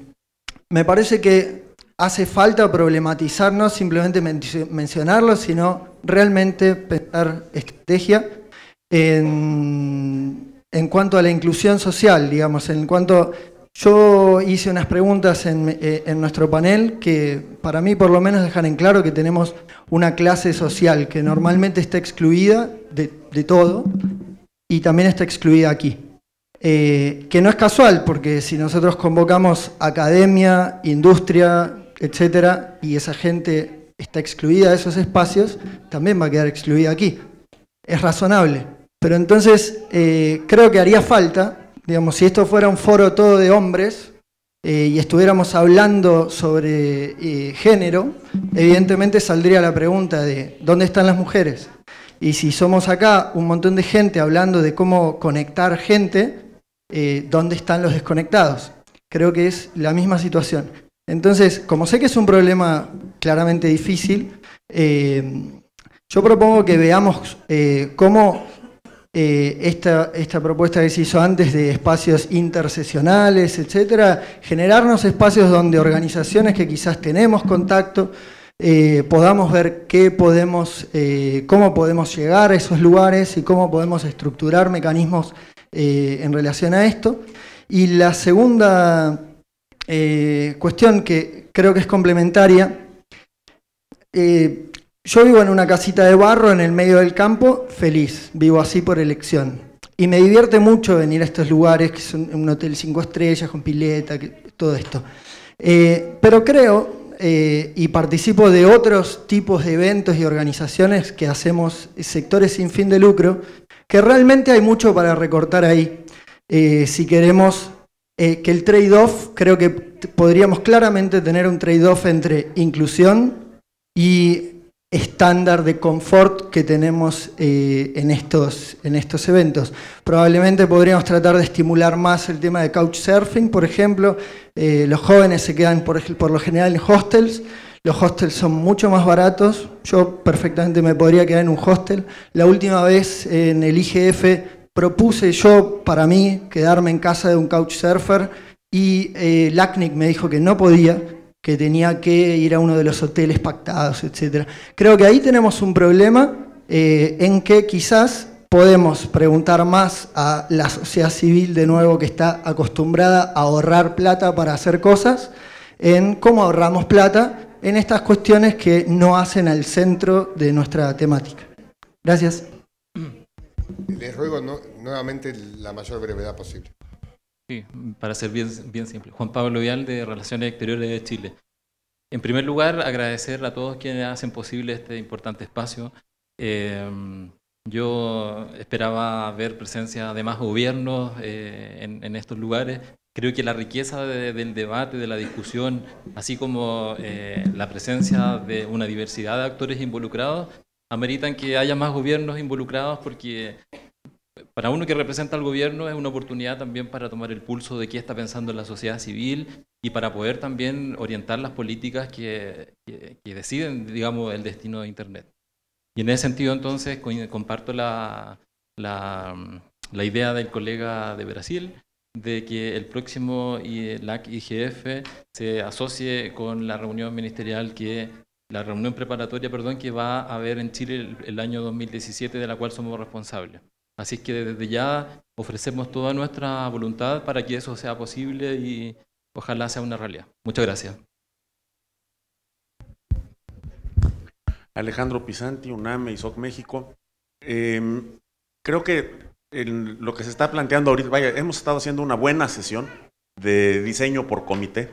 Speaker 25: me parece que hace falta problematizar, no simplemente mencionarlo, sino realmente pensar estrategia en, en cuanto a la inclusión social, digamos, en cuanto yo hice unas preguntas eh, en, nuestro panel que para mí por lo menos dejan en claro que tenemos una clase social que normalmente está excluida de, todo y también está excluida aquí. Eh, que no es casual porque si nosotros convocamos academia, industria, etcétera, y esa gente está excluida de esos espacios, también va a quedar excluida aquí. Es razonable. Pero entonces eh, creo que haría falta Digamos, si esto fuera un foro todo de hombres eh, y estuviéramos hablando sobre eh, género, evidentemente saldría la pregunta de ¿dónde están las mujeres? Y si somos acá un montón de gente hablando de cómo conectar gente, eh, ¿dónde están los desconectados? Creo que es la misma situación. Entonces, como sé que es un problema claramente difícil, yo propongo que veamos cómo eh, esta, esta, propuesta que se hizo antes de espacios interseccionales, etcétera, generarnos espacios donde organizaciones que quizás tenemos contacto, eh, podamos ver qué podemos, eh, cómo podemos llegar a esos lugares y cómo podemos estructurar mecanismos en relación a esto. Y la segunda cuestión que creo que es complementaria, yo vivo en una casita de barro en el medio del campo, feliz, vivo así por elección. Y me divierte mucho venir a estos lugares, que son un hotel cinco estrellas, con pileta, todo esto. Eh, pero creo eh, y participo de otros tipos de eventos y organizaciones que hacemos sectores sin fin de lucro, que realmente hay mucho para recortar ahí. Eh, si queremos que el trade-off, creo que podríamos claramente tener un trade-off entre inclusión y estándar de confort que tenemos eh, en, estos, en estos eventos. Probablemente podríamos tratar de estimular más el tema de couchsurfing, por ejemplo. Eh, los jóvenes se quedan por, lo general en hostels, los hostels son mucho más baratos, yo perfectamente me podría quedar en un hostel. La última vez en el IGF propuse yo para mí quedarme en casa de un couchsurfer y eh, LACNIC me dijo que no podía, que tenía que ir a uno de los hoteles pactados, etc. Creo que ahí tenemos un problema eh, en que quizás podemos preguntar más a la sociedad civil de nuevo que está acostumbrada a ahorrar plata para hacer cosas, en cómo ahorramos plata en estas cuestiones que no hacen al centro de nuestra temática. Gracias.
Speaker 2: Les ruego nuevamente la mayor brevedad posible.
Speaker 26: Sí, para ser bien, simple. Juan Pablo Vial de Relaciones Exteriores de Chile. En primer lugar, agradecer a todos quienes hacen posible este importante espacio. Eh, yo esperaba ver presencia de más gobiernos eh, en, estos lugares. Creo que la riqueza del debate, de la discusión, así como eh, la presencia de una diversidad de actores involucrados, ameritan que haya más gobiernos involucrados porque para uno que representa al gobierno es una oportunidad también para tomar el pulso de qué está pensando la sociedad civil y para poder también orientar las políticas que, deciden, digamos, el destino de Internet. Y en ese sentido, entonces, comparto la, idea del colega de Brasil de que el próximo LAC-IGF se asocie con la reunión ministerial que la reunión preparatoria, perdón, que va a haber en Chile el año 2017, de la cual somos responsables. Así que desde ya ofrecemos toda nuestra voluntad para que eso sea posible y ojalá sea una realidad. Muchas gracias.
Speaker 21: Alejandro Pisanti, UNAME, Soc México. Em, creo que en lo que se está planteando ahorita, vaya, hemos estado haciendo una buena sesión de diseño por comité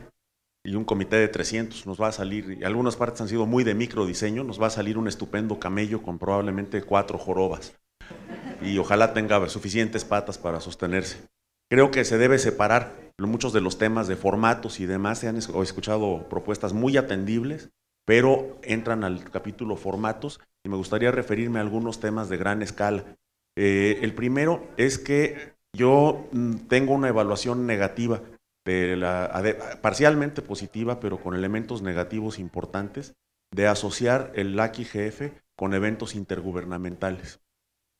Speaker 21: y un comité de 300 nos va a salir, y algunas partes han sido muy de micro diseño, nos va a salir un estupendo camello con probablemente cuatro jorobas y ojalá tenga suficientes patas para sostenerse. Creo que se debe separar muchos de los temas de formatos y demás. Se han escuchado propuestas muy atendibles, pero entran al capítulo formatos y me gustaría referirme a algunos temas de gran escala. Eh, el primero es que yo mm, tengo una evaluación negativa, la, parcialmente positiva, pero con elementos negativos importantes, de asociar el LACI GF con eventos intergubernamentales.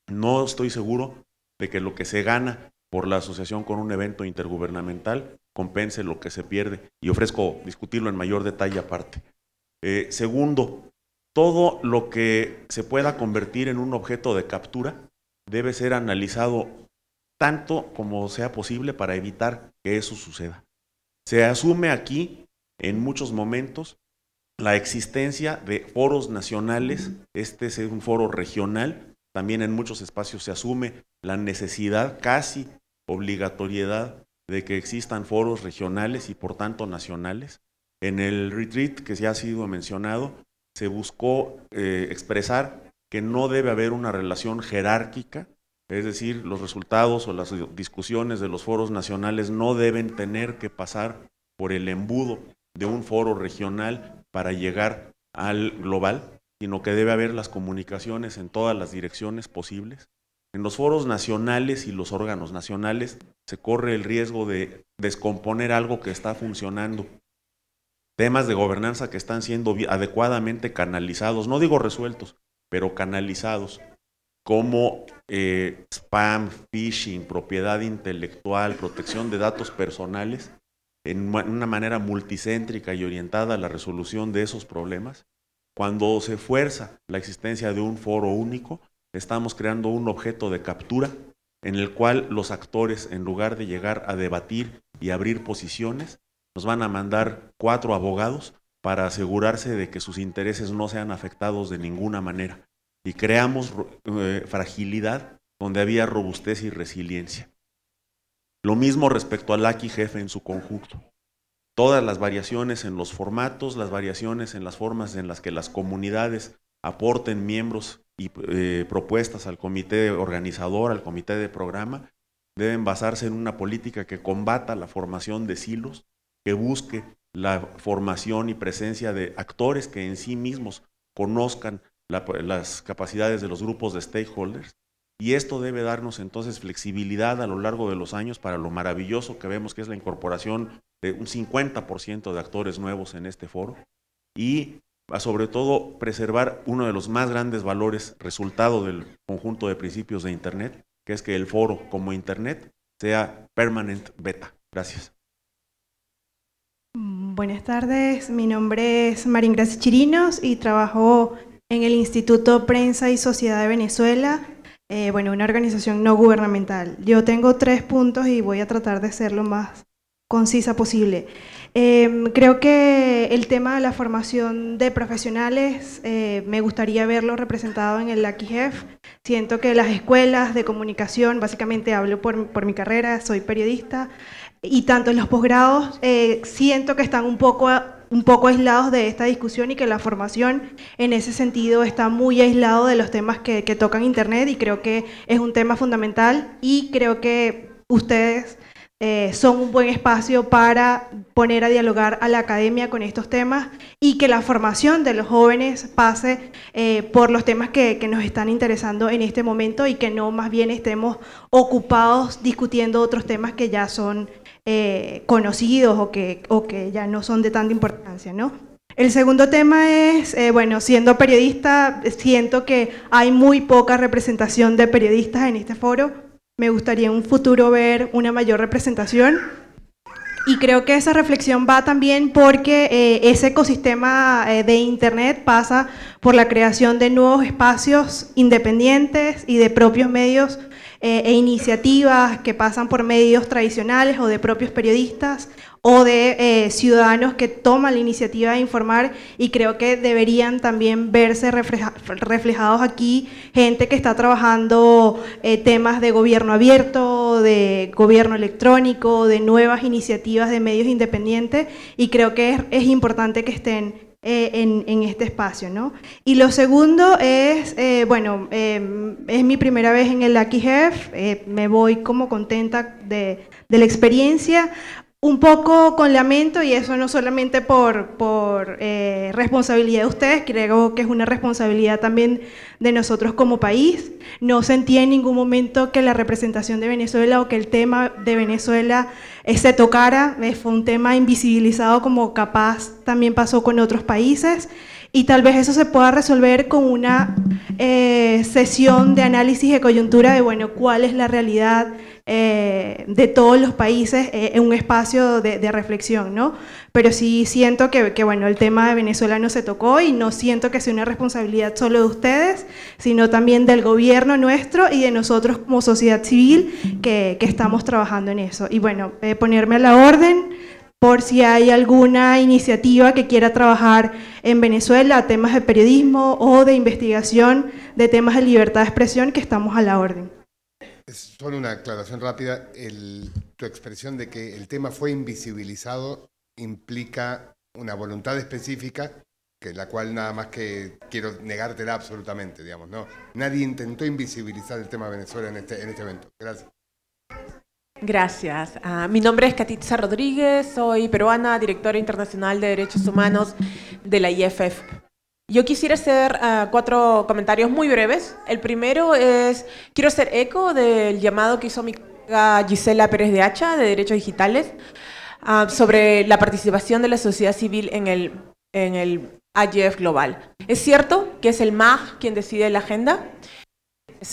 Speaker 21: No estoy seguro de que lo que se gana por la asociación con un evento intergubernamental compense lo que se pierde y ofrezco discutirlo en mayor detalle aparte. Eh, segundo, todo lo que se pueda convertir en un objeto de captura debe ser analizado tanto como sea posible para evitar que eso suceda. Se asume aquí, en muchos momentos, la existencia de foros nacionales, este es un foro regional, también en muchos espacios se asume la necesidad, casi obligatoriedad, de que existan foros regionales y por tanto nacionales. En el retreat que se ha sido mencionado, se buscó eh, expresar que no debe haber una relación jerárquica, es decir, los resultados o las discusiones de los foros nacionales no deben tener que pasar por el embudo de un foro regional para llegar al global sino que debe haber las comunicaciones en todas las direcciones posibles. En los foros nacionales y los órganos nacionales se corre el riesgo de descomponer algo que está funcionando. Temas de gobernanza que están siendo adecuadamente canalizados, no digo resueltos, pero canalizados, como eh, spam, phishing, propiedad intelectual, protección de datos personales, en una manera multicéntrica y orientada a la resolución de esos problemas, cuando se fuerza la existencia de un foro único, estamos creando un objeto de captura en el cual los actores, en lugar de llegar a debatir y abrir posiciones, nos van a mandar cuatro abogados para asegurarse de que sus intereses no sean afectados de ninguna manera. Y creamos eh, fragilidad donde había robustez y resiliencia. Lo mismo respecto al aquí jefe en su conjunto todas las variaciones en los formatos, las variaciones en las formas en las que las comunidades aporten miembros y eh, propuestas al comité organizador, al comité de programa, deben basarse en una política que combata la formación de silos, que busque la formación y presencia de actores que en sí mismos conozcan las capacidades de los grupos de stakeholders y esto debe darnos entonces flexibilidad a lo largo de los años para lo maravilloso que vemos que es la incorporación de un 50% de actores nuevos en este foro y ah, sobre todo preservar uno de los más grandes valores resultado del conjunto de principios de Internet, que es que el foro como Internet sea permanent beta. Gracias.
Speaker 27: Mm, buenas tardes, mi nombre es Marín Chirinos y trabajo en el Instituto Prensa y Sociedad de Venezuela eh, bueno, una organización no gubernamental. Yo tengo tres puntos y voy a tratar de ser lo más concisa posible. Em, creo que el tema de la formación de profesionales eh, me gustaría verlo representado en el AQIGEF. Siento que las escuelas de comunicación, básicamente hablo por, por mi carrera, soy periodista, y tanto en los posgrados, eh, siento que están un poco un poco aislados de esta discusión y que la formación en ese sentido está muy aislado de los temas que, tocan Internet y creo que es un tema fundamental y creo que ustedes eh, son un buen espacio para poner a dialogar a la academia con estos temas y que la formación de los jóvenes pase eh, por los temas que, que, nos están interesando en este momento y que no más bien estemos ocupados discutiendo otros temas que ya son eh, conocidos o que, o que ya no son de tanta importancia, ¿no? El segundo tema es, eh, bueno, siendo periodista, siento que hay muy poca representación de periodistas en este foro. Me gustaría en un futuro ver una mayor representación y creo que esa reflexión va también porque eh, ese ecosistema eh, de Internet pasa por la creación de nuevos espacios independientes y de propios medios eh, e iniciativas que pasan por medios tradicionales o de propios periodistas o de eh, ciudadanos que toman la iniciativa de informar y creo que deberían también verse reflejados aquí, gente que está trabajando eh, temas de gobierno abierto, de gobierno electrónico, de nuevas iniciativas de medios independientes y creo que es, importante que estén eh, en, este espacio. ¿no? Y lo segundo es, bueno, es mi primera vez en el Lucky me voy como contenta de, de, la experiencia un poco con lamento, y eso no solamente por, eh, responsabilidad de ustedes, creo que es una responsabilidad también de nosotros como país. No sentí en ningún momento que la representación de Venezuela o que el tema de Venezuela eh, se tocara, eh, fue un tema invisibilizado como capaz también pasó con otros países, y tal vez eso se pueda resolver con una sesión de análisis de coyuntura de, bueno, cuál es la realidad eh, de todos los países eh, en un espacio de, reflexión, ¿no? Pero sí siento que, bueno, el tema de Venezuela no se tocó y no siento que sea una responsabilidad solo de ustedes, sino también del gobierno nuestro y de nosotros como sociedad civil que, estamos trabajando en eso. Y bueno, eh, ponerme a la orden por si hay alguna iniciativa que quiera trabajar en Venezuela, temas de periodismo o de investigación de temas de libertad de expresión, que estamos a la orden
Speaker 2: solo una aclaración rápida. tu expresión de que el tema fue invisibilizado implica una voluntad específica, que la cual nada más que quiero negártela absolutamente, digamos, ¿no? Nadie intentó invisibilizar el tema de Venezuela en este, en este evento. Gracias.
Speaker 28: Gracias. Ah, mi nombre es Katitza Rodríguez, soy peruana, directora internacional de Derechos Humanos de la IFF. Yo quisiera hacer ah, cuatro comentarios muy breves. El primero es, quiero hacer eco del llamado que hizo mi colega Gisela Pérez de Hacha, de Derechos Digitales, ah, sobre la participación de la sociedad civil en el, en AGF Global. Es cierto que es el MAG quien decide la agenda,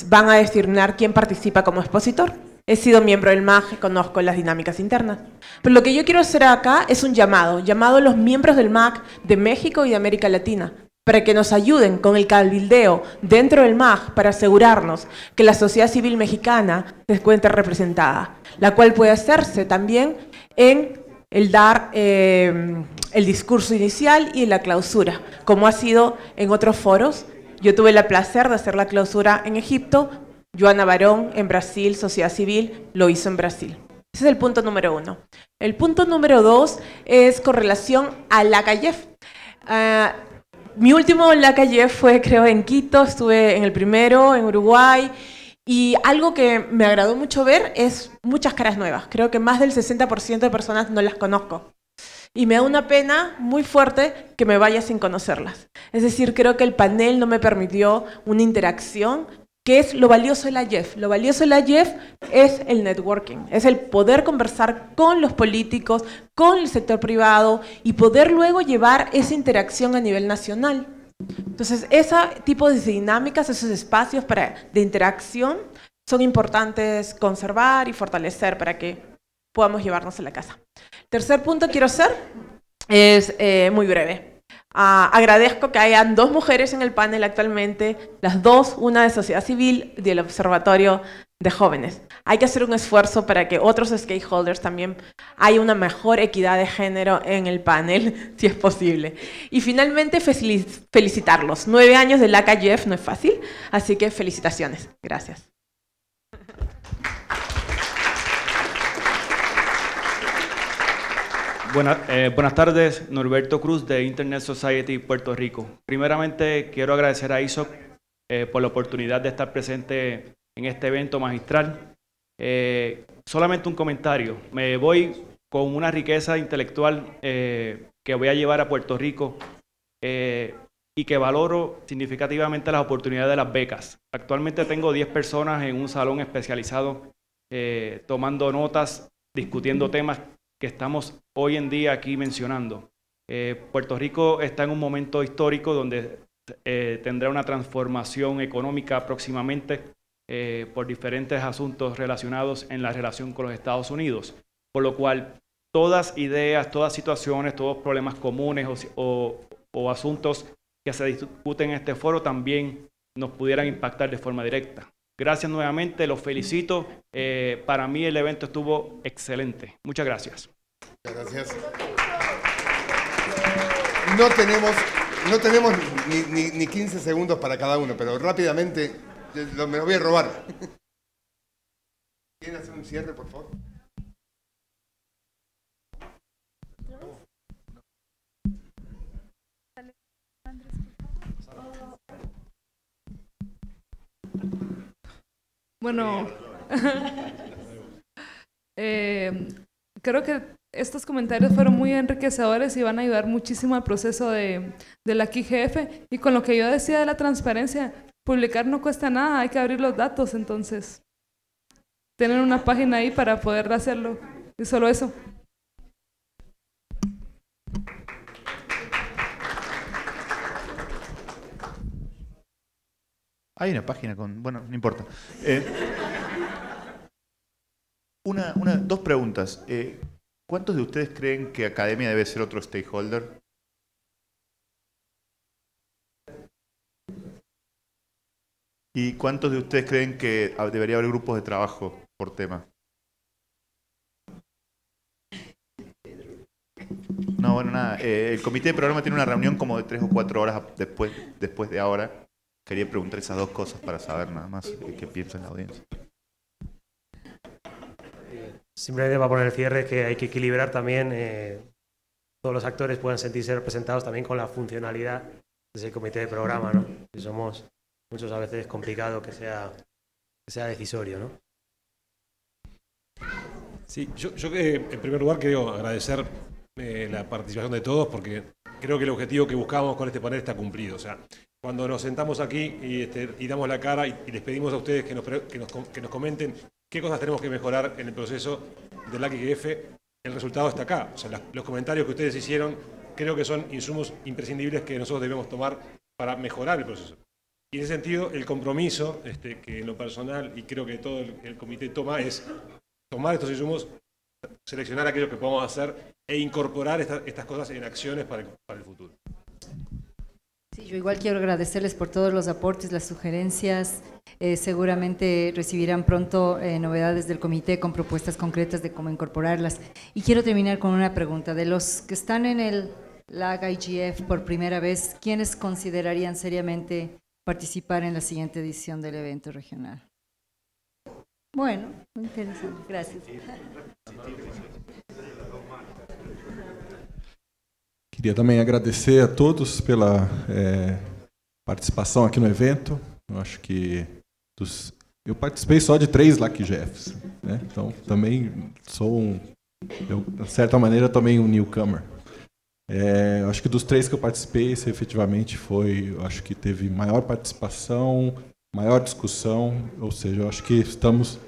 Speaker 28: van a designar quién participa como expositor. He sido miembro del MAG, conozco las dinámicas internas. Pero lo que yo quiero hacer acá es un llamado, llamado a los miembros del MAG de México y de América Latina para que nos ayuden con el cabildeo dentro del MAG para asegurarnos que la sociedad civil mexicana se encuentre representada, la cual puede hacerse también en el dar eh, el discurso inicial y en la clausura, como ha sido en otros foros. Yo tuve el placer de hacer la clausura en Egipto, Joana Barón en Brasil, sociedad civil, lo hizo en Brasil. Ese es el punto número uno. El punto número dos es con relación a la Callef. Ah, mi último en la calle fue, creo, en Quito, estuve en el primero, en Uruguay. Y algo que me agradó mucho ver es muchas caras nuevas. Creo que más del 60% de personas no las conozco. Y me da una pena muy fuerte que me vaya sin conocerlas. Es decir, creo que el panel no me permitió una interacción que es lo valioso de la JEF. Lo valioso de la JEF es el networking, es el poder conversar con los políticos, con el sector privado y poder luego llevar esa interacción a nivel nacional. Entonces, ese tipo de dinámicas, esos espacios para, de interacción son importantes conservar y fortalecer para que podamos llevarnos a la casa. Tercer punto quiero hacer es eh, muy breve. Ah, agradezco que hayan dos mujeres en el panel actualmente, las dos, una de sociedad civil y el Observatorio de Jóvenes. Hay que hacer un esfuerzo para que otros stakeholders también haya una mejor equidad de género en el panel, si es posible. Y finalmente, felicitarlos. Nueve años de la Jeff no es fácil, así que felicitaciones. Gracias.
Speaker 29: Eh, buenas tardes, Norberto Cruz de Internet Society Puerto Rico. Primeramente quiero agradecer a ISOC eh, por la oportunidad de estar presente en este evento magistral. Eh, solamente un comentario. Me voy con una riqueza intelectual que voy a llevar a Puerto Rico y que valoro significativamente las oportunidades de las becas. Actualmente tengo 10 personas en un salón especializado tomando notas, discutiendo temas que estamos hoy en día aquí mencionando. Eh, Puerto Rico está en un momento histórico donde eh, tendrá una transformación económica próximamente eh, por diferentes asuntos relacionados en la relación con los Estados Unidos, por lo cual todas ideas, todas situaciones, todos problemas comunes o asuntos que se discuten en este foro también nos pudieran impactar de forma directa. Gracias nuevamente, los felicito. Eh, para mí el evento estuvo excelente. Muchas gracias. Gracias. No tenemos, no tenemos
Speaker 2: ni, ni, 15 segundos para cada uno, pero rápidamente me lo voy a robar. ¿Quieren hacer un cierre, por favor?
Speaker 7: Bueno, eh, creo que estos comentarios fueron muy enriquecedores y van a ayudar muchísimo al proceso de, de la QGF. Y con lo que yo decía de la transparencia, publicar no cuesta nada, hay que abrir los datos entonces. Tener una página ahí para poder hacerlo. Y solo eso.
Speaker 1: Hay una página con. Bueno, no importa. Eh, una, una, dos preguntas. Eh, ¿Cuántos de ustedes creen que academia debe ser otro stakeholder? ¿Y cuántos de ustedes creen que debería haber grupos de trabajo por tema? No, bueno, nada. Eh, el comité de programa tiene una reunión como de tres o cuatro horas después, después de ahora. Quería preguntar esas dos cosas para saber nada más qué piensa la audiencia.
Speaker 6: Simplemente para poner el cierre, es que hay que equilibrar también, eh, todos los actores puedan sentirse representados también con la funcionalidad de ese comité de programa, ¿no? somos muchos a veces complicado que sea, sea decisorio, ¿no? Sí, yo, en primer lugar quiero
Speaker 3: agradecer eh, la participación de todos porque creo que el objetivo que buscábamos con este panel está cumplido. O sea, cuando nos sentamos aquí y, este, damos la cara y, les pedimos a ustedes que nos, comenten qué cosas tenemos que mejorar en el proceso del AQF, el resultado está acá. O los comentarios que ustedes hicieron creo que son insumos imprescindibles que nosotros debemos tomar para mejorar el proceso. Y en ese sentido, el compromiso este, que en lo personal y creo que todo el, comité toma es tomar estos insumos seleccionar aquello que podamos hacer e incorporar estas cosas en acciones para el futuro
Speaker 5: yo igual quiero agradecerles por todos los aportes, las sugerencias. Eh, seguramente recibirán pronto eh, novedades del comité con propuestas concretas de cómo incorporarlas. Y quiero terminar con una pregunta. De los que están en el LAG IGF por primera vez, ¿quiénes considerarían seriamente participar en la siguiente edición del evento regional?
Speaker 17: Bueno, muy interesante. Gracias.
Speaker 4: Queria também agradecer a todos pela é, participação aqui no evento. Eu acho que dos, eu participei só de três LACGFs, né? então também sou um, eu, de certa maneira também um newcomer. É, acho que dos três que eu participei, esse efetivamente foi, acho que teve maior participação, maior discussão, ou seja, eu acho que estamos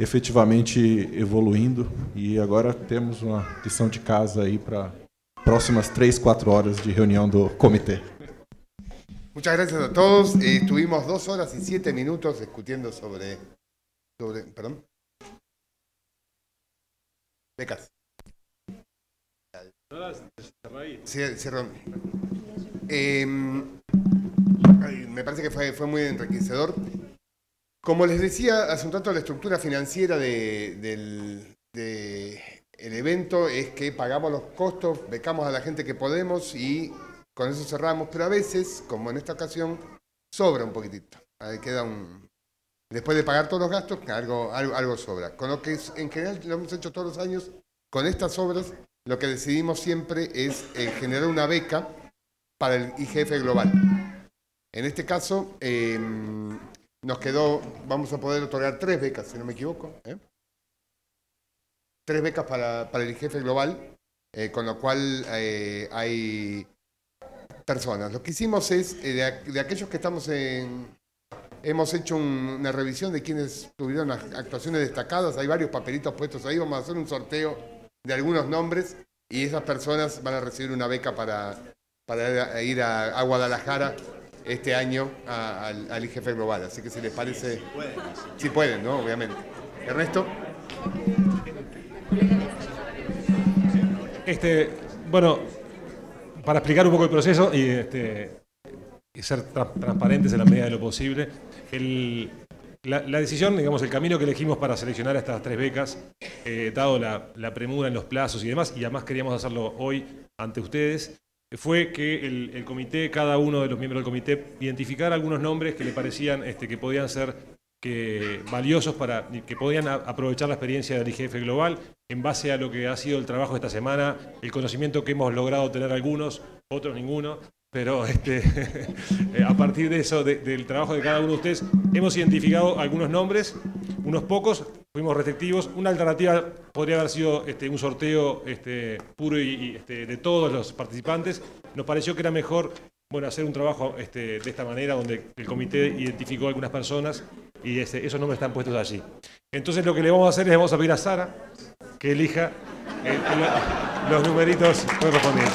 Speaker 4: efetivamente evoluindo e agora temos uma lição de casa aí para próximas 3 quatro horas de reunión del comité.
Speaker 2: Muchas gracias a todos. estuvimos eh, dos horas y siete minutos discutiendo sobre, sobre perdón, becas. Em, me parece que fue, muy enriquecedor. Como les decía hace un tanto la estructura financiera del, de el evento es que pagamos los costos, becamos a la gente que podemos y con eso cerramos, pero a veces, como en esta ocasión, sobra un poquitito. queda un... Después de pagar todos los gastos, algo, algo, algo sobra. Con lo que es, en general lo hemos hecho todos los años, con estas obras lo que decidimos siempre es eh, generar una beca para el IGF global. En este caso, em, nos quedó, vamos a poder otorgar tres becas, si no me equivoco. ¿eh? tres becas para, para el jefe global, eh, con lo cual eh, hay personas. Lo que hicimos es, eh, de, aquellos que estamos en... Hemos hecho una revisión de quienes tuvieron actuaciones destacadas, hay varios papelitos puestos ahí, vamos a hacer un sorteo de algunos nombres y esas personas van a recibir una beca para, para ir a, Guadalajara este año al IGF Global. Así que si les parece... Si si pueden ¿no? Obviamente. ¿Ernesto?
Speaker 3: Este, bueno, para explicar un poco el proceso y, este, ser transparentes en la medida de lo posible, la, decisión, digamos, el camino que elegimos para seleccionar estas tres becas, eh, dado la, premura en los plazos y demás, y además queríamos hacerlo hoy ante ustedes, fue que el, comité, cada uno de los miembros del comité, identificara algunos nombres que le parecían este, que podían ser que, valiosos para que podían aprovechar la experiencia del IGF Global en base a lo que ha sido el trabajo de esta semana, el conocimiento que hemos logrado tener algunos, otros ninguno, pero este, eh, a partir de eso, del trabajo de cada uno de ustedes, hemos identificado algunos nombres, unos pocos, fuimos respectivos, Una alternativa podría haber sido este, un sorteo este, puro y, este, de todos los participantes. Nos pareció que era mejor bueno, hacer un trabajo este, de esta manera, donde el comité identificó a algunas personas y este, esos nombres están puestos allí. Entonces lo que le vamos a hacer es le vamos a pedir a Sara que elija eh, los numeritos correspondientes.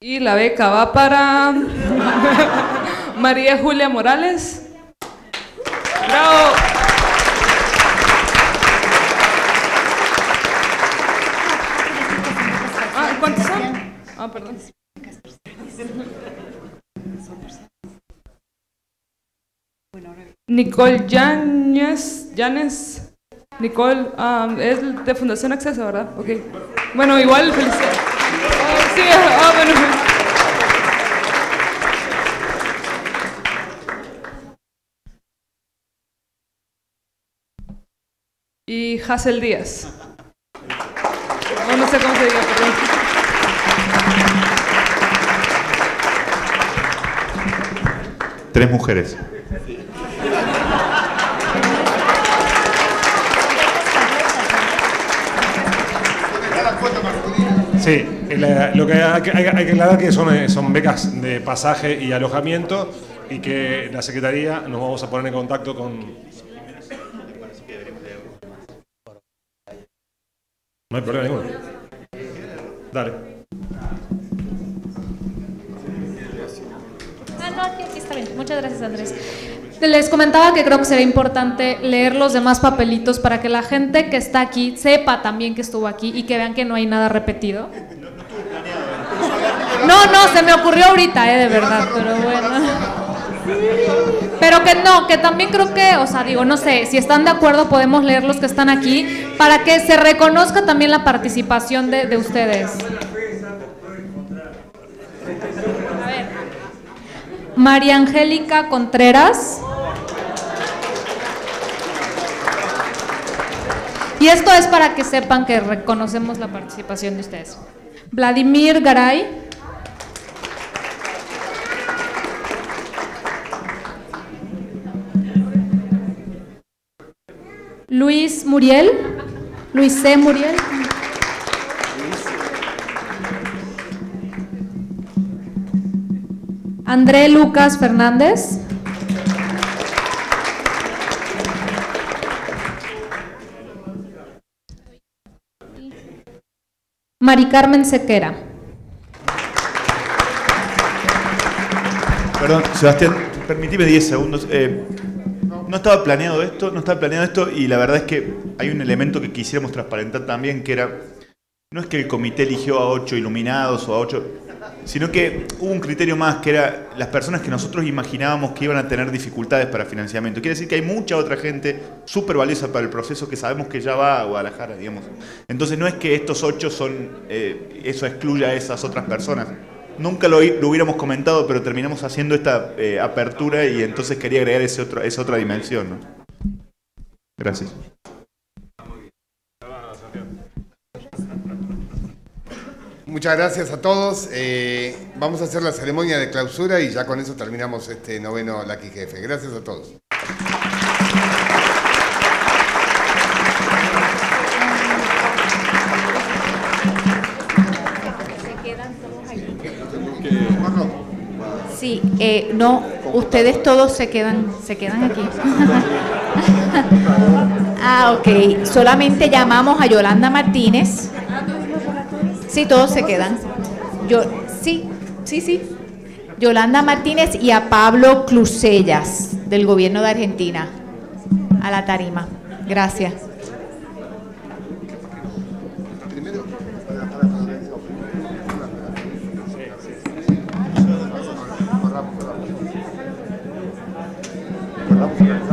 Speaker 7: Y la beca va para... María Julia Morales. Bravo. Ah, ¿Cuántos son? Ah, perdón. Nicole Yáñez, Yáñez, Nicole, ah, es de Fundación Acceso, ¿verdad? Ok. Bueno, igual, felicidades. Oh, sí, oh, bueno, y Hazel Díaz.
Speaker 1: Tres mujeres.
Speaker 3: Sí, lo que hay, que aclarar que son, son becas de pasaje y alojamiento y que la Secretaría nos vamos a poner en contacto con, No hay problema Dale.
Speaker 16: Ah, no, aquí, está bien. Muchas gracias, Andrés. Les comentaba que creo que sería importante leer los demás papelitos para que la gente que está aquí sepa también que estuvo aquí y que vean que no hay nada repetido. No, no, ¿eh? se me ocurrió ahorita, eh, de verdad,
Speaker 15: pero bueno.
Speaker 16: Pero que no, que también creo que, o sea, digo, no sé, si están de acuerdo podemos leer los que están aquí para que se reconozca también la participación de, ustedes. María Angélica Contreras. Y esto es para que sepan que reconocemos la participación de ustedes. Vladimir Garay. Luis Muriel, Luis C. Muriel. André Lucas Fernández. Mari Carmen Sequera.
Speaker 1: Perdón, Sebastián, permíteme 10 segundos. Eh, no estaba planeado esto, no estaba planeado esto, y la verdad es que hay un elemento que quisiéramos transparentar también, que era, no es que el comité eligió a ocho iluminados o a ocho, sino que hubo un criterio más, que era las personas que nosotros imaginábamos que iban a tener dificultades para financiamiento. Quiere decir que hay mucha otra gente súper valiosa para el proceso que sabemos que ya va a Guadalajara, digamos. Entonces no es que estos ocho son, eh, eso excluya a esas otras personas nunca lo, hubiéramos comentado, pero terminamos haciendo esta eh, apertura y entonces quería agregar ese otro, esa otra dimensión. Gracias.
Speaker 2: Muchas gracias a todos. Eh, vamos a hacer la ceremonia de clausura y ya con eso terminamos este noveno Lucky Jefe. Gracias a todos.
Speaker 15: Sí, eh, no, ustedes todos se quedan, se quedan aquí. ah, ok. Solamente llamamos a Yolanda Martínez.
Speaker 16: Sí, todos se quedan.
Speaker 15: Yo, sí, sí, sí. Yolanda Martínez y a Pablo Clusellas, del gobierno de Argentina, a la tarima. Gracias.
Speaker 2: That's good.